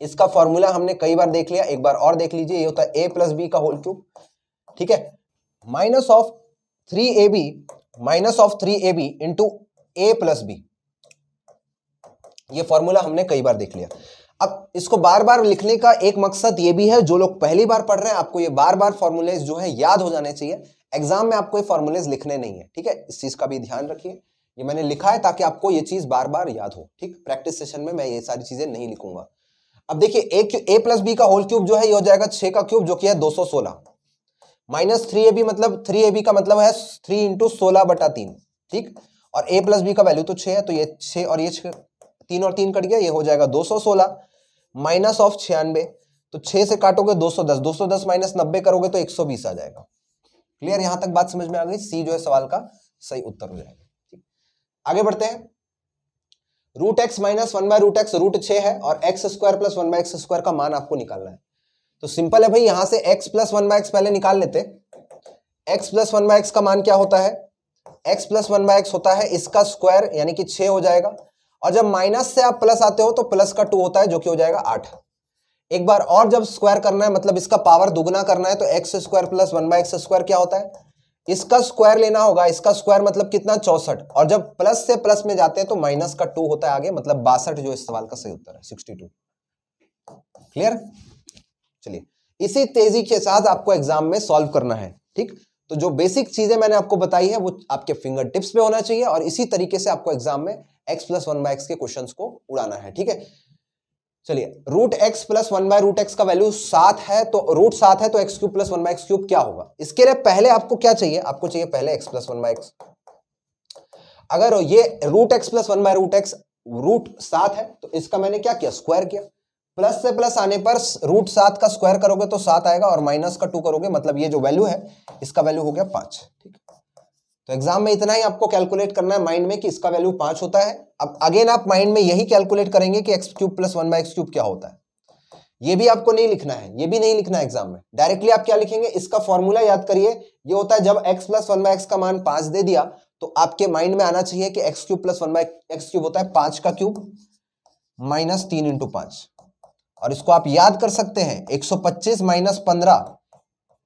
S1: इसका फॉर्मूला हमने कई बार देख लिया एक बार और देख लीजिए ये होता है ए प्लस बी का होल क्यूब ठीक है minus of three A B minus of three A B into A plus b ये फॉर्मूला हमने कई बार देख लिया अब इसको बार बार लिखने का एक मकसद ये भी है जो लोग पहली बार पढ़ रहे हैं आपको ये बार बार फॉर्मूलेज जो है याद हो जाने चाहिए एग्जाम में आपको ये फॉर्मूलेज लिखने नहीं है ठीक है इस चीज का भी ध्यान रखिए ये मैंने लिखा है ताकि आपको ये चीज़ बार बार याद हो ठीक प्रैक्टिस सेशन में मैं ये सारी चीज़ें नहीं लिखूंगा अब देखिए ए ए प्लस बी का होल क्यूब जो है ये हो जाएगा छः का क्यूब जो कि है दो सौ सोलह माइनस थ्री ए बी मतलब थ्री ए बी का मतलब है थ्री इंटू सोलह बटा तीन ठीक और ए प्लस बी का वैल्यू तो छे है तो ये छः और ये छः तीन और तीन कट गया ये हो जाएगा दो सौ सोलह माइनस ऑफ छियानबे तो छः से काटोगे दो सौ दस दो सौ दस माइनस नब्बे करोगे तो एक सौ बीस आ जाएगा क्लियर यहां तक बात समझ में आ गई सी जो है सवाल का सही उत्तर हो जाएगा आगे बढ़ते हैं root x minus one by root x root छ है और x square plus one by x square का मान आपको निकालना है तो सिंपल है भाई यहां से x plus one by x पहले निकाल लेते x plus one by x का मान क्या होता है x plus one by x होता है इसका स्क्वायर यानी कि छ हो जाएगा और जब माइनस से आप प्लस आते हो तो प्लस का टू होता है जो कि हो जाएगा आठ एक बार और जब स्क्वायर करना है मतलब इसका पावर दुगना करना है तो x square plus one by x square क्या होता है इसका स्क्वायर लेना होगा इसका स्क्वायर मतलब कितना चौसठ और जब प्लस से प्लस में जाते हैं तो माइनस का टू होता है आगे मतलब बासठ जो इस सवाल का सही उत्तर है सिक्सटी टू क्लियर चलिए इसी तेजी के साथ आपको एग्जाम में सॉल्व करना है ठीक तो जो बेसिक चीजें मैंने आपको बताई है वो आपके फिंगर टिप्स पे होना चाहिए और इसी तरीके से आपको एग्जाम में x plus one by x के क्वेश्चन को उड़ाना है ठीक है चलिए root x plus one by root x का वैल्यू सात है तो रूट सात है तो x cube plus one by x cube क्या होगा इसके लिए पहले आपको क्या चाहिए आपको चाहिए पहले x plus one by x अगर ये root x plus one by root x root सात है तो इसका मैंने क्या किया स्क्वायर किया प्लस से प्लस आने पर रूट सात का स्क्वायर करोगे तो सात आएगा और माइनस का टू करोगे मतलब ये जो वैल्यू है इसका वैल्यू हो गया पांच ठीक है तो एग्जाम में इतना ही आपको कैलकुलेट करना है माइंड में कि इसका वैल्यू पांच होता है अब अगेन आप माइंड में यही कैलकुलेट करेंगे कि x cube plus one by x cube क्या होता है ये भी आपको नहीं लिखना है ये भी नहीं लिखना है एग्जाम में डायरेक्टली आप क्या लिखेंगे इसका फॉर्मूला याद करिए ये होता है जब x प्लस वन बाई का मान पांच दे दिया तो आपके माइंड में आना चाहिए कि x cube plus one by x cube होता है पांच का क्यूब माइनस तीन इंटू पांच और इसको आप याद कर सकते हैं एक सौ पच्चीस माइनस पंद्रह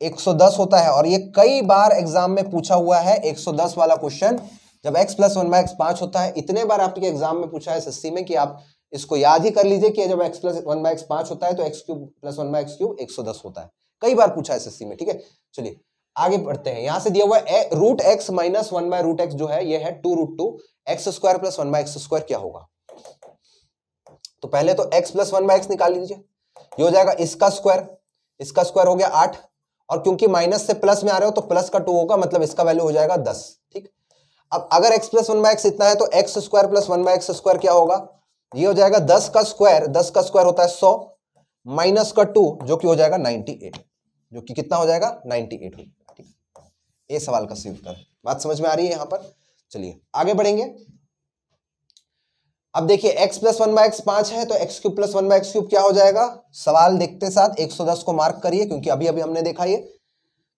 S1: 110 होता है और ये कई बार एग्जाम में पूछा हुआ है 110 वाला क्वेश्चन जब x plus one by x पांच होता है इतने बार आपके एग्जाम में पूछा है सस्ती में कि आप इसको याद ही कर लीजिए कि जब x plus one by x पांच होता है तो x cube plus one by x cube एक सौ दस होता है कई बार पूछा है सस्ती में ठीक है चलिए आगे बढ़ते हैं यहां से दिया हुआ है root x minus one by root x जो है यह है two root two x square plus one by x square क्या होगा तो पहले तो x plus one by x निकाल लीजिए ये हो जाएगा इसका स्क्वायर इसका स्क्वायर हो गया आठ और क्योंकि माइनस से प्लस में आ रहे हो तो प्लस का टू होगा मतलब इसका वैल्यू हो जाएगा दस ठीक अब अगर x plus one by x इतना है तो x square plus one by x square क्या होगा ये हो जाएगा दस का स्क्वायर दस का स्क्वायर होता है सौ माइनस का टू जो कि हो जाएगा नाइनटी एट जो कि कितना हो जाएगा नाइनटी एट हो जाएगा ठीक ये सवाल का उत्तर है बात समझ में आ रही है यहां पर चलिए आगे बढ़ेंगे अब देखिए x plus one by x पांच है तो x cube plus one by x cube क्या हो जाएगा सवाल देखते साथ 110 को मार्क करिए क्योंकि अभी अभी हमने देखा ये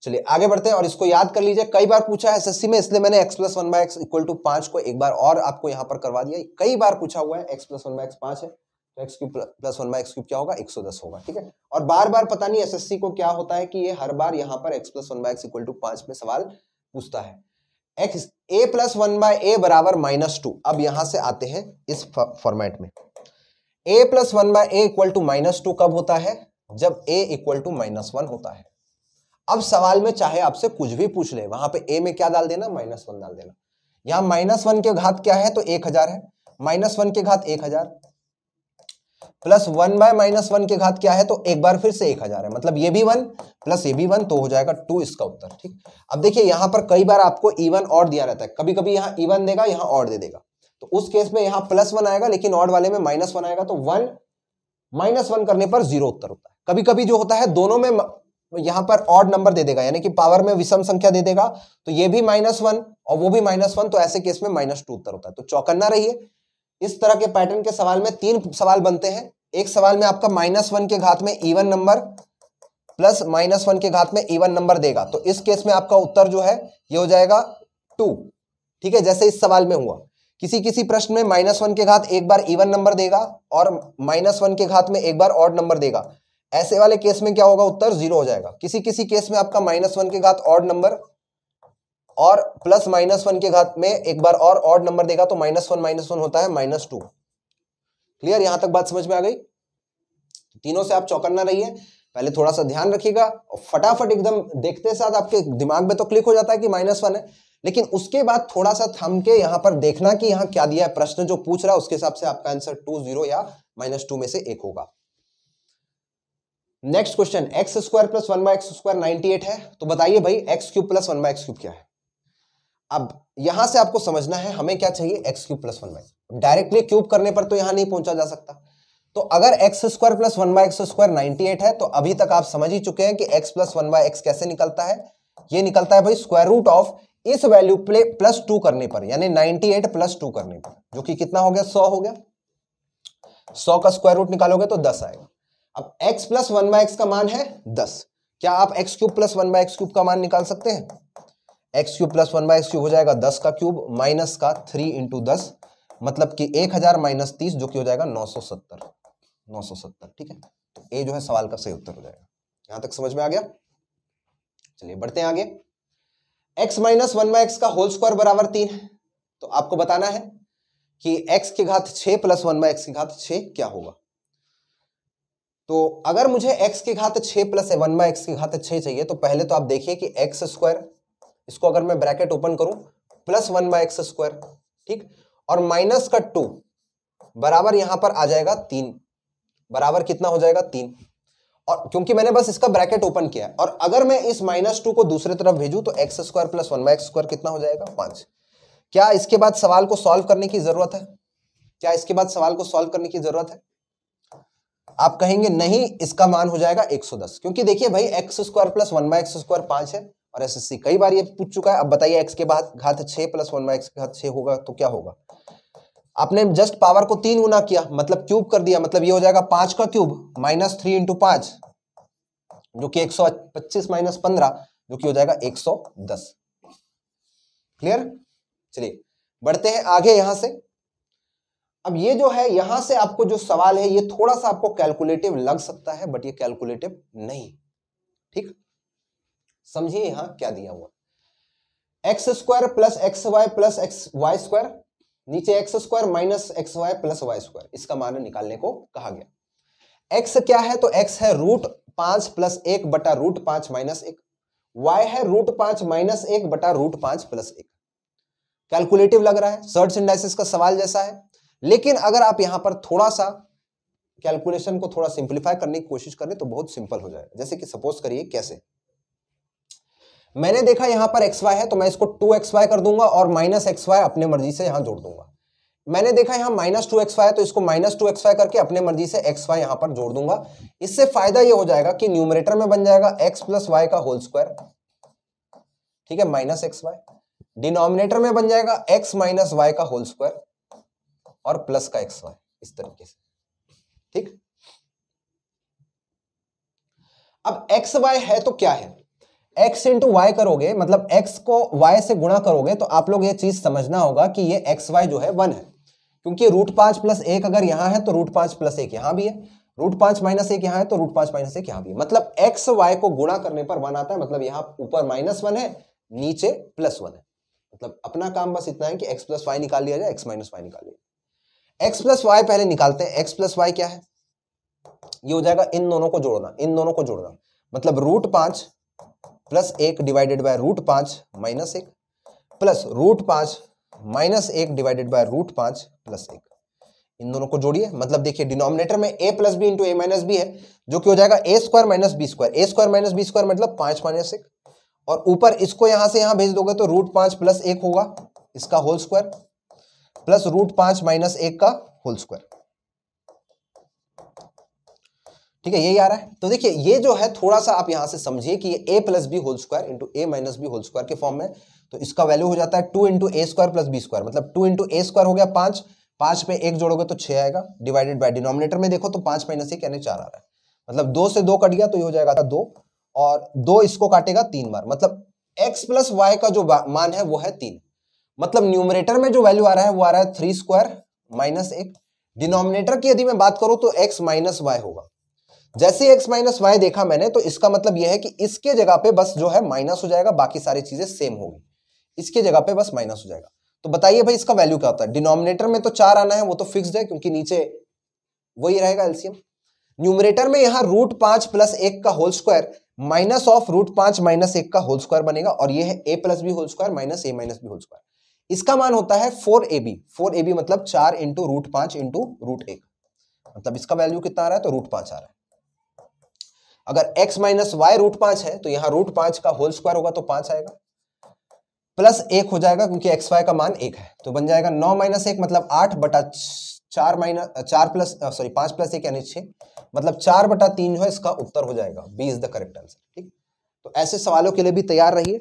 S1: चलिए आगे बढ़ते हैं और इसको याद कर लीजिए कई बार पूछा है सी में इसलिए मैंने x plus one by x equal to पांच को एक बार और आपको यहाँ पर करवा दिया कई बार पूछा हुआ है x plus one by x पांच है तो x cube plus one by x cube क्या होगा दस होगा ठीक है और बार बार पता नहीं सी को क्या होता है कि ये हर बार यहाँ पर x plus one by x equal to पांच में सवाल पूछता है x a plus one by a बराबर माइनस टू अब यहां से आते हैं इस फॉर्मेट में a plus one by a equal to minus two कब होता है जब a equal to minus one होता है अब सवाल में चाहे आपसे कुछ भी पूछ ले वहां पे ए में क्या डाल देना माइनस वन डाल देना यहां माइनस वन के घात क्या है तो एक हजार है माइनस वन के घात एक हजार plus one by minus one के घात क्या है तो एक बार फिर से एक हजार है मतलब ये भी वन प्लस ये भी वन तो हो जाएगा टू इसका उत्तर ठीक अब देखिए यहां पर कई बार आपको इवन e और दिया रहता है कभी कभी यहाँ इवन e देगा यहाँ और दे देगा तो उस केस में यहाँ प्लस वन आएगा लेकिन और वाले में माइनस वन आएगा तो वन माइनस वन करने पर जीरो उत्तर होता है कभी कभी जो होता है दोनों में यहां पर ऑड नंबर दे देगा यानी कि पावर में विषम संख्या दे देगा तो ये भी माइनस वन और वो भी माइनस वन तो ऐसे केस में माइनस टू उत्तर होता है तो चौकन्ना रहिए इस तरह के पैटर्न के सवाल में तीन सवाल बनते हैं एक सवाल में आपका माइनस वन के घात में even number plus minus one के घात में इवन नंबर देगा तो इस केस में आपका उत्तर जो है ये हो जाएगा टू ठीक है जैसे इस सवाल में हुआ किसी किसी प्रश्न में माइनस वन के घात एक बार इवन नंबर देगा और माइनस वन के घात में एक बार ऑड नंबर देगा ऐसे वाले केस में क्या होगा उत्तर जीरो हो जाएगा किसी किसी केस में आपका माइनस वन के घात ऑड नंबर और प्लस माइनस वन के घात में एक बार और ऑड नंबर देगा तो माइनस वन माइनस वन होता है माइनस टू क्लियर यहां तक बात समझ में आ गई तीनों से आप चौकन्ना रहिए पहले थोड़ा सा ध्यान रखिएगा फटाफट एकदम देखते साथ आपके दिमाग में तो क्लिक हो जाता है कि माइनस वन है लेकिन उसके बाद थोड़ा सा थम के यहां पर देखना कि यहां क्या दिया है प्रश्न जो पूछ रहा है उसके हिसाब से आपका आंसर टू जीरो या माइनस टू में से एक होगा next question x square plus one by x square ninety eight है तो बताइए भाई x cube plus one by x cube क्या है अब यहां से आपको समझना है हमें क्या चाहिए x cube plus one by directly cube करने पर तो यहां नहीं पहुंचा जा सकता तो अगर x square plus one by x square ninety eight है तो अभी तक आप समझ ही चुके हैं कि x plus one by x कैसे निकलता है ये निकलता है भाई स्क्वायर रूट ऑफ इस वैल्यू प्ले प्लस टू करने पर यानी नाइनटी एट प्लस टू करने पर जो कि कितना हो गया सौ हो गया सौ का स्क्वायर रूट निकालोगे तो दस आएगा अब x plus one by x का मान है दस क्या आप x cube plus one by x cube का मान निकाल सकते हैं x cube plus one by x cube हो जाएगा दस का क्यूब माइनस का थ्री इंटू दस मतलब कि एक हजार माइनस तीस जो कि हो जाएगा नौ सौ सत्तर नौ सौ सत्तर ठीक है तो ए जो है सवाल का सही उत्तर हो जाएगा यहां तक समझ में आ गया चलिए बढ़ते हैं आगे x minus one by x का होल स्क्वायर बराबर तीन है तो आपको बताना है कि एक्स की घात छ प्लस वन बाय एक्स की घात छ क्या होगा तो अगर मुझे एक्स की घात छ प्लस वन बाई एक्स की घात छह चाहिए तो पहले तो आप देखिए कि एक्स स्क्वायर इसको अगर मैं ब्रैकेट ओपन करूं plus one by x square ठीक और माइनस का टू बराबर यहां पर आ जाएगा तीन बराबर कितना हो जाएगा तीन और क्योंकि मैंने बस इसका ब्रैकेट ओपन किया है और अगर मैं इस माइनस टू को दूसरे तरफ भेजू तो x square plus one by x square कितना हो जाएगा पांच क्या इसके बाद सवाल को सॉल्व करने की जरूरत है क्या इसके बाद सवाल को सॉल्व करने की जरूरत है आप कहेंगे नहीं इसका मान हो जाएगा 110 क्योंकि देखिए भाई x square plus one by x square पांच है और एस कई बार ये पूछ चुका है अब बताइए एक्स के बाद घात छः प्लस वन बाई एक्स के घात छः होगा तो क्या होगा आपने जस्ट पावर को तीन गुना किया मतलब क्यूब कर दिया मतलब ये हो जाएगा पांच का क्यूब माइनस थ्री इंटू पांच जो कि एक सौ पच्चीस माइनस पंद्रह जो कि हो जाएगा एक सौ दस क्लियर चलिए बढ़ते हैं आगे यहां से अब ये जो है यहां से आपको जो सवाल है ये थोड़ा सा आपको कैलकुलेटिव लग सकता है बट ये कैलकुलेटिव नहीं ठीक समझिए यहां क्या दिया हुआ x square plus x y plus x y square नीचे x square minus x y plus y square इसका मान निकालने को कहा गया एक्स क्या है तो एक्स है रूट पांच प्लस एक बटा रूट पांच माइनस एक वाई है रूट पांच माइनस एक बटा रूट पांच प्लस एक कैलकुलेटिव लग रहा है सर्च इंडाइसिस का सवाल जैसा है लेकिन अगर आप यहां पर थोड़ा सा कैलकुलेशन को थोड़ा सिंप्लीफाई करने की कोशिश करें तो बहुत सिंपल हो जाएगा जैसे कि सपोज करिए कैसे मैंने देखा यहां पर एक्स वाई है तो मैं इसको टू एक्स वाई कर दूंगा और माइनस एक्स वाई अपने मर्जी से यहां जोड़ दूंगा मैंने देखा यहां माइनस टू एक्स वाई है तो इसको माइनस टू एक्स वाई करके अपने मर्जी से एक्स वाई यहां पर जोड़ दूंगा इससे फायदा यह हो जाएगा कि न्यूमरेटर में बन जाएगा एक्स प्लस वाई का होल स्क्वायर ठीक है माइनस एक्स वाई डिनोमिनेटर में बन जाएगा एक्स माइनस वाई का होल स्क्वायर और प्लस का एक्स वाई इस तरीके से ठीक अब एक्स वाई है तो क्या है x इंटू वाई करोगे मतलब x को y से गुणा करोगे तो आप लोग ये चीज समझना होगा कि ये एक्स वाई जो है वन है क्योंकि रूट पांच प्लस एक अगर यहां है तो रूट पांच प्लस एक यहां भी है रूट पांच माइनस एक यहां है तो रूट पांच माइनस एक यहां भी है मतलब एक्स वाई को गुणा करने पर वन आता है मतलब यहां ऊपर माइनस वन है नीचे प्लस वन है मतलब अपना काम बस इतना है कि एक्स प्लस वाई निकाल लिया जाए एक्स माइनस वाई निकाल लिया एक्स प्लस वाई पहले निकालते हैं एक्स प्लस वाई क्या है ये हो जाएगा इन दोनों को जोड़ना इन दोनों को जोड़ना मतलब रूट पांच प्लस एक डिवाइडेड बाय रूट पांच माइनस एक प्लस रूट पांच माइनस एक डिवाइडेड बाय रूट पांच प्लस एक इन दोनों को जोड़िए मतलब देखिए डिनोमिनेटर में a plus B into A minus B है जो कि हो जाएगा ए square minus B square a square minus B square मतलब पांच माइनस एक और ऊपर इसको यहां से यहां भेज दोगे तो रूट पांच प्लस एक होगा इसका होल स्क्वायर प्लस रूट पांच माइनस एक का होल स्क्वायर ठीक है यही आ रहा है तो देखिए ये जो है थोड़ा सा आप यहां से समझिए कि ये ए plus B whole square into ए माइनस बी होल स्क्वायर के फॉर्म में तो इसका वैल्यू हो जाता है two into a square plus B square मतलब टू इंटू ए स्क्वायर हो गया पांच पांच पे एक जोड़ोगे तो छह आएगा डिवाइडेड बाय डिनोमिनेटर में देखो तो पांच माइनस एक यानी चार आ रहा है मतलब दो से दो कट गया तो ये हो जाएगा दो और दो इसको काटेगा तीन बार मतलब एक्स प्लस वाई का जो मान है वो है तीन मतलब न्यूमरेटर में जो वैल्यू आ रहा है वो आ रहा है थ्री स्क्वायर माइनस एक डिनोमिनेटर की यदि मैं बात करूं तो एक्स माइनस वाई होगा जैसे एक्स माइनस वाई देखा मैंने तो इसका मतलब यह है कि इसके जगह पे बस जो है माइनस हो जाएगा बाकी सारी चीजें सेम होगी इसके जगह पे बस माइनस हो जाएगा तो बताइए भाई इसका वैल्यू क्या होता है डिनोमिनेटर में तो चार आना है वो तो फिक्स है क्योंकि नीचे वही रहेगा एल्सियम न्यूमरेटर में यहां रूट पांच प्लस एक का whole square minus of root पांच माइनस एक का होल स्क्वायर बनेगा और यह है ए plus B whole square minus a minus B whole square इसका मान होता है फोर ए बी फोर ए बी मतलब चार इंटू रूट पांच इंटू रूट एक मतलब इसका वैल्यू कितना आ रहा है तो रूट पांच आ रहा है अगर x माइनस वाई रूट पांच है तो यहां रूट पांच का होल स्क्वायर होगा तो पांच आएगा प्लस एक हो जाएगा क्योंकि एक्स वाई का मान एक है तो बन जाएगा नौ माइनस एक मतलब आठ बटा चार माइनस चार प्लस सॉरी पांच प्लस एक यानी छः मतलब चार बटा तीन जो है इसका उत्तर हो जाएगा b is the correct answer ठीक तो ऐसे सवालों के लिए भी तैयार रहिए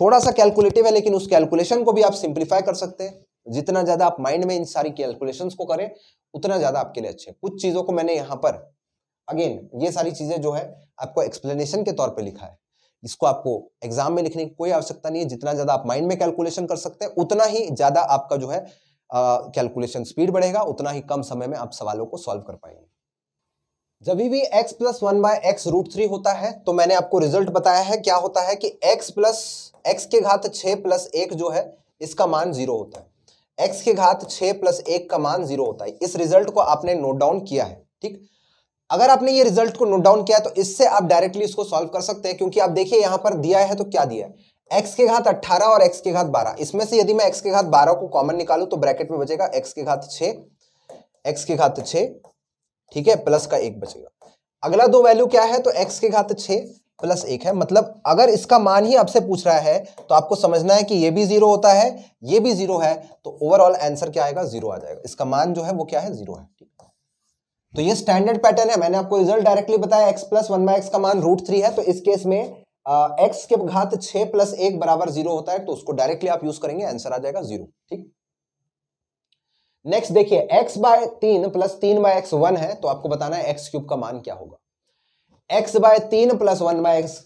S1: थोड़ा सा कैलकुलेटिव है लेकिन उस कैलकुलेशन को भी आप सिंप्लीफाई कर सकते हैं जितना ज्यादा आप माइंड में इन सारी कैलकुलेशन को करें उतना ज्यादा आपके लिए अच्छे कुछ चीजों को मैंने यहाँ पर अगेन ये सारी चीजें जो है आपको एक्सप्लेनेशन के तौर पे लिखा है इसको आपको एग्जाम में लिखने की कोई आवश्यकता नहीं है जितना ज्यादा आप माइंड में कैलकुलेशन कर सकते हैं उतना ही ज्यादा आपका जो है कैलकुलेशन स्पीड बढ़ेगा उतना ही कम समय में आप सवालों को सॉल्व कर पाएंगे जब भी x plus one by x root three होता है तो मैंने आपको रिजल्ट बताया है क्या होता है कि x प्लस एक्स के घात छः प्लस एक जो है इसका मान जीरो होता है x के घात छः प्लस एक का मान जीरो होता है इस रिजल्ट को आपने नोट डाउन किया है ठीक अगर आपने ये रिजल्ट को नोट डाउन किया तो इससे आप डायरेक्टली इसको सॉल्व कर सकते हैं क्योंकि आप देखिए यहां पर दिया है तो क्या दिया है एक्स के घात 18 और एक्स के घात 12 इसमें से यदि मैं एक्स के घात 12 को कॉमन निकालू तो ब्रैकेट में बचेगा एक्स के घात 6 एक्स के घात 6 ठीक है प्लस का एक बचेगा अगला दो वैल्यू क्या है तो एक्स के घात 6 प्लस एक है मतलब अगर इसका मान ही आपसे पूछ रहा है तो आपको समझना है कि ये भी जीरो होता है ये भी जीरो है तो ओवरऑल आंसर क्या आएगा जीरो आ जाएगा इसका मान जो है वो क्या है जीरो है ठीक तो ये स्टैंडर्ड पैटर्न है मैंने आपको रिजल्ट डायरेक्टली बताया x plus one by x का मान रूट थ्री है तो इस केस में एक्स के घात छह प्लस एक बराबर जीरो होता है तो उसको डायरेक्टली आप यूज करेंगे आंसर आ जाएगा जीरो ठीक नेक्स्ट देखिए x बाय तीन प्लस तीन बाय एक्स वन है तो आपको बताना है एक्स क्यूब का मान क्या होगा एक्स बाय तीन plus one by x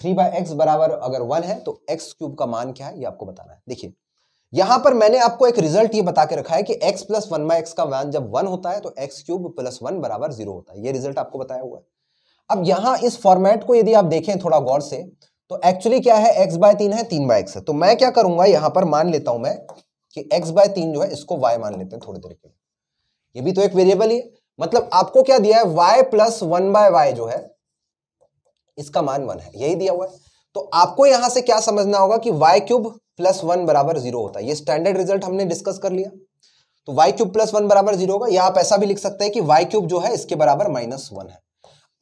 S1: three by x बराबर अगर वन है तो एक्स क्यूब का मान क्या है ये आपको बताना है देखिए यहां पर मैंने आपको एक रिजल्ट ये बता के रखा है कि x plus one by x का मान जब वन होता है तो एक्स क्यूब प्लस वन बराबर जीरो होता है ये रिजल्ट आपको बताया हुआ है अब यहां इस फॉर्मेट को यदि आप देखें थोड़ा गौर से तो एक्चुअली क्या है x बाय तीन है तीन बाय एक्स है तो मैं क्या करूंगा यहां पर मान लेता हूं मैं कि x बाय तीन जो है इसको y मान लेते हैं थोड़ी देर के लिए ये भी तो एक वेरिएबल ही है मतलब आपको क्या दिया है y plus one by y जो है इसका मान वन है यही दिया हुआ है तो आपको यहां से क्या समझना होगा कि वाई क्यूब प्लस वन बराबर जीरो होता है ये स्टैंडर्ड रिजल्ट हमने डिस्कस कर लिया तो वाई क्यूब प्लस वन बराबर जीरो होगा यहां आप ऐसा भी लिख सकते हैं कि वाई क्यूब जो है इसके बराबर माइनस वन है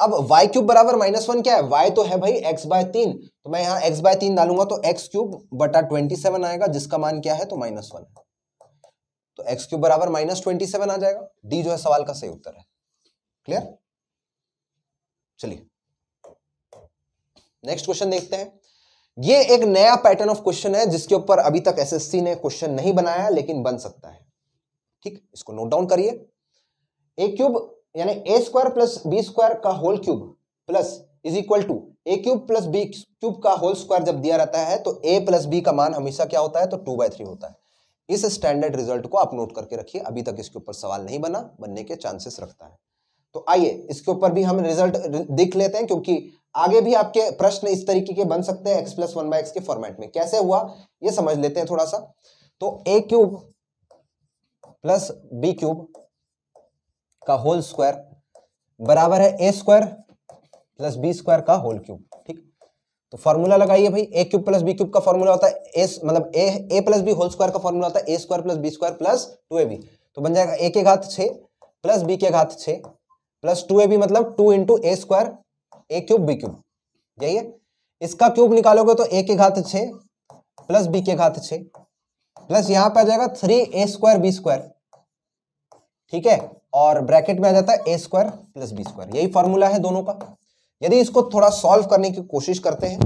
S1: अब वाई क्यूब बराबर माइनस वन क्या है वाई तो है भाई एक्स बाय तीन तो मैं यहां एक्स बाय तीन डालूंगा तो एक्स क्यूब बटा ट्वेंटी सेवन आएगा जिसका मान क्या है तो माइनस वन तो एक्स क्यूब बराबर माइनस ट्वेंटी सेवन आ जाएगा डी जो है सवाल का सही उत्तर है क्लियर चलिए नेक्स्ट क्वेश्चन देखते हैं ये एक नया पैटर्न ऑफ क्वेश्चन है जिसके ऊपर अभी तक एसएससी ने क्वेश्चन नहीं बनाया लेकिन बन सकता है ठीक इसको नोट डाउन करिए ए क्यूब यानी a square plus B square का whole cube plus is equal to a cube plus B cube का होल स्क्वायर जब दिया रहता है तो ए प्लस बी का मान हमेशा क्या होता है तो टू बाई थ्री होता है इस स्टैंडर्ड रिजल्ट को आप नोट करके रखिए अभी तक इसके ऊपर सवाल नहीं बना बनने के चांसेस रखता है तो आइए इसके ऊपर भी हम रिजल्ट देख लेते हैं क्योंकि आगे भी आपके प्रश्न इस तरीके के बन सकते हैं x plus one by x के फॉर्मेट में कैसे हुआ ये समझ लेते हैं थोड़ा सा तो ए क्यूब प्लस बी क्यूब का होल स्क्वायर बराबर है ए स्क्वायर प्लस बी स्क्वायर का होल क्यूब ठीक तो फॉर्मूला लगाइए भाई ए क्यूब प्लस बी क्यूब का फॉर्मूला होता है ए मतलब a A plus B whole square का फॉर्मूला होता है ए square plus B square plus two ए बी तो बन जाएगा ए के घात छः प्लस बी के घात छः प्लस टू ए बी मतलब two into a square a cube b cube यही है इसका क्यूब निकालोगे तो ए के घात छ प्लस बी के घात छ प्लस यहां पर आ जाएगा three a square B square ठीक है और ब्रैकेट में आ जाता है ए स्क्वायर प्लस बी स्क्वायर यही फॉर्मूला है दोनों का यदि इसको थोड़ा सॉल्व करने की कोशिश करते हैं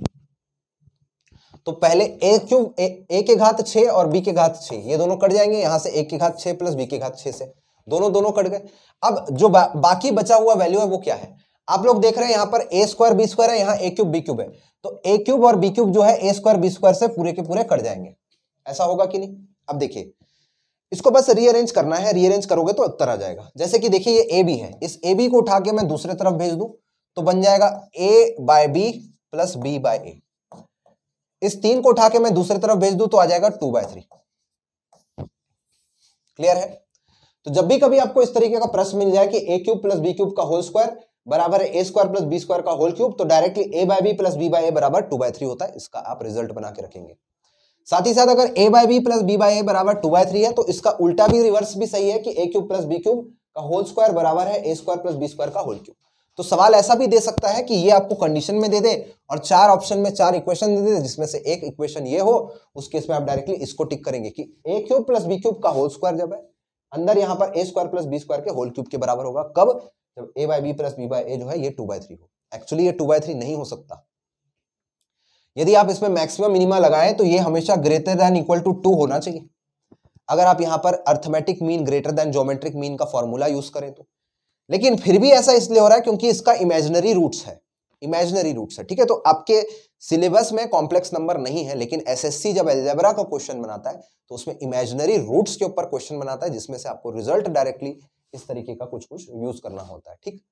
S1: तो पहले ए क्यूब ए, के घात छ और बी के घात छ ये दोनों कट जाएंगे यहां से ए के घात छ प्लस बी के घात छ से दोनों दोनों कट गए अब जो बा, बाकी बचा हुआ वैल्यू है वो क्या है आप लोग देख रहे हैं यहाँ पर ए स्क्वायर बी स्क्वायर है यहाँ ए क्यूब बी क्यूब है तो ए क्यूब और बी क्यूब जो है ए स्क्वायर बी स्क्वायर से पूरे के पूरे कट जाएंगे ऐसा होगा कि नहीं अब देखिए इसको बस रीअरेंज करना है रीअरेंज करोगे तो उत्तर आ जाएगा जैसे कि देखिए ये ए बी है इस ए बी को उठा के मैं दूसरे तरफ भेज दूं तो बन जाएगा a by b plus b by a इस तीन को उठा के मैं दूसरे तरफ भेज दूं तो आ जाएगा टू बाय थ्री क्लियर है तो जब भी कभी आपको इस तरीके का प्रश्न मिल जाए कि a cube plus B cube का होल स्क्वायर बराबर है ए स्क्वायर प्लस बी स्क्वायर का होल क्यूब तो directly a by b plus b by a बराबर टू बाय थ्री होता है इसका आप रिजल्ट बना के रखेंगे साथ ही साथ अगर a by b plus b by a बराबर टू बाय थ्री है तो इसका उल्टा भी रिवर्स भी सही है कि a cube plus B cube का होल स्क्वायर बराबर है ए स्क्वायर प्लस बी स्क्वायर का होल क्यूब तो सवाल ऐसा भी दे सकता है कि ये आपको कंडीशन में दे दे और चार ऑप्शन में चार इक्वेशन दे दे जिसमें से एक इक्वेशन ये हो उस केस में आप डायरेक्टली इसको टिक करेंगे कि a cube plus B cube का होल स्क्वायर जब है अंदर यहां पर ए स्क्वायर प्लस बी स्क्वायर के होल क्यूब के बराबर होगा कब जब a by b plus b by a जो है ये टू बाई थ्री हो एक्चुअली ये टू बाई थ्री नहीं हो सकता यदि आप इसमें मैक्सिमम मिनिमा लगाएं तो ये हमेशा greater than equal to two होना चाहिए अगर आप यहाँ पर arithmetic mean greater than geometric mean का फॉर्मूला यूज करें तो लेकिन फिर भी ऐसा इसलिए हो रहा है क्योंकि इसका इमेजिनरी रूट्स है इमेजिनरी रूट्स है ठीक है तो आपके सिलेबस में कॉम्प्लेक्स नंबर नहीं है लेकिन एसएससी जब एलजेबरा का क्वेश्चन बनाता है तो उसमें इमेजिनरी रूट्स के ऊपर क्वेश्चन बनाता है जिसमें से आपको रिजल्ट डायरेक्टली इस तरीके का कुछ कुछ यूज करना होता है ठीक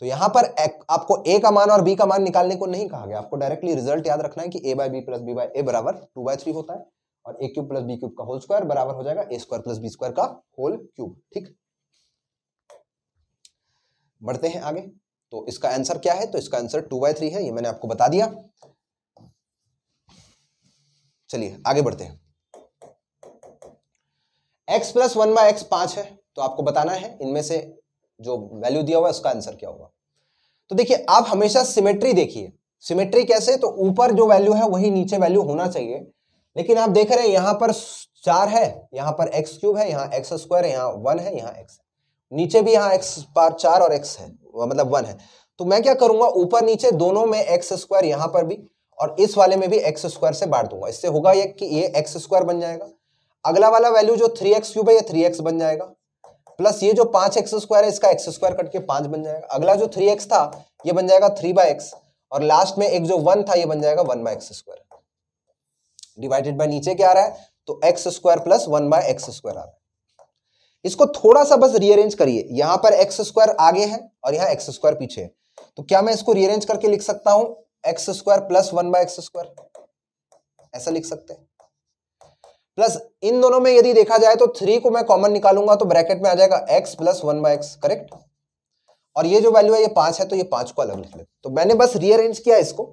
S1: तो यहां पर एक, आपको ए का मान और बी का मान निकालने को नहीं कहा गया आपको डायरेक्टली रिजल्ट याद रखना है कि a by b plus b by a बराबर टू बाई थ्री होता है और a cube plus B cube का होल स्क्वायर बराबर हो जाएगा ए स्क्वायर प्लस बी स्क्वायर का होल क्यूब ठीक बढ़ते हैं आगे तो इसका आंसर क्या है तो इसका आंसर टू बाय थ्री है ये मैंने आपको बता दिया चलिए आगे बढ़ते हैं x plus one by x पांच है तो आपको बताना है इनमें से जो वैल्यू दिया हुआ है उसका आंसर क्या होगा तो देखिए आप हमेशा सिमेट्री देखिए सिमेट्री कैसे तो ऊपर जो वैल्यू है वही नीचे वैल्यू होना चाहिए लेकिन आप देख रहे हैं यहाँ पर चार है यहाँ पर एक्स क्यूब है यहाँ एक्स स्क्वायर है यहाँ वन है यहाँ एक्स नीचे भी यहाँ एक्स पार चार और एक्स है मतलब वन है तो मैं क्या करूंगा ऊपर नीचे दोनों में एक्स स्क्वायर यहां पर भी और इस वाले में भी एक्स स्क्वायर से बांट दूंगा इससे होगा ये कि ये एक्स स्क्वायर बन जाएगा अगला वाला वैल्यू जो थ्री एक्स क्यूब है ये थ्री एक्स बन जाएगा प्लस ये जो पांच एक्स स्क्वायर है इसका एक्स स्क्वायर कट के पांच बन जाएगा अगला जो थ्री एक्स था ये बन जाएगा थ्री बाय एक्स और लास्ट में एक जो वन था ये बन जाएगा one by x square divided by नीचे क्या आ रहा है तो x square plus one by x square आ रहा है इसको थोड़ा सा बस रीअरेंज करिए यहां पर एक्स स्क्वायर आगे है और यहाँ एक्स स्क्वायर पीछे तो क्या मैं इसको रीअरेंज करके लिख सकता हूं x square plus one by x square ऐसा लिख सकते हैं प्लस इन दोनों में यदि देखा जाए तो थ्री को मैं कॉमन निकालूंगा तो ब्रैकेट में आ जाएगा x plus one by x correct और ये जो वैल्यू है ये पांच है तो ये पांच को अलग लिख ले तो मैंने बस रीअरेंज किया इसको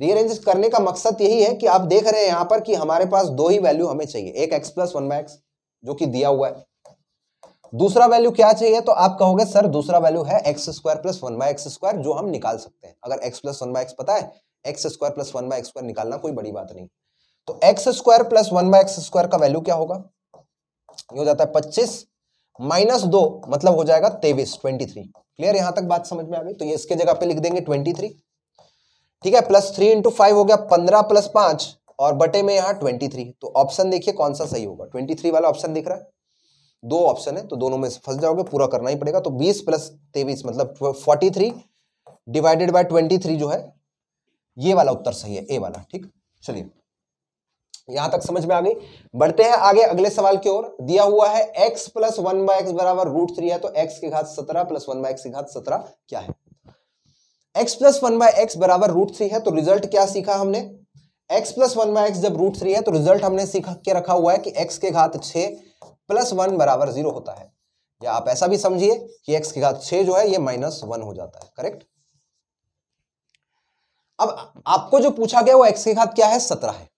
S1: रीअरेंज करने का मकसद यही है कि आप देख रहे हैं यहाँ पर कि हमारे पास दो ही वैल्यू हमें चाहिए एक x plus one by x जो कि दिया हुआ है दूसरा वैल्यू क्या चाहिए तो आप कहोगे सर दूसरा वैल्यू है x square plus one by x square जो हम निकाल सकते हैं अगर x plus one by x पता है x square plus one by x square निकालना कोई बड़ी बात नहीं तो x square plus one by x square का वैल्यू क्या होगा ये हो जाता है पच्चीस माइनस दो मतलब हो जाएगा तेवीस ट्वेंटी थ्री क्लियर यहां तक बात समझ में आ गई तो ये इसके जगह पे लिख देंगे ट्वेंटी थ्री ठीक है प्लस थ्री इंटू फाइव हो गया पंद्रह प्लस पांच और बटे में यहां ट्वेंटी थ्री तो ऑप्शन देखिए कौन सा सही होगा ट्वेंटी थ्री वाला ऑप्शन दिख रहा है दो ऑप्शन है तो दोनों में फंस जाओगे पूरा करना ही पड़ेगा तो बीस प्लस तेईस मतलब forty three divided by twenty three जो है ये वाला उत्तर सही है ए वाला ठीक चलिए यहां तक समझ में आ गई बढ़ते हैं आगे अगले सवाल की ओर दिया हुआ है x plus one by x बराबर रूट थ्री है तो x की घात सत्रह प्लस वन बाय एक्स की घात सत्रह क्या है x plus one by x बराबर रूट थ्री है तो रिजल्ट क्या सीखा हमने x plus one by x जब रूट थ्री है तो रिजल्ट हमने सीखा के रखा हुआ है कि x के घात छ प्लस वन बराबर जीरो होता है या आप ऐसा भी समझिए कि एक्स के घात छ जो है ये माइनस वन हो जाता है करेक्ट अब आपको जो पूछा गया वो एक्स के घात क्या है सत्रह है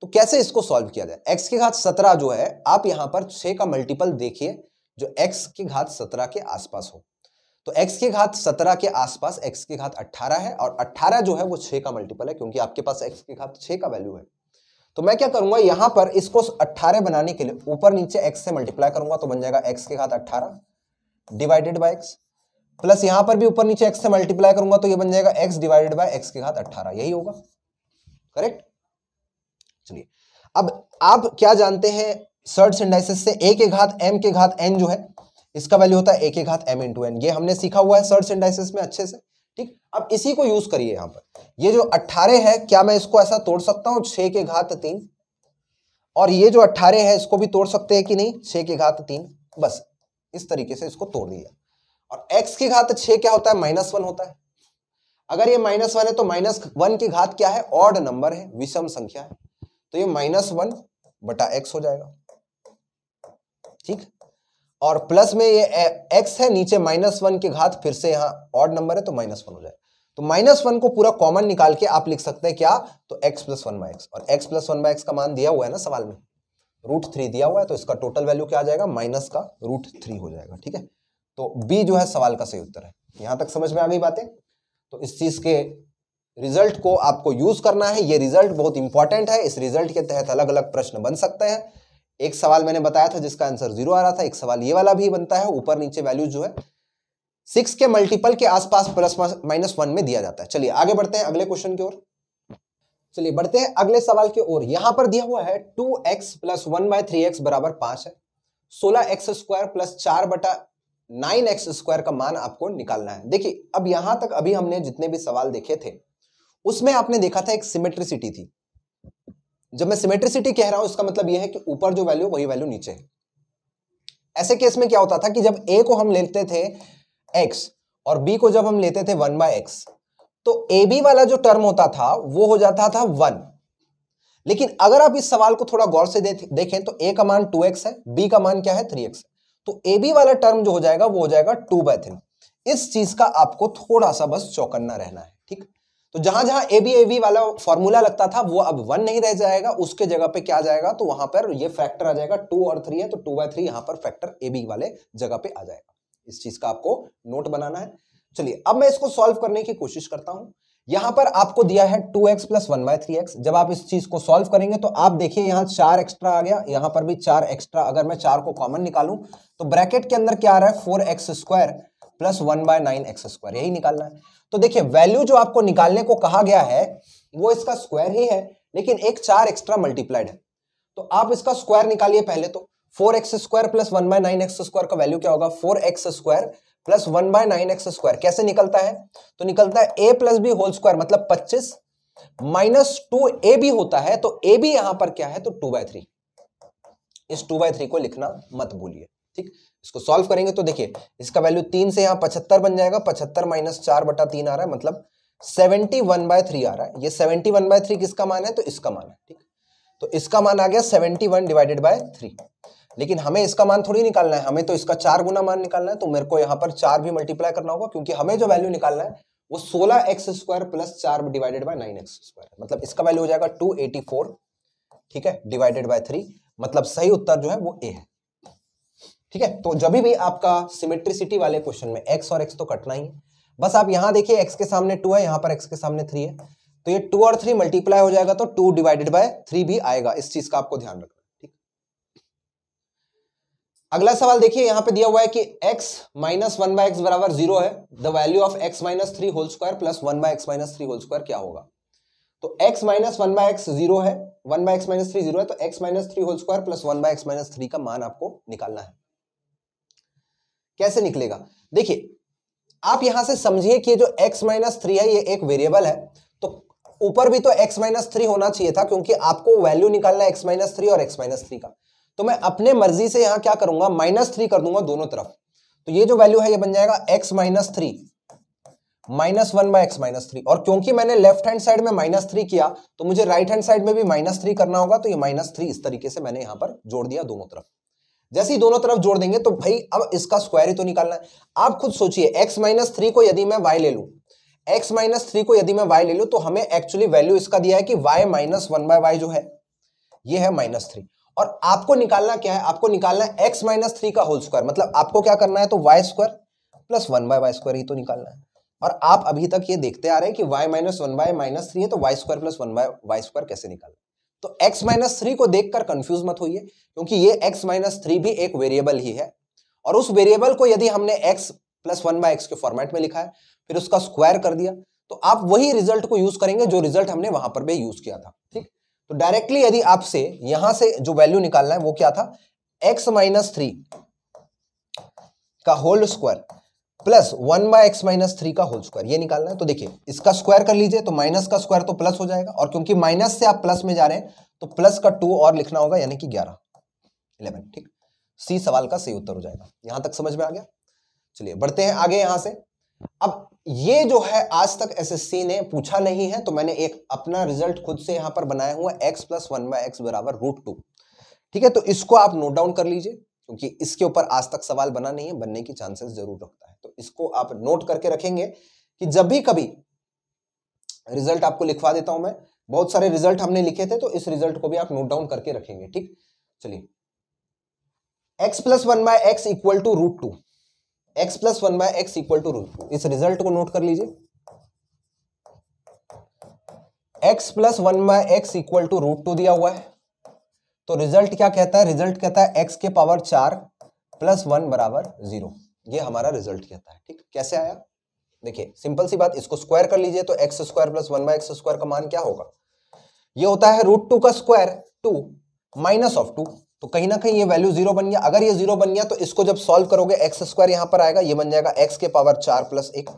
S1: तो कैसे इसको सॉल्व किया जाए एक्स के घात सत्रह जो है आप यहां पर छः का मल्टीपल देखिए जो एक्स के घात सत्रह के आसपास हो तो x के घात 17 के आसपास x के घात 18 है और 18 जो है वो 6 का मल्टीपल है क्योंकि आपके पास x के घात 6 का वैल्यू है तो मैं क्या करूंगा यहां पर इसको 18 बनाने के लिए ऊपर नीचे x से मल्टीप्लाई करूंगा तो बन जाएगा x के घात 18 डिवाइडेड बाय x प्लस यहां पर भी ऊपर नीचे x से मल्टीप्लाई करूंगा तो यह बन जाएगा एक्स डिवाइडेड बाय एक्स के घात अट्ठारह यही होगा करेक्ट चलिए अब आप क्या जानते हैं सर्ट्स इंडाइसिस से ए के घात एम के घात एन जो है इसका वैल्यू होता है ए के घात एम इन टू एन ये हमने सीखा हुआ है सर्ट्स इंडाइसिस में अच्छे से ठीक अब इसी को यूज करिए यहाँ पर ये जो 18 है क्या मैं इसको ऐसा तोड़ सकता हूँ छः के घात तीन और ये जो 18 है इसको भी तोड़ सकते हैं कि नहीं छः के घात तीन बस इस तरीके से इसको तोड़ दिया और x के घात छः क्या होता है माइनस वन होता है अगर ये माइनस वन है तो माइनस वन की घात क्या है ऑड नंबर है विषम संख्या है तो ये माइनस वन बटा एक्स हो जाएगा ठीक और प्लस में ये एक्स है नीचे माइनस वन के घात फिर से यहां ऑड नंबर है तो माइनस वन हो जाए तो माइनस वन को पूरा कॉमन निकाल के आप लिख सकते हैं क्या तो x plus one by x और x plus one by x का मान दिया हुआ है ना सवाल में रूट थ्री दिया हुआ है तो इसका टोटल वैल्यू क्या आ जाएगा माइनस का रूट थ्री हो जाएगा ठीक है तो बी जो है सवाल का सही उत्तर है यहां तक समझ में आ गई बातें तो इस चीज के रिजल्ट को आपको यूज करना है ये रिजल्ट बहुत इंपॉर्टेंट है इस रिजल्ट के तहत अलग अलग प्रश्न बन सकते हैं एक सवाल मैंने बताया था जिसका आंसर जीरो आ रहा था एक सवाल ये वाला भी बनता है ऊपर नीचे वैल्यू जो है सिक्स के मल्टीपल के आसपास प्लस माइनस वन में दिया जाता है चलिए आगे बढ़ते हैं अगले क्वेश्चन की ओर चलिए बढ़ते हैं अगले सवाल की ओर यहां पर दिया हुआ है two x plus one by three x बराबर पांच है सोलह एक्स स्क्वायर प्लस चार बटा नाइन एक्स स्क्वायर का मान आपको निकालना है देखिए अब यहां तक अभी हमने जितने भी सवाल देखे थे उसमें आपने देखा था एक सिमेट्रिसिटी थी जब मैं सिमेट्रिसिटी कह रहा हूं इसका मतलब यह है कि ऊपर जो वैल्यू वही वैल्यू नीचे है ऐसे केस में क्या होता था कि जब ए को हम लेते थे एक्स और बी को जब हम लेते थे वन बाय एक्स तो ए बी वाला जो टर्म होता था वो हो जाता था वन लेकिन अगर आप इस सवाल को थोड़ा गौर से देखें तो ए का मान टू एक्स है बी का मान क्या है थ्री एक्स तो ए बी वाला टर्म जो हो जाएगा वो हो जाएगा टू बाय थ्री इस चीज का आपको थोड़ा सा बस चौकन्ना रहना है तो जहां जहां बी वाला फॉर्मूला लगता था वो अब वन नहीं रह जाएगा उसके जगह पे क्या जाएगा तो वहां पर ये फैक्टर आ जाएगा टू और थ्री है तो टू बाय थ्री यहां पर फैक्टर बी वाले जगह पे आ जाएगा इस चीज का आपको नोट बनाना है चलिए अब मैं इसको सॉल्व करने की कोशिश करता हूं यहां पर आपको दिया है two x plus one by three x जब आप इस चीज को सॉल्व करेंगे तो आप देखिए यहां चार एक्स्ट्रा आ गया यहां पर भी चार एक्स्ट्रा अगर मैं चार को कॉमन निकालूं तो ब्रैकेट के अंदर क्या आ रहा है four x square plus one by nine x square यही निकालना है तो देखिए वैल्यू जो आपको निकालने को कहा गया है वो इसका स्क्वायर ही है लेकिन एक चार एक्स्ट्रा मल्टीप्लाइड है तो आप इसका स्क्वायर निकालिए पहले तो four x square plus one by nine x square का वैल्यू क्या होगा four x square plus one by nine x square कैसे निकलता है तो निकलता है ए प्लस बी होल स्क्वायर मतलब पच्चीस माइनस टू ए भी होता है तो ए भी यहां पर क्या है तो टू बाय थ्री इस टू बाय थ्री को लिखना मत भूलिए ठीक इसको सॉल्व करेंगे तो देखिए इसका वैल्यू तीन से यहाँ पचहत्तर बन जाएगा पचहत्तर माइनस चार बटा तीन आ रहा है मतलब सेवेंटी वन बाय थ्री आ रहा है ये सेवेंटी वन बाय थ्री किसका मान है तो इसका मान है ठीक तो इसका मान आ गया seventy one divided by three लेकिन हमें इसका मान थोड़ी निकालना है हमें तो इसका चार गुना मान निकालना है तो मेरे को यहाँ पर चार भी मल्टीप्लाई करना होगा क्योंकि हमें जो वैल्यू निकालना है वो सोलह एक्स स्क्वायर प्लस चार divided by nine x square मतलब इसका वैल्यू हो जाएगा टू एटी फोर ठीक है डिवाइडेड बाय थ्री मतलब सही उत्तर जो है वो ए है ठीक है तो जब भी आपका सिमेट्रिसिटी वाले क्वेश्चन में एक्स और एक्स तो कटना ही है बस आप यहां देखिए एक्स के सामने टू है यहां पर एक्स के सामने थ्री है तो ये टू और थ्री मल्टीप्लाई हो जाएगा तो टू डिवाइडेड बाय थ्री भी आएगा इस चीज का आपको ध्यान रखना अगला सवाल देखिए यहां पे दिया हुआ है कि x minus one by x बराबर जीरो है the value of x minus three whole square plus one by x minus three whole square क्या होगा तो x minus one by x zero है one by x minus three zero है तो x minus three whole square plus one by x minus three का मान आपको निकालना है कैसे निकलेगा देखिए आप यहां से समझिए कि जो x माइनस थ्री है ये एक वेरिएबल है तो ऊपर भी तो x माइनस थ्री होना चाहिए था क्योंकि आपको वैल्यू निकालना है x माइनस थ्री और x माइनस थ्री का तो मैं अपने मर्जी से यहां क्या करूंगा माइनस थ्री कर दूंगा दोनों तरफ तो ये जो वैल्यू है ये बन जाएगा x minus three minus one by x minus three और क्योंकि मैंने लेफ्ट हैंड साइड में माइनस थ्री किया तो मुझे राइट हैंड साइड में भी माइनस थ्री करना होगा तो ये माइनस थ्री इस तरीके से मैंने यहां पर जोड़ दिया दोनों तरफ जैसे ही दोनों तरफ जोड़ देंगे तो भाई अब इसका स्क्वायर ही तो निकालना है आप खुद सोचिए x माइनस थ्री को यदि मैं y ले लूँ x माइनस थ्री को यदि मैं y ले लूँ तो हमें एक्चुअली वैल्यू इसका दिया है कि y minus one by y जो है ये है माइनस थ्री और आपको निकालना क्या है आपको निकालना है एक्स माइनस थ्री का होल स्क्वायर मतलब आपको क्या करना है तो y square plus one by y square ही तो निकालना है और आप अभी तक ये देखते आ रहे हैं कि y minus one by minus three है तो y square plus one by y square कैसे निकालना तो x माइनस थ्री को देखकर कंफ्यूज मत होइए क्योंकि ये x माइनस थ्री भी एक वेरिएबल ही है और उस वेरिएबल को यदि हमने x plus one by x के फॉर्मेट में लिखा है फिर उसका स्क्वायर कर दिया तो आप वही रिजल्ट को यूज करेंगे जो रिजल्ट हमने वहां पर भी यूज किया था ठीक तो डायरेक्टली यदि आपसे यहां से जो वैल्यू निकालना है वो क्या था एक्स माइनस थ्री का whole square plus one by x minus three का होल स्क्वायर ये निकालना है तो देखिए इसका स्क्वायर कर लीजिए तो माइनस का स्क्वायर तो प्लस हो जाएगा और क्योंकि माइनस से आप प्लस में जा रहे हैं तो प्लस का टू और लिखना होगा यानी कि ग्यारह इलेवन ठीक सी सवाल का सही उत्तर हो जाएगा यहां तक समझ में आ गया चलिए बढ़ते हैं आगे यहां से अब ये जो है आज तक एसएससी ने पूछा नहीं है तो मैंने एक अपना रिजल्ट खुद से यहां पर बनाया हुआ x plus one by x बराबर रूट टू ठीक है तो इसको आप नोट डाउन कर लीजिए क्योंकि इसके ऊपर आज तक सवाल बना नहीं है बनने की चांसेस जरूर रखता है तो इसको आप नोट करके रखेंगे कि जब भी कभी रिजल्ट आपको लिखवा देता हूं मैं बहुत सारे रिजल्ट हमने लिखे थे तो इस रिजल्ट को भी आप नोट डाउन करके रखेंगे ठीक चलिए x plus one by x equal to root two x plus one by x equal to root two इस रिजल्ट को नोट कर लीजिए x plus one by x equal to root two दिया हुआ है तो रिजल्ट क्या कहता है रिजल्ट कहता है एक्स के पावर चार प्लस वन बराबर जीरो ये हमारा रिजल्ट कहता है ठीक कैसे आया देखिए सिंपल सी बात इसको स्क्वायर कर लीजिए तो x square plus one by x square का मान क्या होगा ये होता है रूट टू का square two minus of two तो कहीं ना कहीं ये वैल्यू जीरो बन गया अगर ये जीरो बन गया तो इसको जब सॉल्व करोगे एक्स स्क्वायर यहां पर आएगा ये बन जाएगा एक्स के पावर चार प्लस एक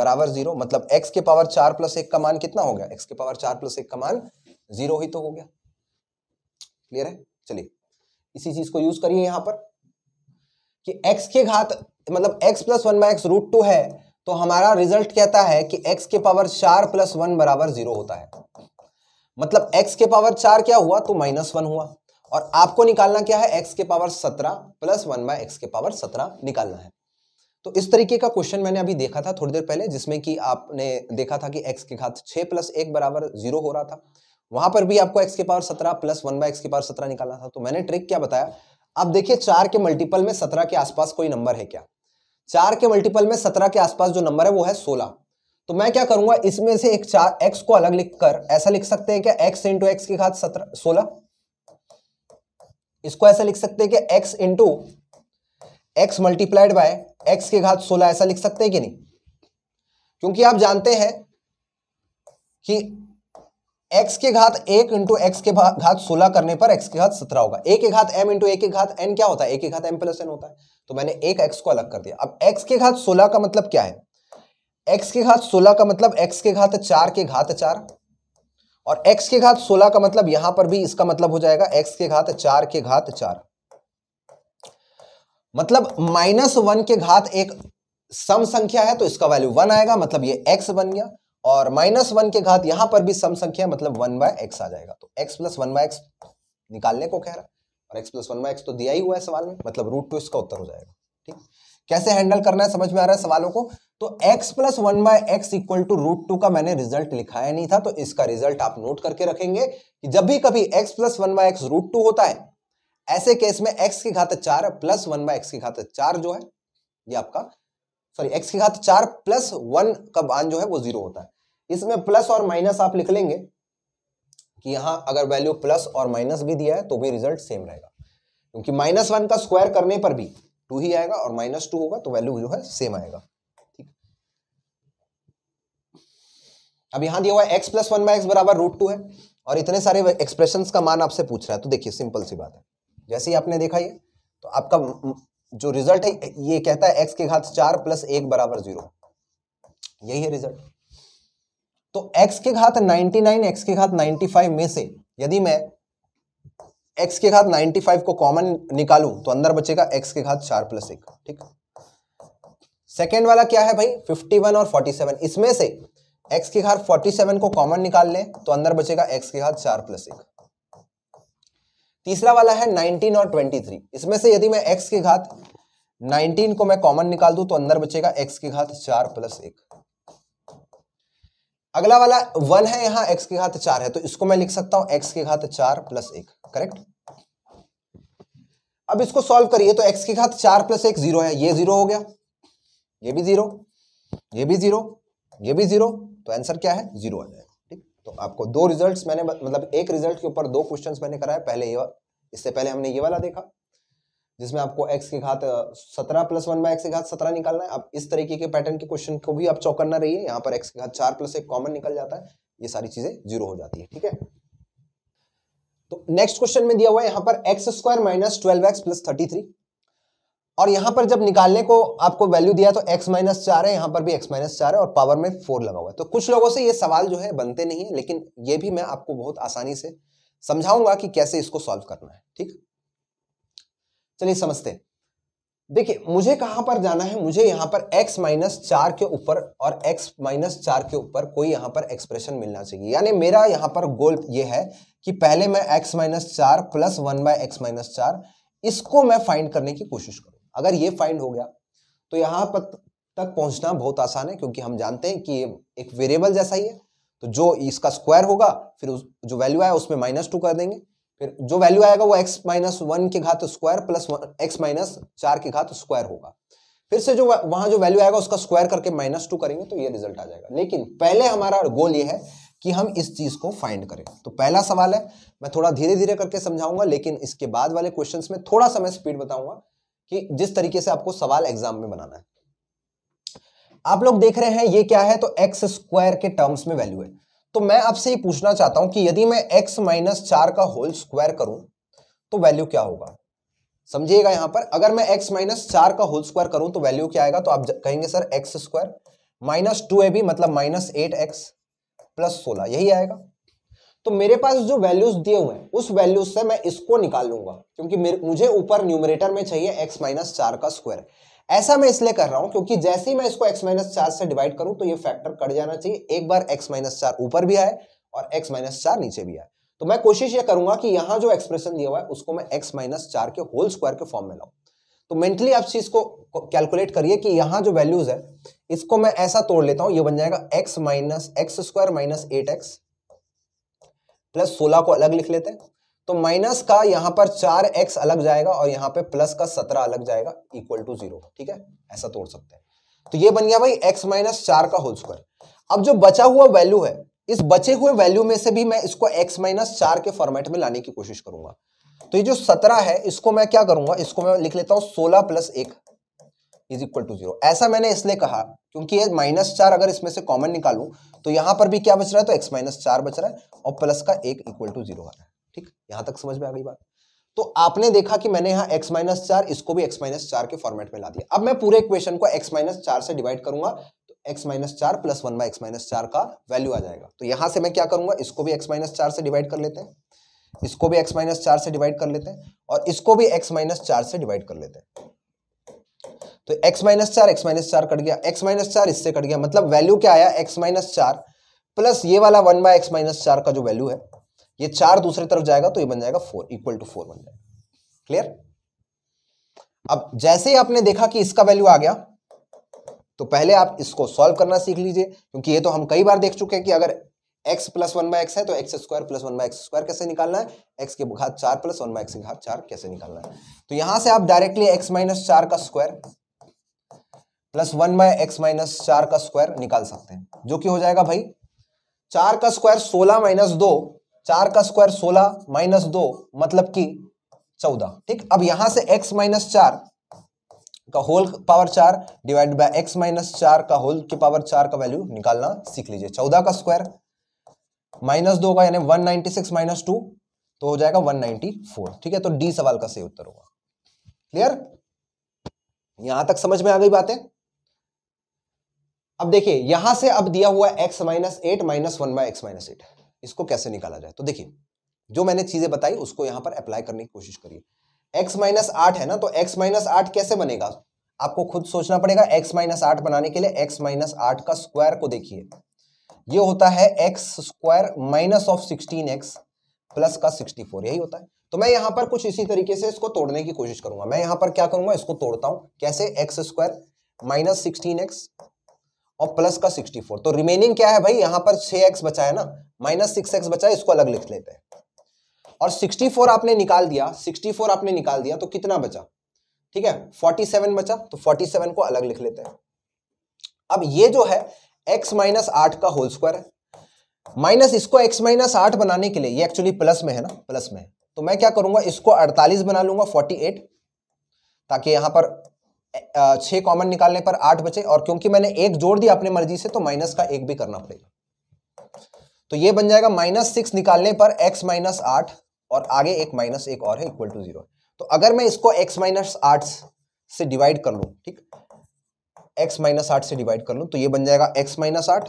S1: बराबर जीरो मतलब एक्स के पावर चार प्लस एक का मान कितना हो गया एक्स के पावर चार प्लस एक का मान जीरो ही तो हो गया क्लियर है चलिए इसी चीज को यूज करिए यहां पर कि x के घात मतलब x plus one by x root two है तो हमारा रिजल्ट कहता है कि x के पावर चार प्लस वन बराबर जीरो होता है मतलब x के पावर चार क्या हुआ तो माइनस वन हुआ और आपको निकालना क्या है x के पावर सत्रह प्लस वन बाय एक्स के पावर सत्रह निकालना है तो इस तरीके का क्वेश्चन मैंने अभी देखा था थोड़ी देर पहले जिसमें कि आपने देखा था कि एक्स के घात छः प्लस एक बराबर जीरो हो रहा था वहां पर भी आपको एक्स के पावर सत्रह प्लस वन बाय एक्स के पावर सत्रह निकालना था तो मैंने ट्रिक क्या बताया अब देखिए चार के मल्टीपल में सत्रह के आसपास कोई नंबर है क्या चार के मल्टीपल में सत्रह के आसपास जो नंबर है वो है सोलह तो मैं क्या करूंगा इसमें से एक चार एक्स को अलग लिख कर ऐसा लिख सकते हैं क्या एक्स इंटू एक्स की घात सत्रह सोलह इसको ऐसा लिख सकते हैं कि x into x multiplied by x के घात सोलह ऐसा लिख सकते हैं कि नहीं क्योंकि आप जानते हैं कि एक्स के घात एक इंटू एक्स के घात सोलह करने पर एक्स के घात सत्रह होगा एक के घात एम इंटू एक के घात एन क्या होता है एक के घात एम प्लस एन होता है तो मैंने एक एक्स को अलग कर दिया अब एक्स के घात सोलह का मतलब क्या है एक्स के घात सोलह का मतलब एक्स के घात चार के घात चार और एक्स के घात सोलह का मतलब यहां पर भी इसका मतलब हो जाएगा एक्स के घात चार के घात चार मतलब माइनस वन के घात एक सम संख्या है तो इसका वैल्यू वन आएगा मतलब ये एक्स बन गया और माइनस वन के घात यहां पर भी सम संख्या मतलब वन बाय एक्स आ जाएगा तो x plus one by x निकालने को कह रहा है और x plus one by x तो दिया ही हुआ है सवाल में मतलब रूट टू इसका उत्तर हो जाएगा ठीक कैसे हैंडल करना है समझ में आ रहा है सवालों को तो x plus one by x equal to root two का मैंने रिजल्ट लिखाया नहीं था तो इसका रिजल्ट आप नोट करके रखेंगे कि जब भी कभी x plus one by x root two होता है ऐसे केस में x की घात चार प्लस वन बाय एक्स की घात चार जो है ये आपका सॉरी एक्स की घात चार प्लस वन का मान जो है वो जीरो होता है इसमें प्लस और माइनस आप लिख लेंगे कि यहां अगर वैल्यू प्लस और माइनस भी दिया है तो भी रिजल्ट सेम रहेगा क्योंकि माइनस वन का स्क्वायर करने पर भी टू ही आएगा और माइनस टू होगा तो वैल्यू जो है सेम आएगा अब यहां दिया हुआ है x plus one by x बराबर रूट टू है और इतने सारे एक्सप्रेशन का मान आपसे पूछ रहा है तो देखिए सिंपल सी बात है जैसे ही आपने देखा ये तो आपका जो रिजल्ट है ये कहता है एक्स के घात चार प्लस एक बराबर जीरो यही है रिजल्ट तो एक्स के घात नाइनटी नाइन एक्स के घात नाइनटी फाइव में से यदि मैं एक्स के घात नाइनटी फाइव को कॉमन निकालू तो अंदर बचेगा एक्स के घात चार प्लस एक ठीक सेकेंड वाला क्या है भाई फिफ्टी वन और फोर्टी सेवन इसमें से एक्स के घात फोर्टी सेवन को कॉमन निकाल लें तो अंदर बचेगा एक्स के घात चार प्लस एक तीसरा वाला है 19 और 23 इसमें से यदि मैं x की घात 19 को मैं कॉमन निकाल दूं तो अंदर बचेगा x की घात चार प्लस एक अगला वाला वन है यहां x की घात चार है तो इसको मैं लिख सकता हूं x की घात चार प्लस एक करेक्ट अब इसको सॉल्व करिए तो x की घात चार प्लस एक जीरो है ये जीरो हो गया ये भी जीरो ये भी जीरो ये भी जीरो तो आंसर क्या है जीरो आ जाएगा तो आपको दो रिजल्ट्स मैंने मतलब एक रिजल्ट के ऊपर दो क्वेश्चंस मैंने कराए पहले ये इससे पहले हमने ये वाला देखा जिसमें आपको एक्स की घात सत्रह प्लस वन बाय एक्स की घात सत्रह निकालना है आप इस तरीके के पैटर्न के क्वेश्चन को भी आप चौकन्ना रहिए यहाँ पर एक्स की घात चार प्लस एक कॉमन निकल जाता है ये सारी चीजें जीरो हो जाती है ठीक है तो नेक्स्ट क्वेश्चन में दिया हुआ है यहाँ पर x square minus twelve x plus thirty three और यहाँ पर जब निकालने को आपको वैल्यू दिया तो x माइनस चार है यहाँ पर भी x माइनस चार है और पावर में फोर लगा हुआ है तो कुछ लोगों से ये सवाल जो है बनते नहीं है लेकिन ये भी मैं आपको बहुत आसानी से समझाऊंगा कि कैसे इसको सॉल्व करना है ठीक चलिए समझते देखिए मुझे कहाँ पर जाना है मुझे यहाँ पर x माइनस चार के ऊपर और x माइनस चार के ऊपर कोई यहाँ पर एक्सप्रेशन मिलना चाहिए यानी मेरा यहाँ पर गोल ये है कि पहले मैं x माइनस चार plus one by x minus चार इसको मैं फाइंड करने की कोशिश करूँ अगर ये फाइंड हो गया तो यहाँ पर तक पहुंचना बहुत आसान है क्योंकि हम जानते हैं कि ये एक वेरिएबल जैसा ही है तो जो इसका स्क्वायर होगा फिर जो वैल्यू आया उसमें माइनस टू कर देंगे फिर जो वैल्यू आएगा वो एक्स माइनस वन के घात स्क्वायर प्लस एक्स माइनस चार के घात स्क्वायर होगा फिर से जो वहां जो वैल्यू आएगा उसका स्क्वायर करके माइनस टू करेंगे तो ये रिजल्ट आ जाएगा लेकिन पहले हमारा गोल ये है कि हम इस चीज को फाइंड करें तो पहला सवाल है मैं थोड़ा धीरे धीरे करके समझाऊंगा लेकिन इसके बाद वाले क्वेश्चन में थोड़ा सा मैं स्पीड बताऊंगा कि जिस तरीके से आपको सवाल एग्जाम में बनाना है आप लोग देख रहे हैं ये क्या है तो एक्स स्क्वायर के टर्म्स में वैल्यू है तो मैं आपसे ये पूछना चाहता हूं कि यदि मैं x माइनस चार का होल स्क्वायर करूं तो वैल्यू क्या होगा समझिएगा यहां पर अगर मैं x माइनस चार का होल स्क्वायर करूं तो वैल्यू क्या आएगा तो आप कहेंगे sir x square minus two ए बी मतलब माइनस एट एक्स प्लस सोलह यही आएगा तो मेरे पास जो वैल्यूज दिए हुए हैं उस वैल्यूज से मैं इसको निकाल लूंगा क्योंकि मुझे ऊपर न्यूमरेटर में चाहिए एक्स माइनस चार का स्क्वायर ऐसा मैं इसलिए कर रहा हूं क्योंकि जैसे ही मैं इसको x माइनस चार से डिवाइड करूं तो ये फैक्टर कट जाना चाहिए एक बार x माइनस चार ऊपर भी आए और x माइनस चार नीचे भी आए तो मैं कोशिश ये करूंगा कि यहां जो एक्सप्रेशन दिया हुआ है उसको मैं एक्स माइनस चार के होल स्क्वायर के फॉर्म में लाऊ तो मेंटली आप चीज को कैलकुलेट करिए कि यहां जो वैल्यूज है इसको मैं ऐसा तोड़ लेता हूं ये बन जाएगा x minus x square minus eight x plus सोलह को अलग लिख लेते हैं तो माइनस का यहां पर चार एक्स अलग जाएगा और यहां पे प्लस का सत्रह अलग जाएगा इक्वल टू जीरो ठीक है ऐसा तोड़ सकते हैं तो ये बन गया भाई एक्स माइनस चार का होल स्क्वायर अब जो बचा हुआ वैल्यू है इस बचे हुए वैल्यू में से भी मैं इसको एक्स माइनस चार के फॉर्मेट में लाने की कोशिश करूंगा तो ये जो सत्रह है इसको मैं क्या करूंगा इसको मैं लिख लेता हूं सोलह प्लस एक इज इक्वल टू जीरो ऐसा मैंने इसलिए कहा क्योंकि ये माइनस चार अगर इसमें से कॉमन निकालू तो यहां पर भी क्या बच रहा है तो एक्स माइनस चार बच रहा है और प्लस का एक इक्वल टू जीरो आ रहा है ठीक यहां तक समझ में आ गई बात तो आपने देखा कि मैंने यहां एक्स माइनस चार इसको भी एक्स माइनस चार के फॉर्मेट में ला दिया अब मैं पूरे इक्वेशन को एक्स माइनस चार से डिवाइड करूंगा तो एक्स माइनस चार plus one by x minus चार का वैल्यू आ जाएगा तो यहां से मैं क्या करूंगा इसको भी एक्स माइनस चार से डिवाइड कर लेते हैं इसको भी x माइनस चार से डिवाइड कर लेते हैं और इसको भी x माइनस चार से डिवाइड कर लेते हैं तो x माइनस चार एक्स माइनस चार कट गया x माइनस चार इससे कट गया मतलब वैल्यू क्या आया x माइनस चार प्लस ये वाला वन बाय एक्स माइनस चार का जो वैल्यू है ये चार दूसरी तरफ जाएगा तो ये बन जाएगा फोर इक्वल टू फोर बन जाएगा क्लियर अब जैसे ही आपने देखा कि इसका वैल्यू आ गया तो पहले आप इसको सॉल्व करना सीख लीजिए क्योंकि ये तो हम कई बार देख चुके हैं कि अगर x plus one by x है तो x square plus one by x square कैसे निकालना है एक्स के घात चार प्लस वन बाय एक्स के घात चार कैसे निकालना है तो यहां से आप डायरेक्टली एक्स माइनस चार का square plus one by x minus चार का स्क्वायर निकाल सकते हैं जो कि हो जाएगा भाई चार का स्क्वायर सोलह माइनस दो चार का स्क्वायर सोलह माइनस दो मतलब कि चौदह ठीक अब यहां से x माइनस चार का होल पावर चार डिवाइड बाय x माइनस चार का होल की पावर चार का वैल्यू निकालना सीख लीजिए चौदह का स्क्वायर माइनस दो का यानी one ninety six minus two तो हो जाएगा वन नाइनटी फोर ठीक है तो डी सवाल का सही उत्तर होगा क्लियर यहां तक समझ में आ गई बातें अब देखिए यहां से अब दिया हुआ x minus eight minus one by x minus eight इसको कैसे निकाला जाए तो देखिए जो मैंने चीजें बताई उसको यहां पर अप्लाई करने की कोशिश करिए एक्स माइनस आठ है ना तो एक्स माइनस आठ कैसे बनेगा आपको खुद सोचना पड़ेगा एक्स माइनस आठ बनाने के लिए एक्स माइनस आठ का स्क्वायर को देखिए ये होता है x square minus of sixteen x plus का सिक्सटी फोर यही होता है तो मैं यहाँ पर कुछ इसी तरीके से इसको तोड़ने की कोशिश करूंगा मैं यहाँ पर क्या करूंगा इसको तोड़ता हूं कैसे x square minus sixteen x और प्लस का 64 तो रिमेनिंग क्या है भाई यहां पर 6x बचा है ना माइनस सिक्स एक्स बचा है इसको अलग लिख लेते हैं और 64 आपने निकाल दिया 64 आपने निकाल दिया तो कितना बचा ठीक है 47 बचा तो 47 को अलग लिख लेते हैं अब ये जो है x माइनस आठ का होल स्क्वायर है माइनस इसको x माइनस आठ बनाने के लिए ये एक्चुअली प्लस में है ना प्लस में तो मैं क्या करूंगा इसको अड़तालीस बना लूंगा फोर्टी ताकि यहां पर छः कॉमन निकालने पर आठ बचे और क्योंकि मैंने एक जोड़ दिया अपनी मर्जी से तो माइनस का एक भी करना पड़ेगा तो ये बन जाएगा माइनस सिक्स निकालने पर एक्स माइनस आठ और आगे एक माइनस एक और है इक्वल टू जीरो तो अगर मैं इसको एक्स माइनस आठ से डिवाइड कर लूँ ठीक एक्स माइनस आठ से डिवाइड कर लूँ तो ये बन जाएगा एक्स माइनस आठ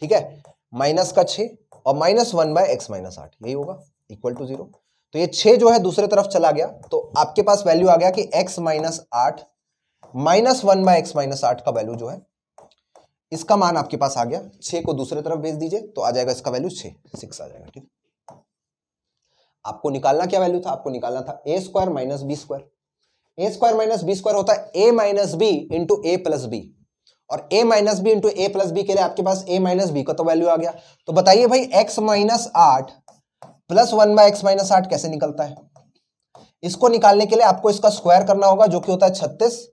S1: ठीक है माइनस का छः और minus one by x minus आठ यही होगा इक्वल टू जीरो तो ये छः जो है दूसरे तरफ चला गया तो आपके पास वैल्यू आ गया कि एक्स माइनस आठ minus one by x minus आठ का वैल्यू जो है इसका मान आपके पास आ गया छः को दूसरे तरफ भेज दीजिए तो आ जाएगा इसका वैल्यू छः सिक्स आ जाएगा ठीक आपको निकालना क्या वैल्यू था आपको निकालना था a square minus B square a square minus B square होता है ए माइनस बी इंटू ए प्लस बी और ए माइनस बी इंटू ए प्लस बी के लिए आपके पास ए माइनस बी का तो वैल्यू आ गया तो बताइए भाई एक्स माइनस आठ plus one by x minus आठ कैसे निकलता है इसको निकालने के लिए आपको इसका स्क्वायर करना होगा जो कि होता है छत्तीस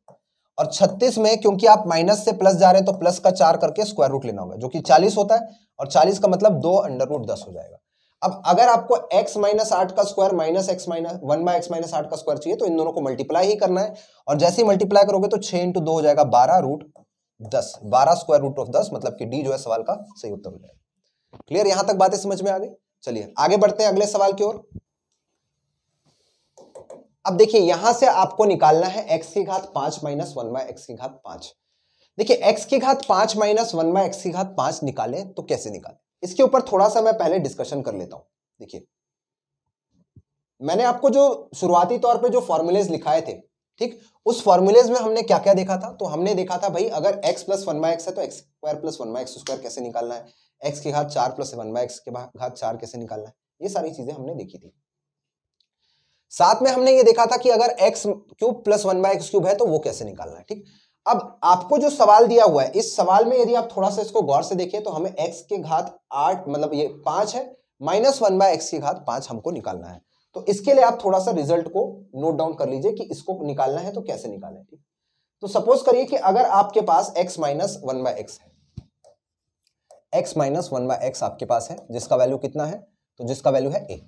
S1: और 36 में क्योंकि आप माइनस से प्लस जा रहे हैं तो प्लस का चार करके स्क्वायर रूट लेना होगा जो कि 40 होता है और 40 का मतलब दो अंडर रूट दस हो जाएगा अब अगर आपको x माइनस आठ का square minus x minus one by x minus आठ का स्क्वायर चाहिए तो इन दोनों को मल्टीप्लाई ही करना है और जैसे ही मल्टीप्लाई करोगे तो छह इंटू दो हो जाएगा बारह रूट दस बारह स्क्वायर रूट ऑफ दस मतलब कि डी जो है सवाल का सही उत्तर हो जाएगा क्लियर यहां तक बातें समझ में आ गई चलिए आगे बढ़ते हैं अगले सवाल की ओर अब देखिए यहां से आपको निकालना है एक्स की घात पांच माइनस वन बाय एक्स की घात पांच देखिए एक्स की घात पांच माइनस वन बाय एक्स की घात पांच निकालें तो कैसे निकालें इसके ऊपर थोड़ा सा मैं पहले डिस्कशन कर लेता हूं देखिए मैंने आपको जो शुरुआती तौर पे जो फॉर्मुलेज लिखाए थे ठीक उस फॉर्मुलेज में हमने क्या क्या देखा था तो हमने देखा था भाई अगर x plus one by x है तो x square plus one by x square कैसे निकालना है एक्स की घात चार प्लस वन बाय एक्स के घात चार कैसे निकालना है ये सारी चीजें हमने देखी थी साथ में हमने ये देखा था कि अगर x cube plus one by x cube है तो वो कैसे निकालना है ठीक अब आपको जो सवाल दिया हुआ है इस सवाल में यदि आप थोड़ा सा इसको गौर से देखिए तो हमें एक्स के घात आठ मतलब ये पांच है माइनस वन बाय एक्स की घात पांच हमको निकालना है तो इसके लिए आप थोड़ा सा रिजल्ट को नोट डाउन कर लीजिए कि इसको निकालना है तो कैसे निकालें ठीक तो सपोज करिए कि अगर आपके पास x minus one by x है x minus one by x आपके पास है जिसका वैल्यू कितना है तो जिसका वैल्यू है ए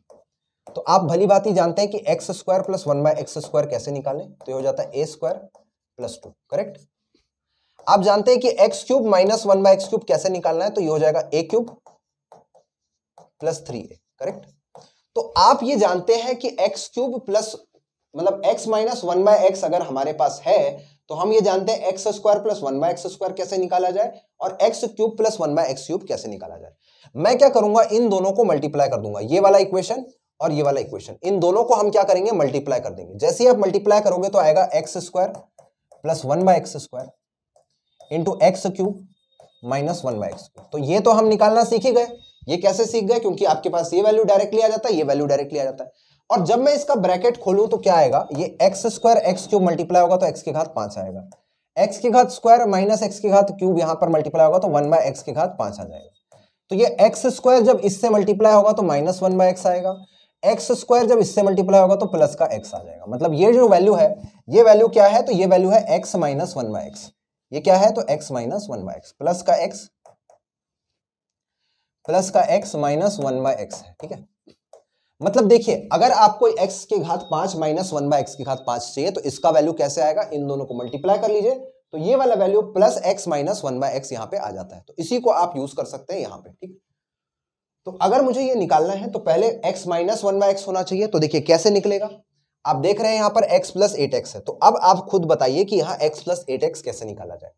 S1: तो आप भली बात ही जानते हैं कि x square plus one by x square कैसे निकालें तो ये हो जाता है ए स्क्वायर प्लस टू करेक्ट आप जानते हैं कि x cube minus one by x cube कैसे निकालना है तो ये हो जाएगा a cube plus three a correct तो आप ये जानते हैं कि एक्स क्यूब प्लस मतलब x minus one by x अगर हमारे पास है तो हम ये जानते हैं x square plus one by x square कैसे निकाला जाए और x cube plus one by x cube कैसे निकाला जाए मैं क्या करूंगा इन दोनों को मल्टीप्लाई कर दूंगा ये वाला इक्वेशन और ये वाला इक्वेशन इन दोनों को हम क्या करेंगे मल्टीप्लाई कर देंगे जैसे ही आप मल्टीप्लाई करोगे तो आएगा x square plus one by x square into x cube minus one by x cube तो ये तो हम निकालना सीख ही गए ये कैसे सीख गए क्योंकि आपके पास ये वैल्यू डायरेक्टली आ जाता है ये वैल्यू डायरेक्टली आ जाता है और जब मैं इसका ब्रैकेट खोलूं तो क्या आएगा ये x square x cube multiply होगा तो एक्स के घात पांच आएगा एक्स के घात स्क्वायर माइनस एक्स के घात क्यूब यहां पर मल्टीप्लाई होगा तो वन बाय एक्स के घात पांच आ जाएगा तो ये एक्स स्क्वायर जब इससे मल्टीप्लाई होगा तो माइनस वन बाय एक्स आएगा एक्स स्क्वायर जब इससे मल्टीप्लाई होगा तो प्लस का एक्स आ जाएगा मतलब ये जो वैल्यू है ये वैल्यू क्या है तो ये वैल्यू है x minus one by x ये क्या है तो x minus one by x plus का एक्स प्लस का x minus one by x है ठीक है मतलब देखिए अगर आपको एक्स के घात पांच माइनस वन बाय एक्स की घात पांच चाहिए तो इसका वैल्यू कैसे आएगा इन दोनों को मल्टीप्लाई कर लीजिए तो ये वाला value plus x minus one by x यहां पर आ जाता है तो इसी को आप यूज कर सकते हैं यहां पर ठीक है तो अगर मुझे ये निकालना है तो पहले x minus one by x होना चाहिए तो देखिए कैसे निकलेगा आप देख रहे हैं यहाँ पर x प्लस एट है तो अब आप खुद बताइए कि यहाँ x प्लस एट कैसे निकाला जाए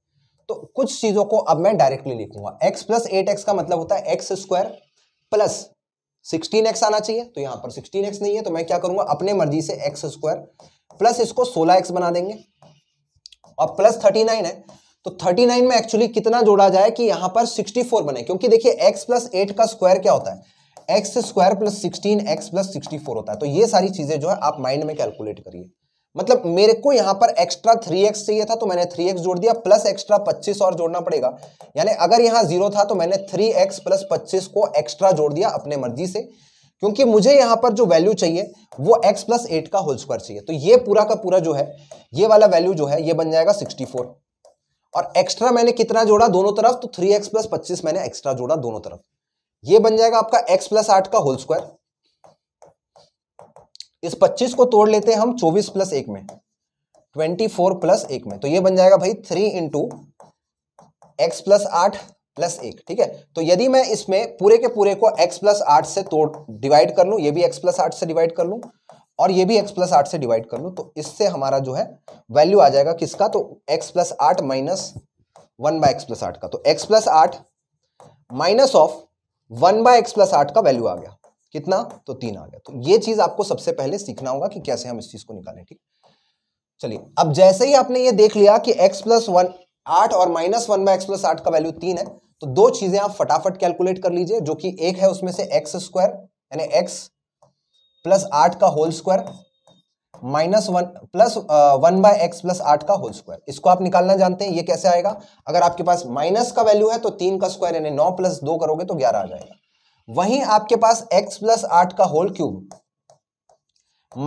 S1: तो कुछ चीज़ों को अब मैं डायरेक्टली लिखूंगा x प्लस एट का मतलब होता है x square plus sixteen x आना चाहिए तो यहाँ पर सिक्सटीन एक्स नहीं है तो मैं क्या करूंगा अपने मर्जी से एक्स स्क्वायर प्लस इसको सोलह एक्स बना देंगे और प्लस थर्टी नाइन है तो 39 में एक्चुअली कितना जोड़ा जाए कि यहां पर 64 बने क्योंकि देखिए x प्लस एट का स्क्वायर क्या होता है x square plus sixteen x plus sixty होता है तो ये सारी चीज़ें जो है आप माइंड में कैलकुलेट करिए मतलब मेरे को यहां पर एक्स्ट्रा थ्री एक्स चाहिए था तो मैंने 3x जोड़ दिया प्लस एक्स्ट्रा पच्चीस और जोड़ना पड़ेगा यानी अगर यहां जीरो था तो मैंने थ्री एक्स प्लस पच्चीस को एक्स्ट्रा जोड़ दिया अपने मर्जी से क्योंकि मुझे यहां पर जो वैल्यू चाहिए वो x प्लस एट का होल स्क्वायर चाहिए तो ये पूरा का पूरा जो है ये वाला वैल्यू जो है ये बन जाएगा सिक्सटी फोर और एक्स्ट्रा मैंने कितना जोड़ा दोनों तरफ तो थ्री एक्स प्लस पच्चीस मैंने एक्स्ट्रा जोड़ा दोनों तरफ ये बन जाएगा आपका एक्स प्लस आठ का होल स्क्वायर इस पच्चीस को तोड़ लेते हैं हम चौबीस प्लस एक में ट्वेंटी फोर प्लस एक में तो ये बन जाएगा भाई थ्री इंटू एक्स प्लस आठ प्लस एक ठीक है तो यदि मैं इसमें पूरे के पूरे को एक्स प्लस आठ से तोड़ डिवाइड कर लूं ये भी एक्स प्लस आठ से डिवाइड कर लूं और ये भी x प्लस आठ से डिवाइड कर लूँ तो इससे हमारा जो है वैल्यू आ जाएगा किसका तो x प्लस आठ minus one by x plus आठ का तो x प्लस आठ minus of one by x plus आठ का वैल्यू आ गया कितना तो तीन आ गया तो ये चीज आपको सबसे पहले सीखना होगा कि कैसे हम इस चीज को निकालें ठीक चलिए अब जैसे ही आपने ये देख लिया कि x प्लस वन आठ और minus one by x plus आठ का वैल्यू तीन है तो दो चीजें आप फटाफट कैलकुलेट कर लीजिए जो कि एक है उसमें से एक्स स्क्वायर यानी एक्स प्लस आठ का whole square minus one plus one by x plus आठ का होल स्क्वायर इसको आप निकालना जानते हैं ये कैसे आएगा अगर आपके पास माइनस का वैल्यू है तो तीन का स्क्वायर यानी नौ प्लस दो करोगे तो ग्यारह आ जाएगा वहीं आपके पास एक्स प्लस आठ का whole cube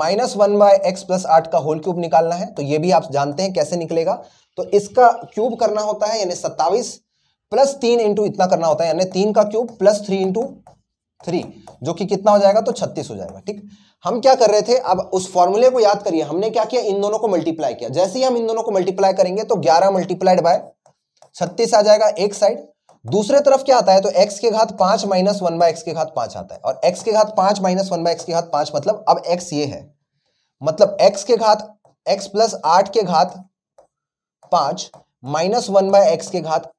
S1: minus one by x plus आठ का होल क्यूब निकालना है तो ये भी आप जानते हैं कैसे निकलेगा तो इसका क्यूब करना होता है यानी सत्ताईस प्लस तीन इंटू इतना करना होता है यानी तीन का cube plus three into three जो कि कितना हो जाएगा तो छत्तीस हो जाएगा ठीक हम क्या कर रहे थे अब उस फॉर्मूले को याद करिए हमने क्या किया इन दोनों को मल्टीप्लाई किया जैसे ही हम इन दोनों को मल्टीप्लाई करेंगे तो ग्यारह मल्टीप्लाइड बाय छत्तीस आ जाएगा एक साइड दूसरे तरफ क्या आता है तो x के घात पांच माइनस वन बाय एक्स के घात पांच आता है और x के घात पांच माइनस वन बाय एक्स के घात पांच मतलब अब x ये है मतलब x के घात x प्लस आठ के घात पांच माइनस वन बाय एक्स के घात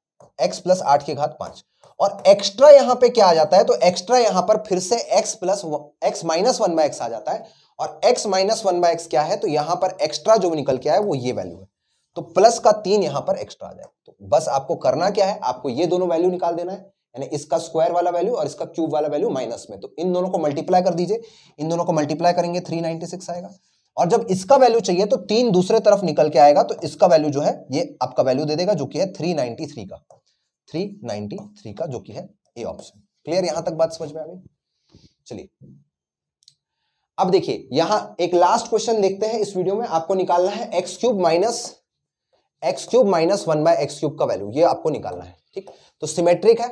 S1: x प्लस आठ के घात पांच और एक्स्ट्रा यहां पे क्या आ जाता है तो एक्स्ट्रा यहां पर फिर से x plus x minus one by x आ जाता है और x minus one by x क्या है तो यहां पर एक्स्ट्रा जो निकल के आया वो ये वैल्यू है तो प्लस का तीन यहां पर एक्स्ट्रा आ जाएगा तो बस आपको करना क्या है आपको ये दोनों वैल्यू निकाल देना है यानी इसका स्क्वायर वाला वैल्यू और इसका क्यूब वाला वैल्यू माइनस में तो इन दोनों को मल्टीप्लाई कर दीजिए इन दोनों को मल्टीप्लाई करेंगे थ्री आएगा और जब इसका वैल्यू चाहिए तो तीन दूसरे तरफ निकल के आएगा तो इसका वैल्यू जो है ये आपका वैल्यू दे देगा जो कि है थ्री का 393 का जो कि है ए ऑप्शन क्लियर यहां तक बात समझ में आ गई चलिए अब देखिए यहां एक लास्ट क्वेश्चन देखते हैं इस वीडियो में आपको निकालना है x cube minus x cube minus one by x cube का वैल्यू ये आपको निकालना है ठीक तो सिमेट्रिक है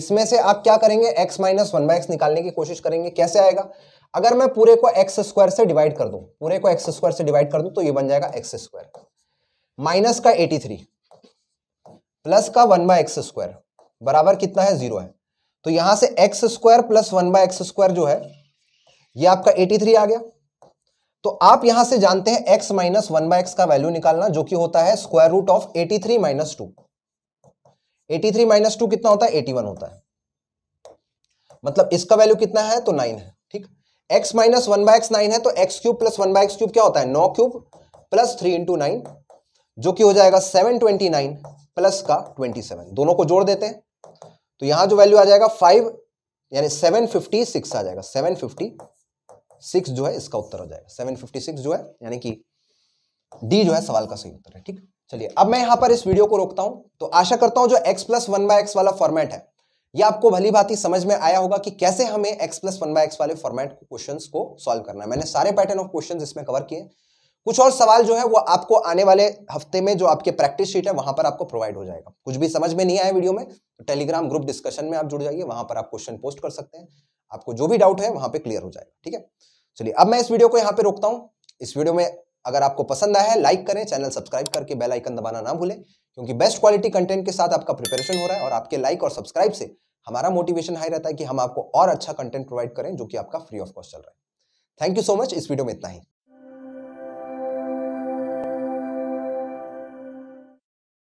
S1: इसमें से आप क्या करेंगे x minus one by x निकालने की कोशिश करेंगे कैसे आएगा अगर मैं पूरे को एक्स स्क्वायर से डिवाइड कर दूं पूरे को एक्स स्क्वायर से डिवाइड कर दूं तो ये बन जाएगा एक्स स्क्वायर माइनस का एटी थ्री प्लस का वन बाय एक्स स्क्वायर बराबर कितना है जीरो है तो यहां से x square plus one by x square जो है ये आपका 83 आ गया तो आप यहां से जानते हैं x minus one by x का वैल्यू निकालना जो कि होता है square root of 83 three minus two eighty three minus two कितना होता है 81 होता है मतलब इसका वैल्यू कितना है तो 9 है ठीक x minus one by x nine है तो x cube plus one by x cube क्या होता है नौ cube plus three into nine जो कि हो जाएगा सेवन ट्वेंटी नाइन प्लस का 27 दोनों को जोड़ देते हैं तो यहां जो वैल्यू आ जाएगा फाइव यानी सेवन फिफ्टी सिक्स आ जाएगा सेवन फिफ्टी सिक्स जो है इसका उत्तर हो जाएगा सेवन फिफ्टी सिक्स जो है यानी कि डी जो है सवाल का सही उत्तर है ठीक चलिए अब मैं यहां पर इस वीडियो को रोकता हूं तो आशा करता हूं जो x plus one by x वाला फॉर्मेट है यह आपको भली भांति समझ में आया होगा कि कैसे हमें x plus one by x वाले फॉर्मेट क्वेश्चन को सॉल्व करना है मैंने सारे पैटर्न ऑफ क्वेश्चन इसमें कवर किए कुछ और सवाल जो है वो आपको आने वाले हफ्ते में जो आपके प्रैक्टिस शीट है वहां पर आपको प्रोवाइड हो जाएगा कुछ भी समझ में नहीं आया वीडियो में तो टेलीग्राम ग्रुप डिस्कशन में आप जुड़ जाइए वहां पर आप क्वेश्चन पोस्ट कर सकते हैं आपको जो भी डाउट है वहां पे क्लियर हो जाएगा ठीक है चलिए अब मैं इस वीडियो को यहाँ पे रोकता हूँ इस वीडियो में अगर आपको पसंद आया है लाइक करें चैनल सब्सक्राइब करके बेल आइकन दबाना ना भूलें क्योंकि बेस्ट क्वालिटी कंटेंट के साथ आपका प्रिपरेशन हो रहा है और आपके लाइक और सब्सक्राइब से हमारा मोटिवेशन हाई रहता है कि हम आपको और अच्छा कंटेंट प्रोवाइड करें जो कि आपका फ्री ऑफ कॉस्ट चल रहा है थैंक यू सो मच इस वीडियो में इतना ही